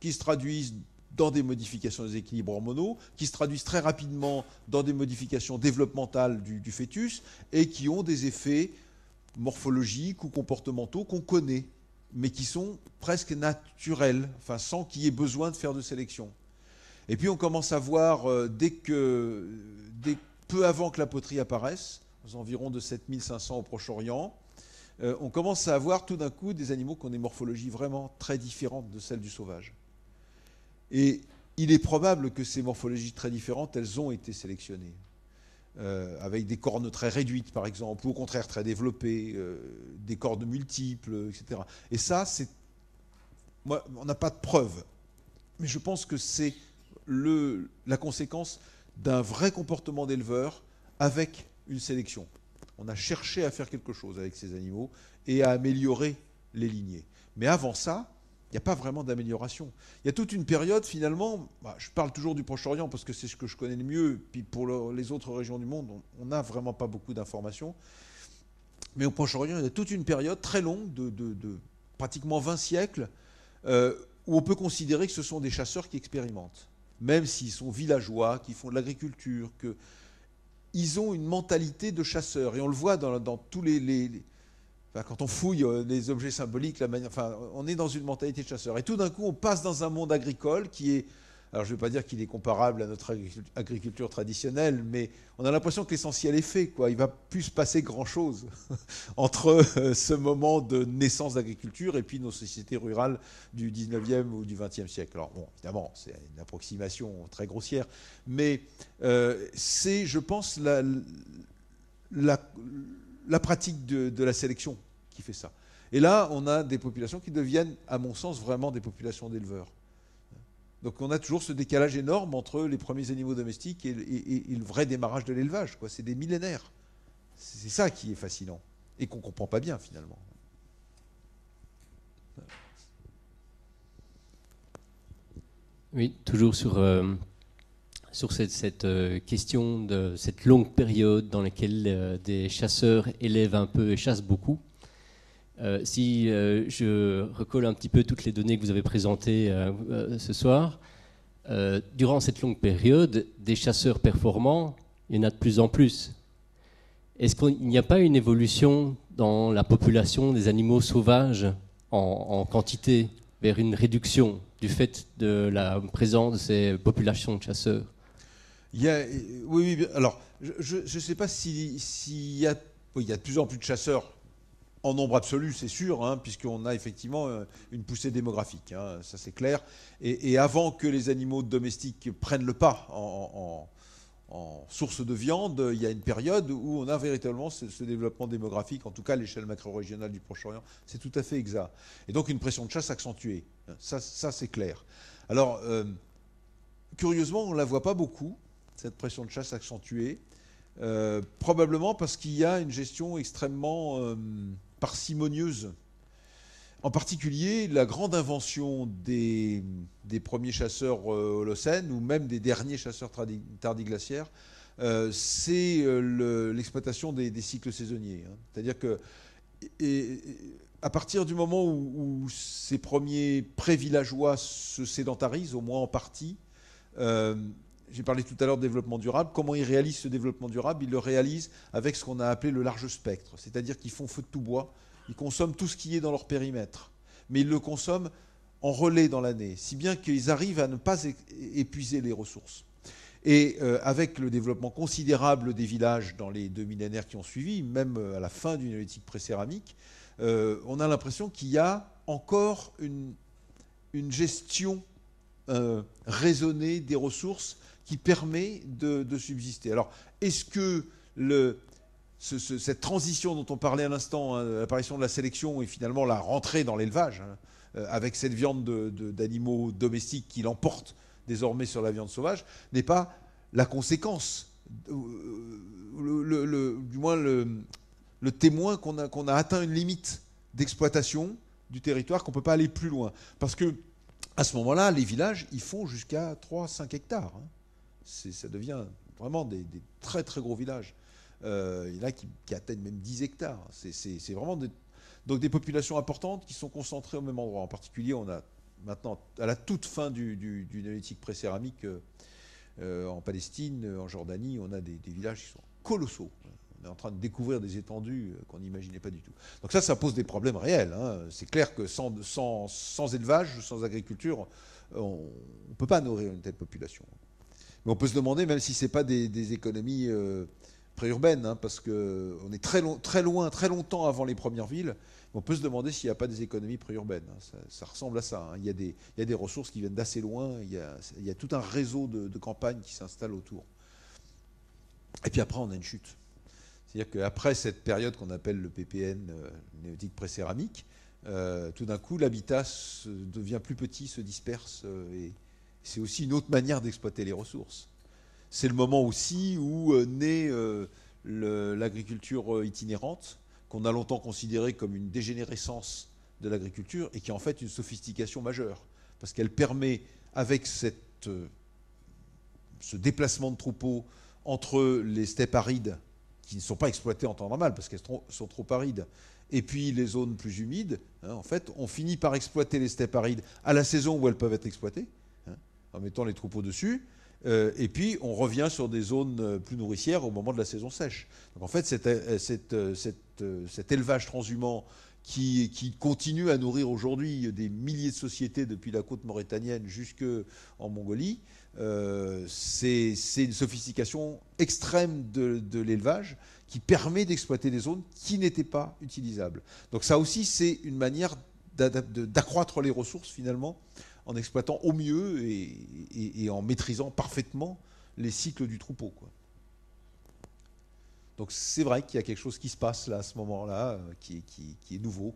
S3: qui se traduisent dans des modifications des équilibres hormonaux, qui se traduisent très rapidement dans des modifications développementales du, fœtus et qui ont des effets morphologiques ou comportementaux qu'on connaît, mais qui sont presque naturels, sans qu'il y ait besoin de faire de sélection. Et puis on commence à voir, euh, dès que, peu avant que la poterie apparaisse, aux environs de 7500 au Proche-Orient, euh, on commence à avoir tout d'un coup des animaux qui ont des morphologies vraiment très différentes de celles du sauvage. Et il est probable que ces morphologies très différentes, elles ont été sélectionnées. Euh, avec des cornes très réduites, par exemple, ou au contraire très développées, euh, des cornes multiples, etc. Et ça, c'est. on n'a pas de preuves. Mais je pense que c'est le, la conséquence d'un vrai comportement d'éleveur avec une sélection. On a cherché à faire quelque chose avec ces animaux et à améliorer les lignées. Mais avant ça, il n'y a pas vraiment d'amélioration. Il y a toute une période, finalement, bah, je parle toujours du Proche-Orient parce que c'est ce que je connais le mieux, puis pour les autres régions du monde, on n'a vraiment pas beaucoup d'informations. Mais au Proche-Orient, il y a toute une période très longue, de, pratiquement 20 siècles, euh, où on peut considérer que ce sont des chasseurs qui expérimentent. Même s'ils sont villageois, qui font de l'agriculture, que... ils ont une mentalité de chasseur. Et on le voit dans, dans tous les, quand on fouille euh, les objets symboliques, on est dans une mentalité de chasseur. Et tout d'un coup, on passe dans un monde agricole qui est, alors je ne veux pas dire qu'il est comparable à notre agriculture traditionnelle, mais on a l'impression que l'essentiel est fait. Il ne va plus se passer grand-chose entre euh, ce moment de naissance d'agriculture et puis nos sociétés rurales du 19e ou du 20e siècle. Alors bon, évidemment, c'est une approximation très grossière, mais euh, c'est, je pense, la la pratique de, la sélection qui fait ça. Et là, on a des populations qui deviennent, à mon sens, vraiment des populations d'éleveurs. Donc on a toujours ce décalage énorme entre les premiers animaux domestiques et, le vrai démarrage de l'élevage. C'est des millénaires. C'est ça qui est fascinant et qu'on ne comprend pas bien finalement.
S1: Oui, toujours sur euh, sur cette, euh, question de cette longue période dans laquelle euh, des chasseurs élèvent un peu et chassent beaucoup. Euh, si je recolle un petit peu toutes les données que vous avez présentées ce soir, durant cette longue période, des chasseurs performants, il y en a de plus en plus. Est-ce qu'il n'y a pas une évolution dans la population des animaux sauvages en quantité vers une réduction du fait de la présence de ces populations de chasseurs
S3: il euh, oui, oui, alors, je ne sais pas s'il si y a... y a de plus en plus de chasseurs en nombre absolu, c'est sûr, hein, puisqu'on a effectivement euh, une poussée démographique, hein, ça c'est clair. Et, avant que les animaux domestiques prennent le pas en, source de viande, il y a une période où on a véritablement ce, développement démographique, en tout cas à l'échelle macro-régionale du Proche-Orient, c'est tout à fait exact. Et donc une pression de chasse accentuée, hein, ça, c'est clair. Alors, euh, curieusement, on ne la voit pas beaucoup, cette pression de chasse accentuée, euh, probablement parce qu'il y a une gestion extrêmement euh, parcimonieuse. En particulier, la grande invention des, des premiers chasseurs euh, holocènes ou même des derniers chasseurs tardiglaciaires, c'est l'exploitation des, cycles saisonniers. Hein. C'est-à-dire que et, à partir du moment où, où ces premiers pré-villageois se sédentarisent, au moins en partie, j'ai parlé tout à l'heure de développement durable. Comment ils réalisent ce développement durable Ils le réalisent avec ce qu'on a appelé le large spectre, c'est-à-dire qu'ils font feu de tout bois, ils consomment tout ce qui est dans leur périmètre, mais ils le consomment en relais dans l'année, si bien qu'ils arrivent à ne pas épuiser les ressources. Et euh, avec le développement considérable des villages dans les deux millénaires qui ont suivi, même euh, à la fin d'une néolithique précéramique, euh, on a l'impression qu'il y a encore une, gestion raisonnée des ressources qui permet de, subsister. Alors, est-ce que le, cette transition dont on parlait à l'instant, hein, l'apparition de la sélection et finalement la rentrée dans l'élevage, hein, euh, avec cette viande d'animaux domestiques qui l'emporte désormais sur la viande sauvage, n'est pas la conséquence, euh, le, le, du moins le, témoin qu'on a, qu'on a atteint une limite d'exploitation du territoire, qu'on ne peut pas aller plus loin. Parce que à ce moment-là, les villages, ils font jusqu'à 3-5 hectares. Hein ça devient vraiment des, très très gros villages. Euh, il y en a qui, atteignent même 10 hectares. C'est vraiment des, donc des populations importantes qui sont concentrées au même endroit. En particulier, on a maintenant, à la toute fin du, du, néolithique précéramique euh, euh, en Palestine, en Jordanie, on a des, villages qui sont colossaux. On est en train de découvrir des étendues qu'on n'imaginait pas du tout. Donc ça, ça pose des problèmes réels. Hein. C'est clair que sans, sans élevage, sans agriculture, on ne peut pas nourrir une telle population on peut se demander, même si ce n'est pas des, économies euh, préurbaines, hein, parce qu'on est très, loin, très longtemps avant les premières villes, on peut se demander s'il n'y a pas des économies préurbaines. Hein. Ça, ressemble à ça. Hein. Il, y a des, ressources qui viennent d'assez loin. Il y, a, tout un réseau de, campagnes qui s'installent autour. Et puis après, on a une chute. C'est-à-dire qu'après cette période qu'on appelle le PPN, euh, néotique précéramique, euh, tout d'un coup, l'habitat devient plus petit, se disperse euh, et, c'est aussi une autre manière d'exploiter les ressources. C'est le moment aussi où euh, naît euh, l'agriculture euh, itinérante, qu'on a longtemps considérée comme une dégénérescence de l'agriculture et qui est en fait une sophistication majeure, parce qu'elle permet, avec cette, ce déplacement de troupeaux entre les steppes arides, qui ne sont pas exploitées en temps normal, parce qu'elles sont trop arides, et puis les zones plus humides, hein, en fait, on finit par exploiter les steppes arides à la saison où elles peuvent être exploitées, en mettant les troupeaux dessus. Euh, et puis, on revient sur des zones euh, plus nourricières au moment de la saison sèche. Donc, en fait, euh, cet élevage transhumant qui, continue à nourrir aujourd'hui des milliers de sociétés depuis la côte mauritanienne jusqu'en Mongolie, c'est une sophistication extrême de, de l'élevage qui permet d'exploiter des zones qui n'étaient pas utilisables. Donc ça aussi, c'est une manière d'accroître les ressources finalement en exploitant au mieux et, en maîtrisant parfaitement les cycles du troupeau. Donc c'est vrai qu'il y a quelque chose qui se passe là à ce moment-là, euh, qui, est nouveau.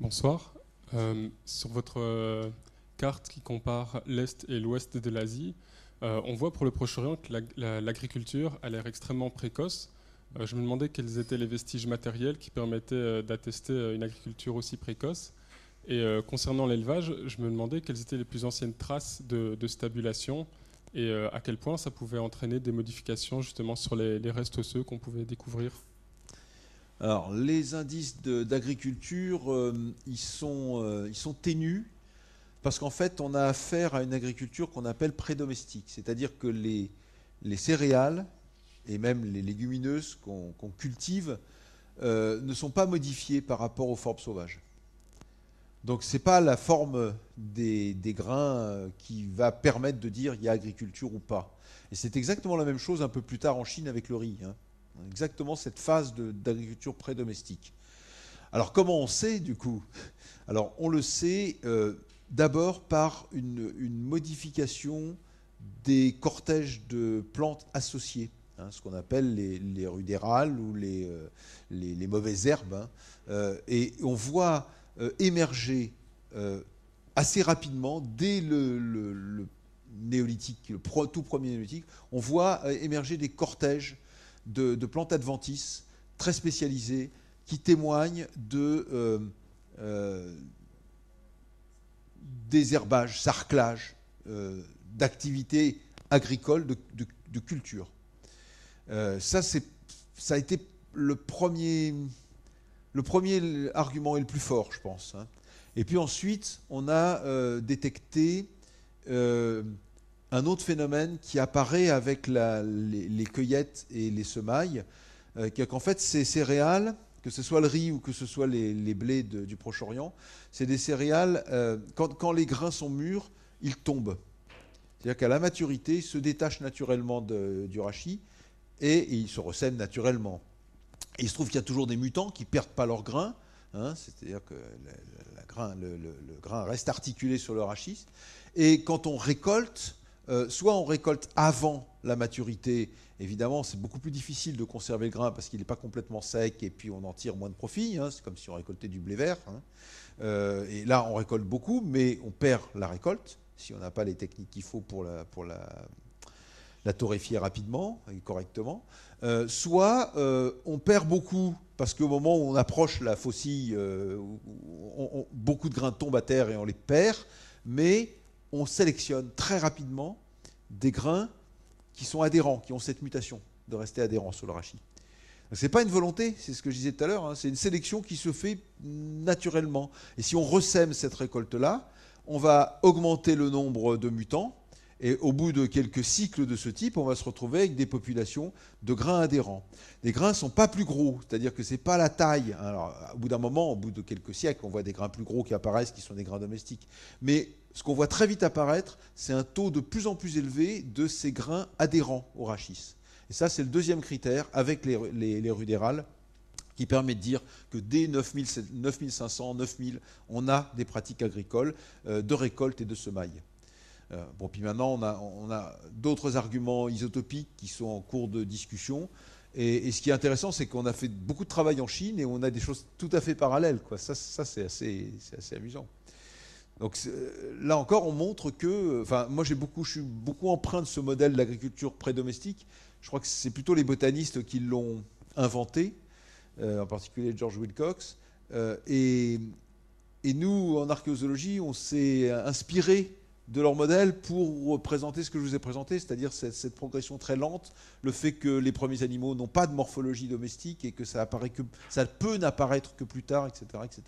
S2: Bonsoir. Euh, sur votre euh, carte qui compare l'Est et l'Ouest de l'Asie, on voit pour le Proche-Orient que l'agriculture a l'air extrêmement précoce. je me demandais quels étaient les vestiges matériels qui permettaient d'attester une agriculture aussi précoce. Et euh, concernant l'élevage, je me demandais quelles étaient les plus anciennes traces de, stabulation et euh, à quel point ça pouvait entraîner des modifications justement sur les, restes osseux qu'on pouvait découvrir.
S3: Alors, les indices d'agriculture, euh, ils, sont, ténus parce qu'en fait, on a affaire à une agriculture qu'on appelle prédomestique, c'est-à-dire que les, céréales et même les légumineuses qu'on cultive ne sont pas modifiées par rapport aux formes sauvages. Donc ce n'est pas la forme des, grains euh, qui va permettre de dire il y a agriculture ou pas. Et c'est exactement la même chose un peu plus tard en Chine avec le riz. Hein. Exactement cette phase d'agriculture prédomestique Alors comment on sait du coup Alors on le sait euh, d'abord par une, modification des cortèges de plantes associées, hein, ce qu'on appelle les, les, rudérales ou les, euh, les, mauvaises herbes. Hein. et on voit euh, émerger euh, assez rapidement, dès le, néolithique, le tout premier néolithique, on voit euh, émerger des cortèges de, plantes adventices très spécialisées qui témoignent de euh, euh, désherbage, sarclage, d'activités agricoles, de, culture. ça, ça a été le premier le premier argument est le plus fort, je pense. Hein. Et puis ensuite, on a euh, détecté euh, un autre phénomène qui apparaît avec les, cueillettes et les semailles, euh, qui qu'en fait, ces céréales, que ce soit le riz ou que ce soit les, blés du Proche-Orient, c'est des céréales, quand, les grains sont mûrs, ils tombent. C'est-à-dire qu'à la maturité, ils se détachent naturellement du rachis et, ils se ressèment naturellement il se trouve qu'il y a toujours des mutants qui ne perdent pas leur grain, hein, c'est-à-dire que le, grain, le, grain reste articulé sur le rachis. Et quand on récolte, euh, soit on récolte avant la maturité, évidemment c'est beaucoup plus difficile de conserver le grain parce qu'il n'est pas complètement sec et puis on en tire moins de profit, hein, c'est comme si on récoltait du blé vert. Hein. Euh, et là on récolte beaucoup mais on perd la récolte si on n'a pas les techniques qu'il faut pour la, pour la la torréfier rapidement et correctement, euh, soit euh, on perd beaucoup parce qu'au moment où on approche la faucille, euh, beaucoup de grains tombent à terre et on les perd, mais on sélectionne très rapidement des grains qui sont adhérents, qui ont cette mutation de rester adhérents sur le rachis. Ce n'est pas une volonté, c'est ce que je disais tout à l'heure, hein, c'est une sélection qui se fait naturellement. Et si on ressème cette récolte-là, on va augmenter le nombre de mutants, et au bout de quelques cycles de ce type, on va se retrouver avec des populations de grains adhérents. Les grains ne sont pas plus gros, c'est-à-dire que ce n'est pas la taille. Hein, alors, au bout d'un moment, au bout de quelques siècles, on voit des grains plus gros qui apparaissent, qui sont des grains domestiques. Mais ce qu'on voit très vite apparaître, c'est un taux de plus en plus élevé de ces grains adhérents au rachis. Et ça, c'est le deuxième critère avec les, rudérales qui permet de dire que dès 9500, 9000, on a des pratiques agricoles euh, de récolte et de semailles. Euh, bon, puis maintenant, on a, d'autres arguments isotopiques qui sont en cours de discussion. Et, ce qui est intéressant, c'est qu'on a fait beaucoup de travail en Chine et on a des choses tout à fait parallèles. Ça, c'est assez, amusant. Donc euh, là encore, on montre que. Enfin, moi, j'ai beaucoup, je suis beaucoup empreint de ce modèle d'agriculture prédomestique. Je crois que c'est plutôt les botanistes qui l'ont inventé, euh, en particulier George Wilcox. et, et, nous, en archéologie, on s'est inspiré de leur modèle pour présenter ce que je vous ai présenté, c'est-à-dire cette, progression très lente, le fait que les premiers animaux n'ont pas de morphologie domestique et que ça, apparaît que, ça peut n'apparaître que plus tard, etc. etc.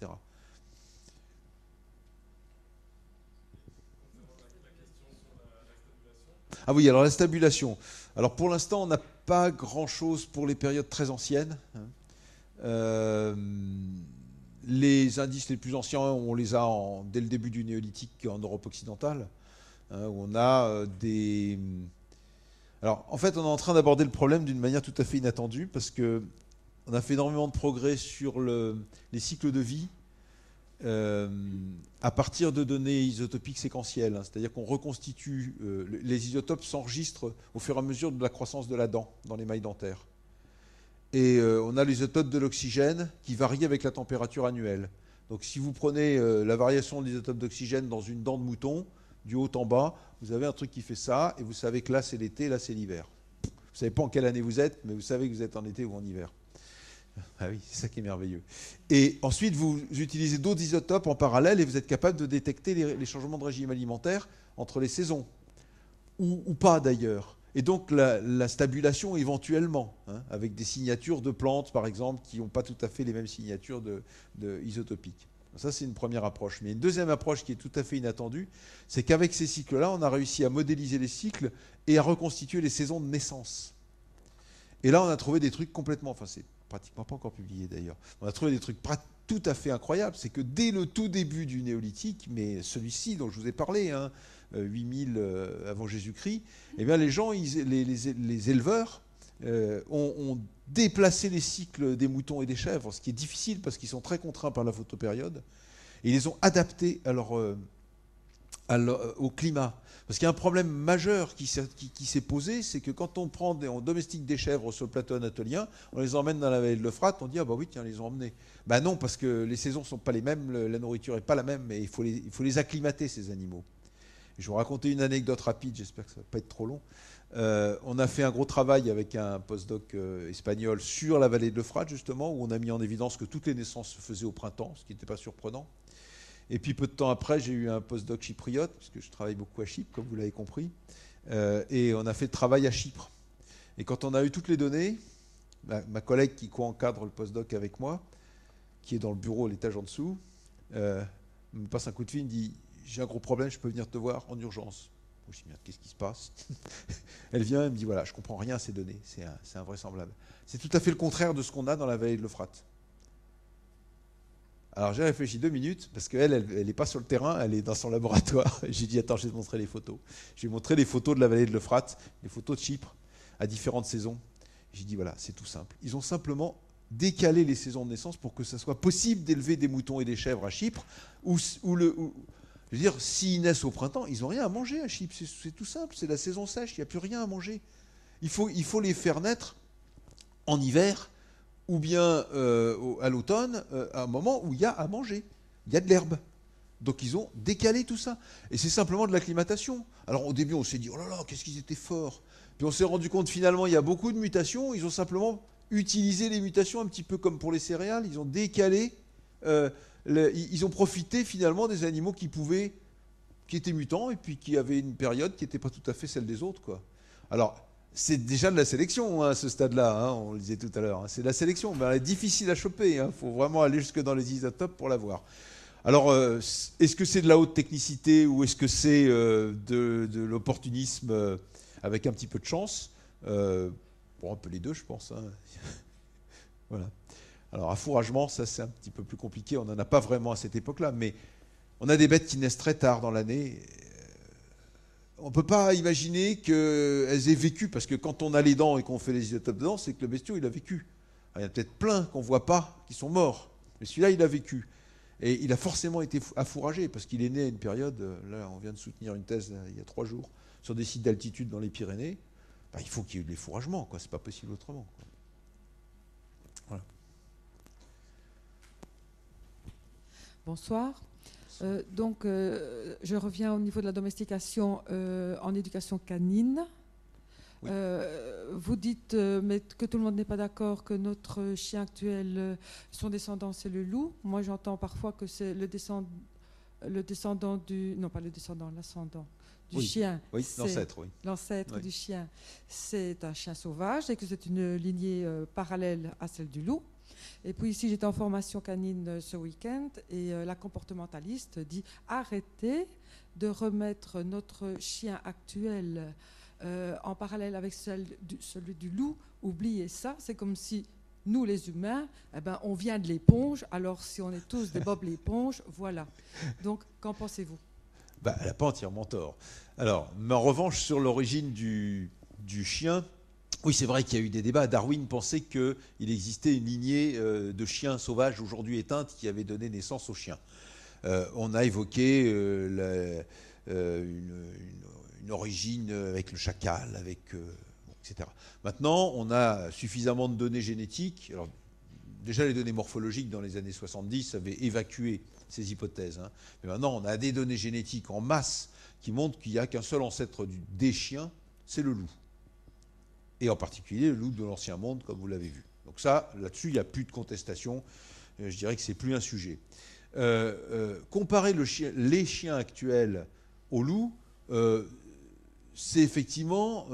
S3: Ah oui, alors la stabulation. Alors pour l'instant, on n'a pas grand-chose pour les périodes très anciennes. Hein. Euh, les indices les plus anciens, on les a dès le début du néolithique en Europe occidentale, hein, on a euh, des... Alors, en fait, on est en train d'aborder le problème d'une manière tout à fait inattendue, parce que on a fait énormément de progrès sur les cycles de vie euh, à partir de données isotopiques séquentielles. Hein, c'est-à-dire qu'on reconstitue, euh, les isotopes s'enregistrent au fur et à mesure de la croissance de la dent dans les mailles dentaires. Et euh, on a l'isotope de l'oxygène qui varie avec la température annuelle. Donc si vous prenez euh, la variation de l'isotope d'oxygène dans une dent de mouton, du haut en bas, vous avez un truc qui fait ça, et vous savez que là c'est l'été, là c'est l'hiver. Vous ne savez pas en quelle année vous êtes, mais vous savez que vous êtes en été ou en hiver. Ah oui, c'est ça qui est merveilleux. Et ensuite, vous utilisez d'autres isotopes en parallèle et vous êtes capable de détecter les, changements de régime alimentaire entre les saisons. Ou, ou pas d'ailleurs et donc la, la stabulation éventuellement, hein, avec des signatures de plantes, par exemple, qui n'ont pas tout à fait les mêmes signatures de, isotopiques. Ça, c'est une première approche. Mais une deuxième approche qui est tout à fait inattendue, c'est qu'avec ces cycles-là, on a réussi à modéliser les cycles et à reconstituer les saisons de naissance. Et là, on a trouvé des trucs complètement. Enfin, c'est pratiquement pas encore publié d'ailleurs. On a trouvé des trucs tout à fait incroyable, c'est que dès le tout début du néolithique, mais celui-ci dont je vous ai parlé, 8000 hein, euh, euh, avant Jésus-Christ, eh bien les gens, les, éleveurs euh, ont, déplacé les cycles des moutons et des chèvres, ce qui est difficile parce qu'ils sont très contraints par la photopériode, et ils les ont adaptés au climat. Parce qu'il y a un problème majeur qui s'est, posé, c'est que quand on prend domestique des chèvres sur le plateau anatolien, on les emmène dans la vallée de l'Euphrate, on dit ah bah oui tiens ils les ont emmenés. Bah non parce que les saisons ne sont pas les mêmes, la nourriture n'est pas la même, mais il faut les, acclimater ces animaux. Je vais vous raconter une anecdote rapide, j'espère que ça ne va pas être trop long. Euh, on a fait un gros travail avec un postdoc euh, espagnol sur la vallée de l'Euphrate, justement, où on a mis en évidence que toutes les naissances se faisaient au printemps, ce qui n'était pas surprenant. Et puis peu de temps après, j'ai eu un postdoc chypriote, puisque je travaille beaucoup à Chypre, comme vous l'avez compris. Euh, et on a fait le travail à Chypre. Et quand on a eu toutes les données, ma, collègue qui co-encadre le postdoc avec moi, qui est dans le bureau à l'étage en dessous, euh, me passe un coup de fil, me dit J'ai un gros problème, je peux venir te voir en urgence. je me dis Qu'est-ce qui se passe Elle vient, elle me dit Voilà, je comprends rien à ces données, c'est invraisemblable. C'est tout à fait le contraire de ce qu'on a dans la vallée de l'Euphrate. Alors j'ai réfléchi deux minutes, parce qu'elle, elle n'est pas sur le terrain, elle est dans son laboratoire. J'ai dit, attends, je vais te montrer les photos. Je vais montrer les photos de la vallée de l'Euphrate, les photos de Chypre, à différentes saisons. J'ai dit, voilà, c'est tout simple. Ils ont simplement décalé les saisons de naissance pour que ce soit possible d'élever des moutons et des chèvres à Chypre, ou, le... je veux dire, s'ils naissent au printemps, ils n'ont rien à manger à Chypre. C'est tout simple, c'est la saison sèche, il n'y a plus rien à manger. Il faut, il faut les faire naître en hiver ou bien euh, à l'automne, euh, à un moment où il y a à manger, il y a de l'herbe. Donc ils ont décalé tout ça. Et c'est simplement de l'acclimatation. Alors au début, on s'est dit, oh là là, qu'est-ce qu'ils étaient forts. Puis on s'est rendu compte finalement, il y a beaucoup de mutations. Ils ont simplement utilisé les mutations un petit peu comme pour les céréales. Ils ont décalé, euh, ils ont profité finalement des animaux qui pouvaient, qui étaient mutants et puis qui avaient une période qui n'était pas tout à fait celle des autres. Quoi. Alors c'est déjà de la sélection hein, à ce stade-là, hein, on le disait tout à l'heure. Hein. C'est de la sélection, mais elle est difficile à choper. Il faut vraiment aller jusque dans les isotopes pour la voir. Alors, euh, est-ce que c'est de la haute technicité ou est-ce que c'est euh, de, l'opportunisme euh, avec un petit peu de chance Bon, un peu les deux, je pense. voilà. Alors, fourragement, ça c'est un petit peu plus compliqué. On n'en a pas vraiment à cette époque-là, mais on a des bêtes qui naissent très tard dans l'année on ne peut pas imaginer qu'elles aient vécu, parce que quand on a les dents et qu'on fait les étapes dedans, c'est que le bestiau, il a vécu. il y en a peut-être plein qu'on ne voit pas, qui sont morts, mais celui-là, il a vécu. Et il a forcément été affouragé, parce qu'il est né à une période, euh, là, on vient de soutenir une thèse euh, il y a trois jours, sur des sites d'altitude dans les Pyrénées. Bah, il faut qu'il y ait eu de l'effouragement, ce n'est pas possible autrement.
S2: Bonsoir. Euh, donc, euh, je reviens au niveau de la domestication euh, en éducation canine. vous dites que tout le monde n'est pas d'accord que notre chien actuel, son descendant, c'est le loup. Moi, j'entends parfois que c'est le, descendant du... Non, pas le descendant, l'ascendant du chien. Oui, l'ancêtre, oui. L'ancêtre du chien, c'est un chien sauvage et que c'est une lignée parallèle à celle du loup. Et puis ici, j'étais en formation canine euh, ce week-end et euh, la comportementaliste dit arrêtez de remettre notre chien actuel euh, en parallèle avec celui du loup. Oubliez ça, c'est comme si nous les humains, eh ben, on vient de l'éponge, alors si on est tous des Bob l'éponge, voilà. Donc, qu'en pensez-vous
S3: bah, Elle n'a pas entièrement tort. Alors, mais en revanche, sur l'origine du, du chien, oui, c'est vrai qu'il y a eu des débats. Darwin pensait qu'il existait une lignée euh, de chiens sauvages aujourd'hui éteintes qui avait donné naissance aux chiens. Euh, on a évoqué euh, une, origine avec le chacal, avec, etc. Maintenant, on a suffisamment de données génétiques. déjà, les données morphologiques dans les années 70 avaient évacué ces hypothèses. Hein. Mais maintenant, on a des données génétiques en masse qui montrent qu'il n'y a qu'un seul ancêtre du, des chiens, c'est le loup et en particulier le loup de l'Ancien Monde, comme vous l'avez vu. Donc ça, là-dessus, il n'y a plus de contestation. Euh, je dirais que c'est plus un sujet. Euh, euh, comparer les chiens actuels au loup, c'est effectivement,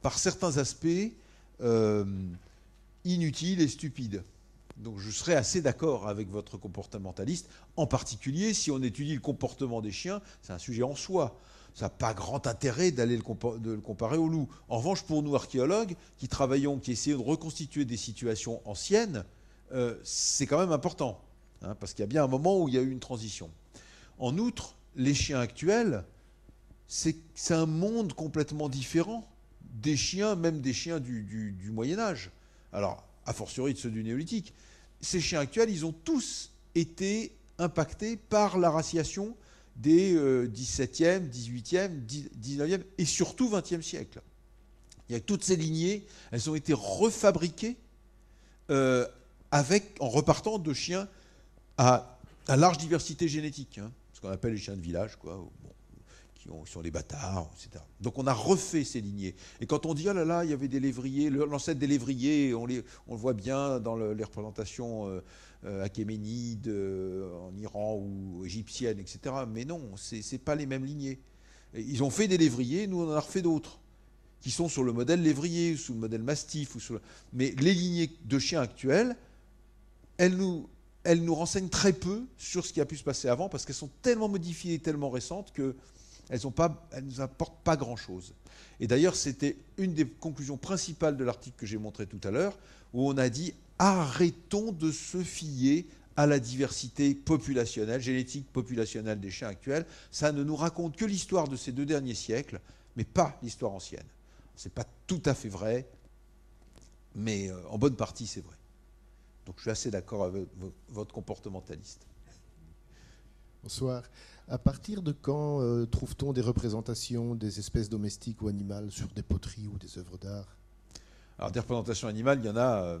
S3: par certains aspects, inutile et stupide. Donc je serais assez d'accord avec votre comportementaliste, en particulier si on étudie le comportement des chiens, c'est un sujet en soi ça n'a pas grand intérêt d'aller le, comparer au loup. En revanche, pour nous archéologues, qui travaillons, qui essayons de reconstituer des situations anciennes, euh, c'est quand même important, hein, parce qu'il y a bien un moment où il y a eu une transition. En outre, les chiens actuels, c'est un monde complètement différent des chiens, même des chiens du, Moyen Âge. Alors, a fortiori de ceux du néolithique. Ces chiens actuels, ils ont tous été impactés par la raciation des 17e, 18e, 19e et surtout 20e siècle. Il y a toutes ces lignées, elles ont été refabriquées euh, avec, en repartant de chiens à, large diversité génétique, hein. ce qu'on appelle les chiens de village, quoi, qui, ont, sont des bâtards, etc. Donc on a refait ces lignées. Et quand on dit, oh là là, il y avait des lévriers, l'ancêtre des lévriers, on, le voit bien dans les représentations. Euh, euh, achéménides euh, en Iran ou égyptiennes, etc. Mais non, ce n'est pas les mêmes lignées. Ils ont fait des lévriers, nous on en a refait d'autres, qui sont sur le modèle lévrier, ou sous le modèle mastif. Ou sur Mais les lignées de chiens actuelles, elles nous, elles nous renseignent très peu sur ce qui a pu se passer avant, parce qu'elles sont tellement modifiées et tellement récentes que elles ne nous apportent pas grand-chose. Et d'ailleurs, c'était une des conclusions principales de l'article que j'ai montré tout à l'heure, où on a dit arrêtons de se fier à la diversité populationnelle, génétique populationnelle des chiens actuels. Ça ne nous raconte que l'histoire de ces deux derniers siècles, mais pas l'histoire ancienne. Ce n'est pas tout à fait vrai, mais euh, en bonne partie c'est vrai. Donc je suis assez d'accord avec votre comportementaliste.
S1: Bonsoir. À partir de quand euh, trouve-t-on des représentations des espèces domestiques ou animales sur des poteries ou des œuvres
S3: d'art Alors des représentations animales, il y en a... Euh,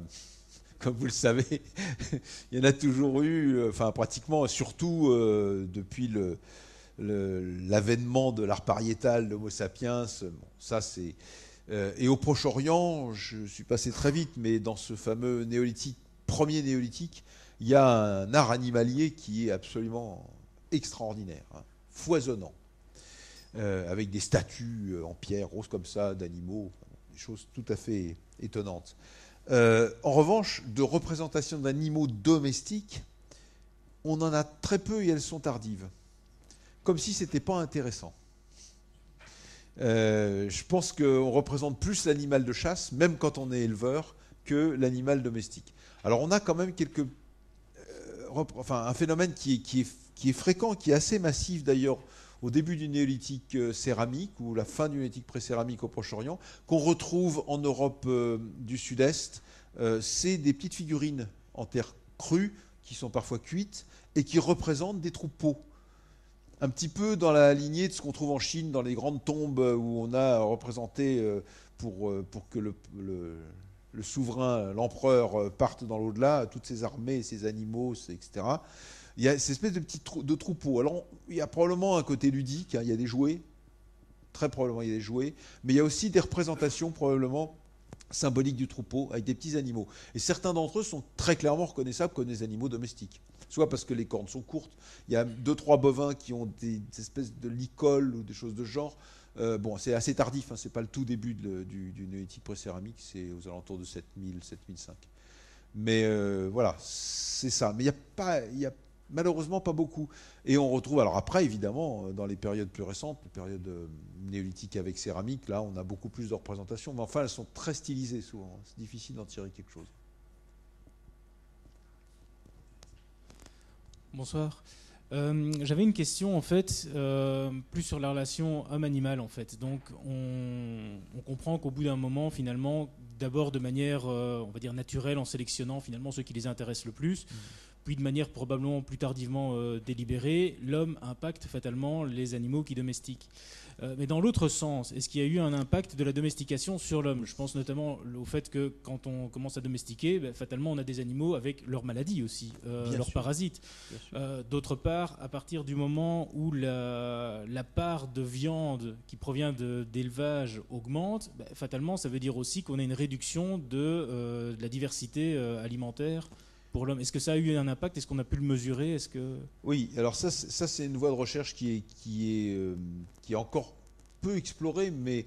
S3: comme vous le savez, il y en a toujours eu, euh, enfin pratiquement, surtout euh, depuis l'avènement de l'art pariétal, l'Homo sapiens, ça c'est. Euh, et au Proche-Orient, je suis passé très vite, mais dans ce fameux néolithique, premier néolithique, il y a un art animalier qui est absolument extraordinaire, hein, foisonnant, avec des statues en pierre rose comme ça d'animaux, des choses tout à fait étonnantes. Euh, en revanche, de représentation d'animaux domestiques, on en a très peu et elles sont tardives. Comme si ce n'était pas intéressant. Euh, je pense qu'on représente plus l'animal de chasse, même quand on est éleveur, que l'animal domestique. Alors on a quand même quelques, euh, un phénomène qui qui est, fréquent, qui est assez massif d'ailleurs au début du néolithique euh, céramique ou la fin du néolithique pré-céramique au Proche-Orient, qu'on retrouve en Europe euh, du Sud-Est. Euh, c'est des petites figurines en terre crue qui sont parfois cuites et qui représentent des troupeaux un petit peu dans la lignée de ce qu'on trouve en Chine, dans les grandes tombes où on a représenté pour, que le, souverain, l'empereur, parte dans l'au-delà, toutes ses armées, ses animaux, etc. Il y a ces espèces de petits de troupeaux Alors, il y a probablement un côté ludique, hein. il y a des jouets, très probablement il y a des jouets, mais il y a aussi des représentations probablement symboliques du troupeau avec des petits animaux. Et certains d'entre eux sont très clairement reconnaissables comme des animaux domestiques. Soit parce que les cornes sont courtes, il y a deux, trois bovins qui ont des, espèces de licoles ou des choses de genre. Euh, bon, c'est assez tardif, hein, c'est pas le tout début du, du néolithique précéramique, c'est aux alentours de 7000, 7005. Mais euh, voilà, c'est ça. Mais il n'y a, pas, y a Malheureusement, pas beaucoup. Et on retrouve, alors après, évidemment, euh, dans les périodes plus récentes, les périodes euh, néolithiques avec céramique, là, on a beaucoup plus de représentations, mais enfin, elles sont très stylisées souvent. C'est difficile d'en tirer quelque chose.
S2: Bonsoir. Euh, j'avais une question en fait, plus sur la relation homme-animal en fait. Donc on, comprend qu'au bout d'un moment finalement, d'abord de manière on va dire naturelle en sélectionnant finalement ceux qui les intéressent le plus, mmh puis de manière probablement plus tardivement euh, délibérée, l'homme impacte fatalement les animaux qui domestiquent. Euh, mais dans l'autre sens, est-ce qu'il y a eu un impact de la domestication sur l'homme Je pense notamment au fait que quand on commence à domestiquer, ben, fatalement on a des animaux avec leurs maladies aussi, euh, leurs parasites. D'autre part, à partir du moment où la, part de viande qui provient d'élevage augmente, ben, fatalement ça veut dire aussi qu'on a une réduction de la diversité alimentaire pour l'homme. Est-ce que ça a eu un impact Est-ce qu'on a pu le mesurer Est-ce que
S3: oui Alors ça, c'est une voie de recherche qui est qui est euh, qui est encore peu explorée, mais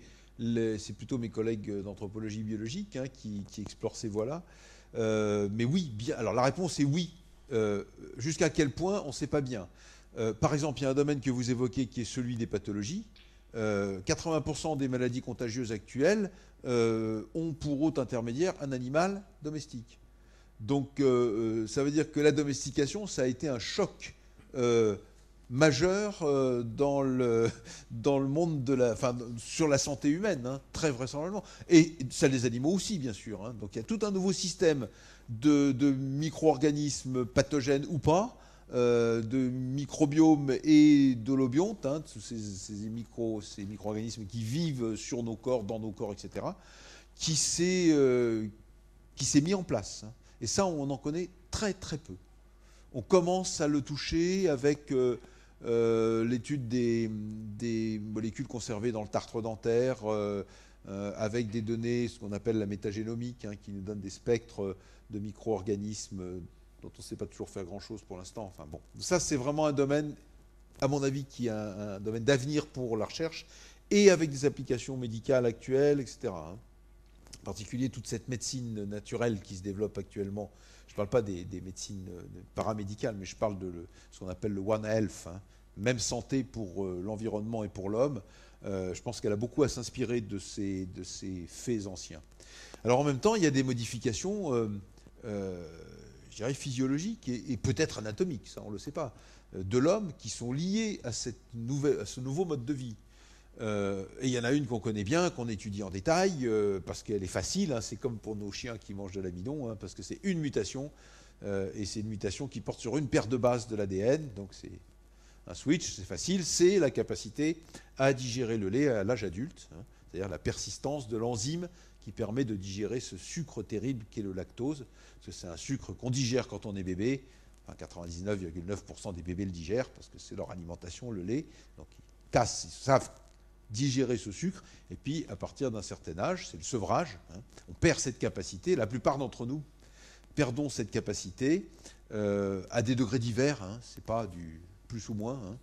S3: c'est plutôt mes collègues d'anthropologie biologique hein, qui, explorent ces voies-là. Euh, mais oui, bien. Alors la réponse est oui. Euh, jusqu'à quel point On ne sait pas bien. par exemple, il y a un domaine que vous évoquez qui est celui des pathologies. 80% des maladies contagieuses actuelles ont pour hôte intermédiaire un animal domestique. Donc euh, euh, ça veut dire que la domestication, ça a été un choc euh, majeur dans, le, monde sur la santé humaine, hein, très vraisemblablement. Et celle des animaux aussi, bien sûr. Hein. Donc il y a tout un nouveau système de, micro-organismes pathogènes ou pas, de microbiomes et de l'obionte, hein, ces, ces, micro, ces organismes qui vivent sur nos corps, dans nos corps, etc., qui s'est mis en place. Et ça, on en connaît très très peu. On commence à le toucher avec euh, euh, l'étude des, molécules conservées dans le tartre dentaire, euh, avec des données, ce qu'on appelle la métagénomique, hein, qui nous donne des spectres de micro-organismes dont on ne sait pas toujours faire grand-chose pour l'instant. Enfin bon, ça c'est vraiment un domaine, à mon avis, qui est un, domaine d'avenir pour la recherche, et avec des applications médicales actuelles, etc en particulier toute cette médecine naturelle qui se développe actuellement. Je ne parle pas des, médecines euh, paramédicales, mais je parle de ce qu'on appelle le One Health, hein. même santé pour euh, l'environnement et pour l'homme. Euh, je pense qu'elle a beaucoup à s'inspirer de ces, faits anciens. Alors en même temps, il y a des modifications, euh, physiologiques et, peut-être anatomiques, ça on ne le sait pas, de l'homme qui sont liées à ce nouveau mode de vie. Euh, et il y en a une qu'on connaît bien, qu'on étudie en détail, euh, parce qu'elle est facile, hein, c'est comme pour nos chiens qui mangent de l'amidon, hein, parce que c'est une mutation, euh, et c'est une mutation qui porte sur une paire de bases de l'ADN, donc c'est un switch, c'est facile, c'est la capacité à digérer le lait à l'âge adulte, hein, c'est-à-dire la persistance de l'enzyme qui permet de digérer ce sucre terrible qu'est le lactose, parce que c'est un sucre qu'on digère quand on est bébé, 99,9% des bébés le digèrent, parce que c'est leur alimentation, le lait, donc ils cassent, ils savent digérer ce sucre. Et puis, à partir d'un certain âge, c'est le sevrage, hein, on perd cette capacité. La plupart d'entre nous perdons cette capacité euh, à des degrés divers, hein, ce n'est pas du plus ou moins. Hein.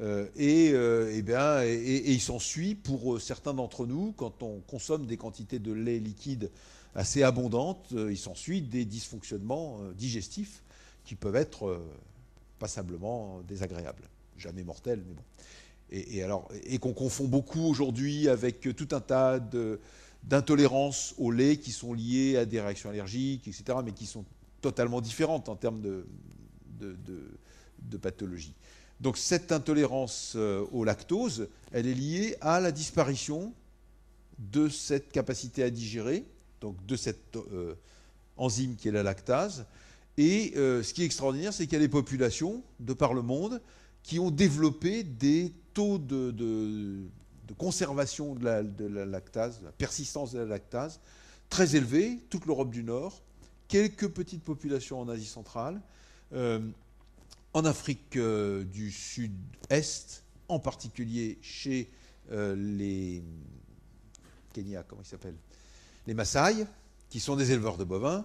S3: Euh, et, euh, bien, et, il s'ensuit pour euh, certains d'entre nous, quand on consomme des quantités de lait liquide assez abondantes, il s'ensuit des dysfonctionnements digestifs qui peuvent être passablement désagréables. Jamais mortels, mais bon et, et qu'on confond beaucoup aujourd'hui avec tout un tas d'intolérances au lait qui sont liées à des réactions allergiques, etc., mais qui sont totalement différentes en termes de, pathologie. Donc cette intolérance euh, au lactose, elle est liée à la disparition de cette capacité à digérer, donc de cette euh, enzyme qui est la lactase. Et euh, ce qui est extraordinaire, c'est qu'il y a des populations de par le monde qui ont développé des taux de, conservation de la, lactase, de la persistance de la lactase, très élevés, toute l'Europe du Nord, quelques petites populations en Asie centrale, euh, en Afrique euh, du Sud-Est, en particulier chez euh, les Kenya, comment ils s'appellent Les Maasai, qui sont des éleveurs de bovins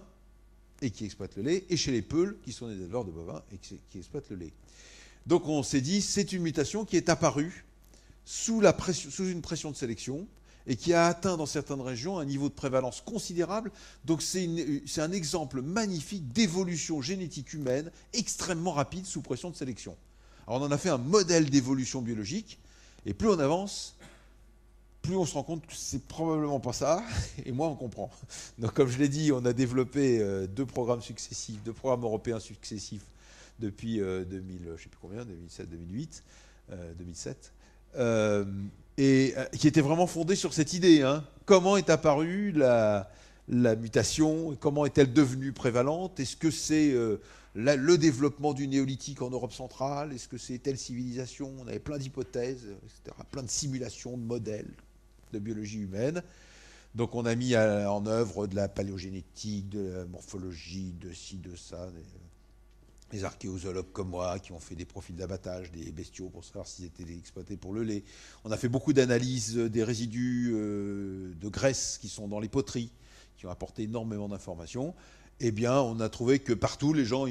S3: et qui exploitent le lait, et chez les Peuls, qui sont des éleveurs de bovins et qui exploitent le lait. Donc on s'est dit, c'est une mutation qui est apparue sous, une pression de sélection et qui a atteint dans certaines régions un niveau de prévalence considérable. Donc c'est un exemple magnifique d'évolution génétique humaine extrêmement rapide sous pression de sélection. Alors on en a fait un modèle d'évolution biologique, et plus on avance, plus on se rend compte que c'est probablement pas ça, et moi, on comprend. Donc comme je l'ai dit, on a développé euh, deux programmes successifs, deux programmes européens successifs depuis 2000, euh, je sais plus combien, 2007, 2008, 2007. et euh, qui était vraiment fondée sur cette idée. Hein. Comment est apparue la, mutation Comment est-elle devenue prévalente Est-ce que c'est euh, le développement du néolithique en Europe centrale Est-ce que c'est telle civilisation On avait plein d'hypothèses, plein de simulations, de modèles de biologie humaine. Donc on a mis en œuvre de la paléogénétique, de la morphologie, de ci, de ça, les archéologues comme moi qui ont fait des profils d'abattage des bestiaux pour savoir s'ils étaient exploités pour le lait. On a fait beaucoup d'analyses des résidus euh, de graisse qui sont dans les poteries, qui ont apporté énormément d'informations. Eh bien, on a trouvé que partout, les gens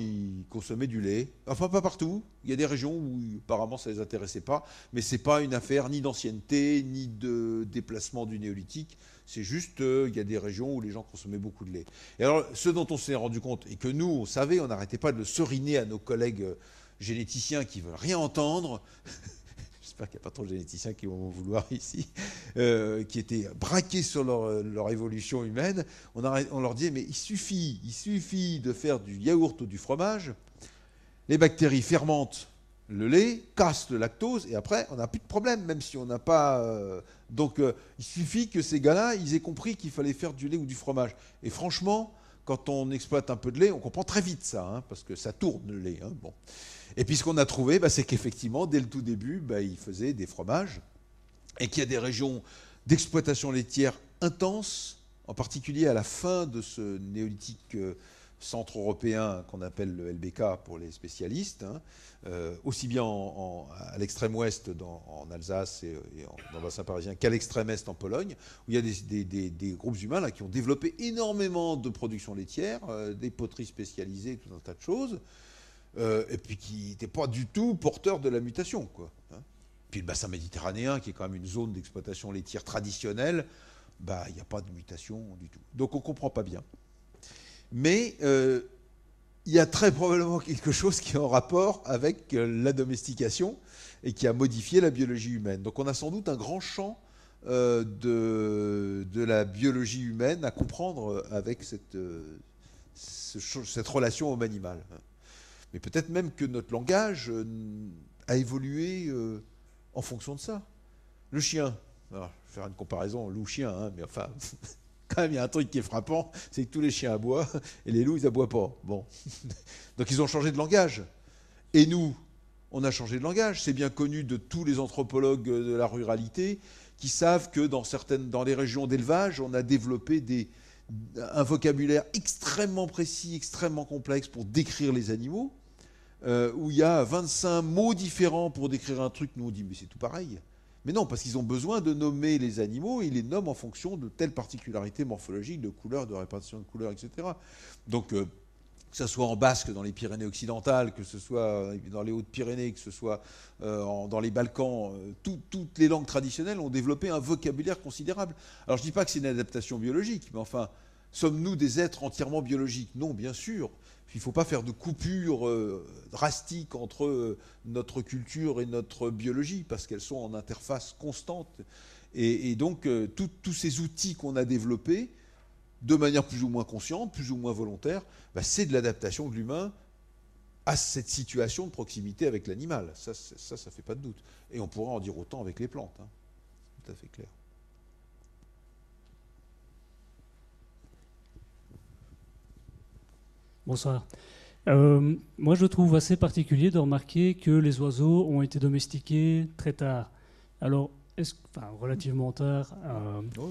S3: consommaient du lait. Enfin, pas partout. Il y a des régions où apparemment ça ne les intéressait pas. Mais ce n'est pas une affaire ni d'ancienneté, ni de déplacement du néolithique. C'est juste qu'il euh, y a des régions où les gens consommaient beaucoup de lait. Et alors, ce dont on s'est rendu compte, et que nous, on savait, on n'arrêtait pas de le seriner à nos collègues euh, généticiens qui veulent rien entendre, j'espère qu'il n'y a pas trop de généticiens qui vont vouloir ici, euh, qui étaient braqués sur leur, évolution humaine, on, on, leur disait, mais il suffit, il suffit de faire du yaourt ou du fromage, les bactéries fermentent le lait casse le lactose et après, on n'a plus de problème, même si on n'a pas. Euh, donc, euh, il suffit que ces gars-là, ils aient compris qu'il fallait faire du lait ou du fromage. Et franchement, quand on exploite un peu de lait, on comprend très vite ça, hein, parce que ça tourne le lait. Hein, bon. Et puis, ce qu'on a trouvé, bah, c'est qu'effectivement, dès le tout début, bah, ils faisaient des fromages et qu'il y a des régions d'exploitation laitière intense en particulier à la fin de ce néolithique. Euh, centre européen qu'on appelle le LBK pour les spécialistes, hein, euh, aussi bien à l'extrême ouest en Alsace et, en, dans le bassin parisien qu'à l'extrême est en Pologne, où il y a des, groupes humains là, qui ont développé énormément de production laitière, euh, des poteries spécialisées, tout un tas de choses, euh, et puis qui n'étaient pas du tout porteurs de la mutation. Quoi, hein. Puis le bassin méditerranéen, qui est quand même une zone d'exploitation laitière traditionnelle, bah, il n'y a pas de mutation du tout. Donc on ne comprend pas bien mais euh, il y a très probablement quelque chose qui est en rapport avec euh, la domestication et qui a modifié la biologie humaine. Donc on a sans doute un grand champ euh, de, de, la biologie humaine à comprendre avec cette, cette relation homme-animal. Mais peut-être même que notre langage a évolué en fonction de ça. Le chien, je vais faire une comparaison loup-chien, hein, mais enfin, quand même, il y a un truc qui est frappant, c'est que tous les chiens aboient et les loups, ils aboient pas. Bon. Donc ils ont changé de langage. Et nous, on a changé de langage. C'est bien connu de tous les anthropologues de la ruralité qui savent que dans, certaines, dans les régions d'élevage, on a développé des, un vocabulaire extrêmement précis, extrêmement complexe pour décrire les animaux, euh, où il y a 25 mots différents pour décrire un truc. Nous, on dit, mais c'est tout pareil. Mais non, parce qu'ils ont besoin de nommer les animaux, ils les nomment en fonction de telles particularités morphologiques, de couleurs, de répartition de couleurs, etc. Donc, euh, que ce soit en Basque, dans les Pyrénées-Occidentales, que ce soit euh, dans les Hautes-Pyrénées, que ce soit euh, dans les Balkans, toutes les langues traditionnelles ont développé un vocabulaire considérable. Alors, je ne dis pas que c'est une adaptation biologique, mais enfin, sommes-nous des êtres entièrement biologiques Non, bien sûr. Il ne faut pas faire de coupure euh, drastique entre euh, notre culture et notre biologie, parce qu'elles sont en interface constante. Et, donc, euh, tous ces outils qu'on a développés, de manière plus ou moins consciente, plus ou moins volontaire, bah, c'est de l'adaptation de l'humain à cette situation de proximité avec l'animal. Ça, ça ne fait pas de doute. Et on pourrait en dire autant avec les plantes. Hein. Tout à fait clair.
S2: Bonsoir. Euh, moi, je trouve assez particulier de remarquer que les oiseaux ont été domestiqués très tard. Alors, est-ce, enfin, relativement tard. Euh, oh,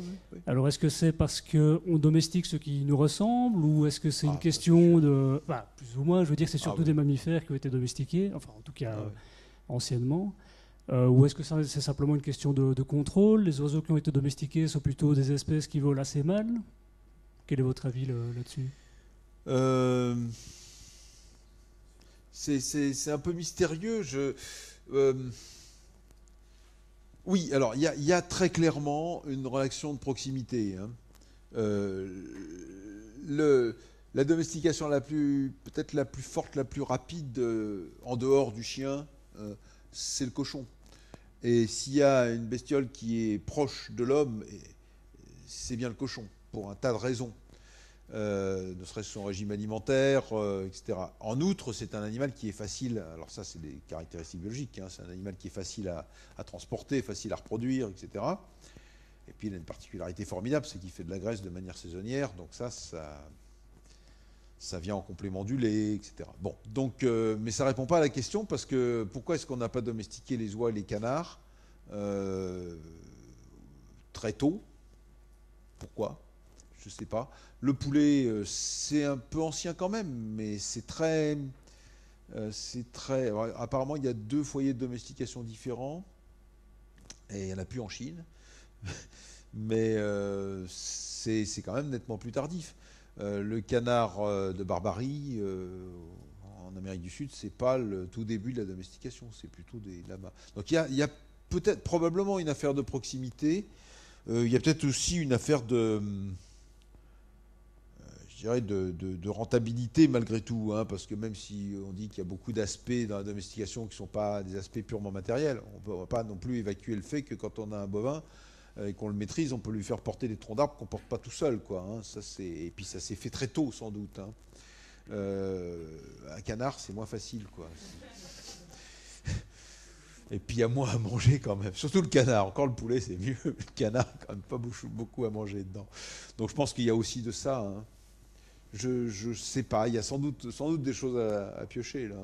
S2: alors, est-ce que c'est parce qu'on domestique ce qui nous ressemble ou est-ce que c'est une ah, question de. plus ou moins, je veux dire, c'est ah, surtout des mammifères qui ont été domestiqués, enfin, en tout cas, ah, euh, anciennement. ou est-ce que c'est simplement une question de, contrôle Les oiseaux qui ont été domestiqués sont plutôt des espèces qui volent assez mal Quel est votre avis là-dessus
S3: euh, c'est un peu mystérieux. Euh, oui, alors il y, a très clairement une relation de proximité. Hein. Euh, la domestication la plus, peut-être la plus forte, la plus rapide en dehors du chien, c'est le cochon. Et s'il y a une bestiole qui est proche de l'homme, eh, c'est bien le cochon, pour un tas de raisons. Euh, ne serait-ce son régime alimentaire, euh, etc. En outre, c'est un animal qui est facile, alors ça c'est des caractéristiques biologiques, hein, c'est un animal qui est facile à, transporter, facile à reproduire, etc. Et puis il a une particularité formidable, c'est qu'il fait de la graisse de manière saisonnière, donc ça, ça, vient en complément du lait, etc. Bon, donc, euh, mais ça ne répond pas à la question parce que pourquoi est-ce qu'on n'a pas domestiqué les oies et les canards très tôt Pourquoi je ne sais pas. Le poulet, euh, c'est un peu ancien quand même, mais c'est très. Euh, c'est très. apparemment, il y a deux foyers de domestication différents. Et il n'y en a plus en Chine. mais euh, c'est quand même nettement plus tardif. le canard de Barbarie en Amérique du Sud, c'est pas le tout début de la domestication, c'est plutôt des bas Donc il y a, peut-être, probablement une affaire de proximité. Il y a peut-être aussi une affaire de je dirais, de, rentabilité malgré tout, hein, parce que même si on dit qu'il y a beaucoup d'aspects dans la domestication qui ne sont pas des aspects purement matériels, on ne peut pas non plus évacuer le fait que quand on a un bovin euh, et qu'on le maîtrise, on peut lui faire porter des troncs d'arbres qu'on ne porte pas tout seul. Quoi, hein. et puis ça s'est fait très tôt sans doute. Hein. Euh, un canard, c'est moins facile. quoi. Et puis il y a moins à manger quand même. Surtout le canard. Encore le poulet, c'est mieux. Le canard, quand même, pas beaucoup à manger dedans. Donc je pense qu'il y a aussi de ça. Je ne sais pas, il y a sans doute, des choses à, piocher là.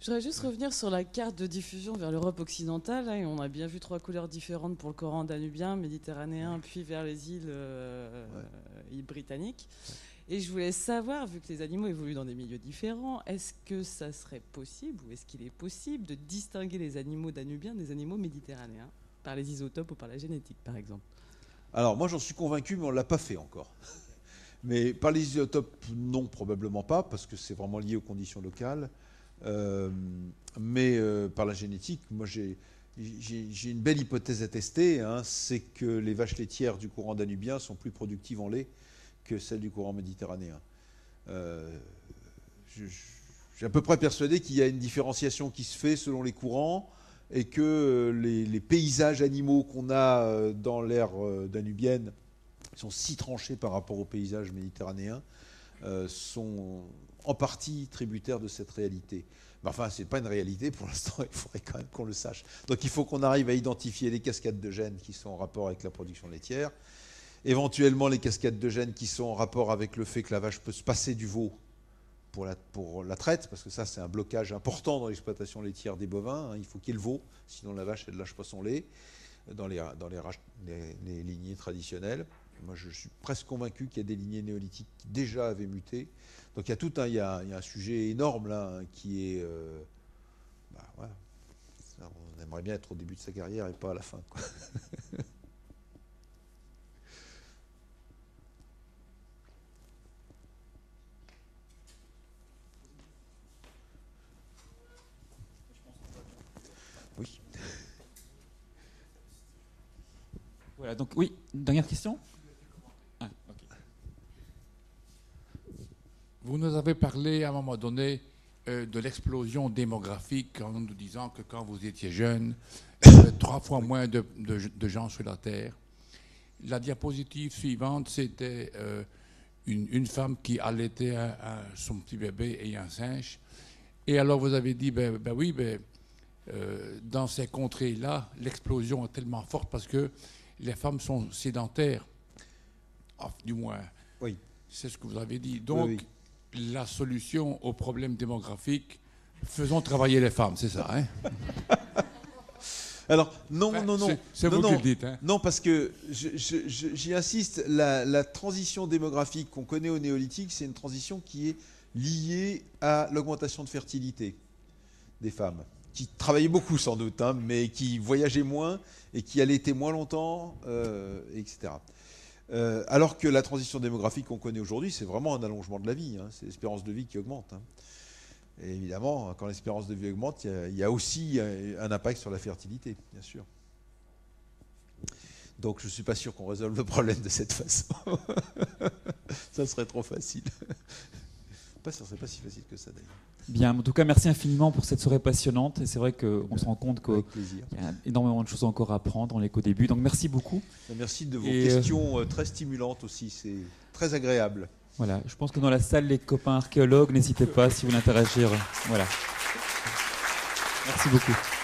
S2: Je voudrais juste revenir sur la carte de diffusion vers l'Europe occidentale. Hein, et on a bien vu trois couleurs différentes pour le Coran danubien, méditerranéen, puis vers les îles, euh, îles britanniques. Et je voulais savoir, vu que les animaux évoluent dans des milieux différents, est-ce que ça serait possible ou est-ce qu'il est possible de distinguer les animaux danubiens des animaux méditerranéens par les isotopes ou par la génétique, par exemple
S3: alors moi j'en suis convaincu, mais on ne l'a pas fait encore. Mais par les isotopes, non, probablement pas, parce que c'est vraiment lié aux conditions locales. Euh, mais euh, par la génétique, moi j'ai, une belle hypothèse à tester, hein, c'est que les vaches laitières du courant danubien sont plus productives en lait que celles du courant méditerranéen. Euh, j'ai à peu près persuadé qu'il y a une différenciation qui se fait selon les courants et que euh, les, paysages animaux qu'on a euh, dans l'ère euh, danubienne sont si tranchés par rapport aux paysages méditerranéens sont en partie tributaires de cette réalité. enfin, ce n'est pas une réalité pour l'instant, il faudrait quand même qu'on le sache. Donc il faut qu'on arrive à identifier les cascades de gènes qui sont en rapport avec la production laitière, éventuellement les cascades de gènes qui sont en rapport avec le fait que la vache peut se passer du veau pour la, traite, parce que ça, c'est un blocage important dans l'exploitation laitière des bovins. Hein. Il faut qu'il y le veau, sinon la vache, elle lâche pas son lait dans les, dans les, les, lignées traditionnelles. Moi, je suis presque convaincu qu'il y a des lignées néolithiques qui déjà avaient muté. Donc il y a tout un, il y a, il y a un sujet énorme là, hein, qui est. Euh, bah, voilà. On aimerait bien être au début de sa carrière et pas à la fin. Quoi.
S1: Voilà, donc oui, dernière question ah, Vous nous avez parlé à un moment donné euh, de l'explosion démographique en nous disant que quand vous étiez jeune, trois fois moins de, gens sur la Terre. La diapositive suivante, c'était euh, une, femme qui allaitait son petit bébé et un singe. Et alors vous avez dit, ben, ben oui, ben, euh, dans ces contrées-là, l'explosion est tellement forte parce que les femmes sont sédentaires. Ah, du moins, oui. c'est ce que vous avez dit. Donc, la solution au problème démographique, faisons travailler les femmes, c'est ça hein? Alors, non, ben, non, non. C'est vous non, qui le dites. Hein.
S3: Non, parce que j'y insiste, la, transition démographique qu'on connaît au néolithique, c'est une transition qui est liée à l'augmentation de fertilité des femmes qui travaillaient beaucoup sans doute, hein, mais qui voyageait moins et qui allait moins longtemps, euh, etc. Euh, alors que la transition démographique qu'on connaît aujourd'hui, c'est vraiment un allongement de la vie. Hein. c'est l'espérance de vie qui augmente. Hein. Et évidemment, quand l'espérance de vie augmente, il y, a aussi euh, un impact sur la fertilité, bien sûr. Donc je ne suis pas sûr qu'on résolve le problème de cette façon. ça serait trop facile. Pas sûr, serait pas si facile que ça d'ailleurs.
S2: Bien, en tout cas, merci infiniment pour cette soirée passionnante. Et c'est vrai qu'on se rend compte qu'il y a énormément de choses encore à apprendre, on est qu'au début. Donc merci beaucoup. Bah, merci de vos euh, questions
S3: euh, très stimulantes aussi, c'est très agréable.
S2: Voilà, je pense que dans la salle, les copains archéologues, n'hésitez pas si vous voulez interagir. Voilà. Merci beaucoup.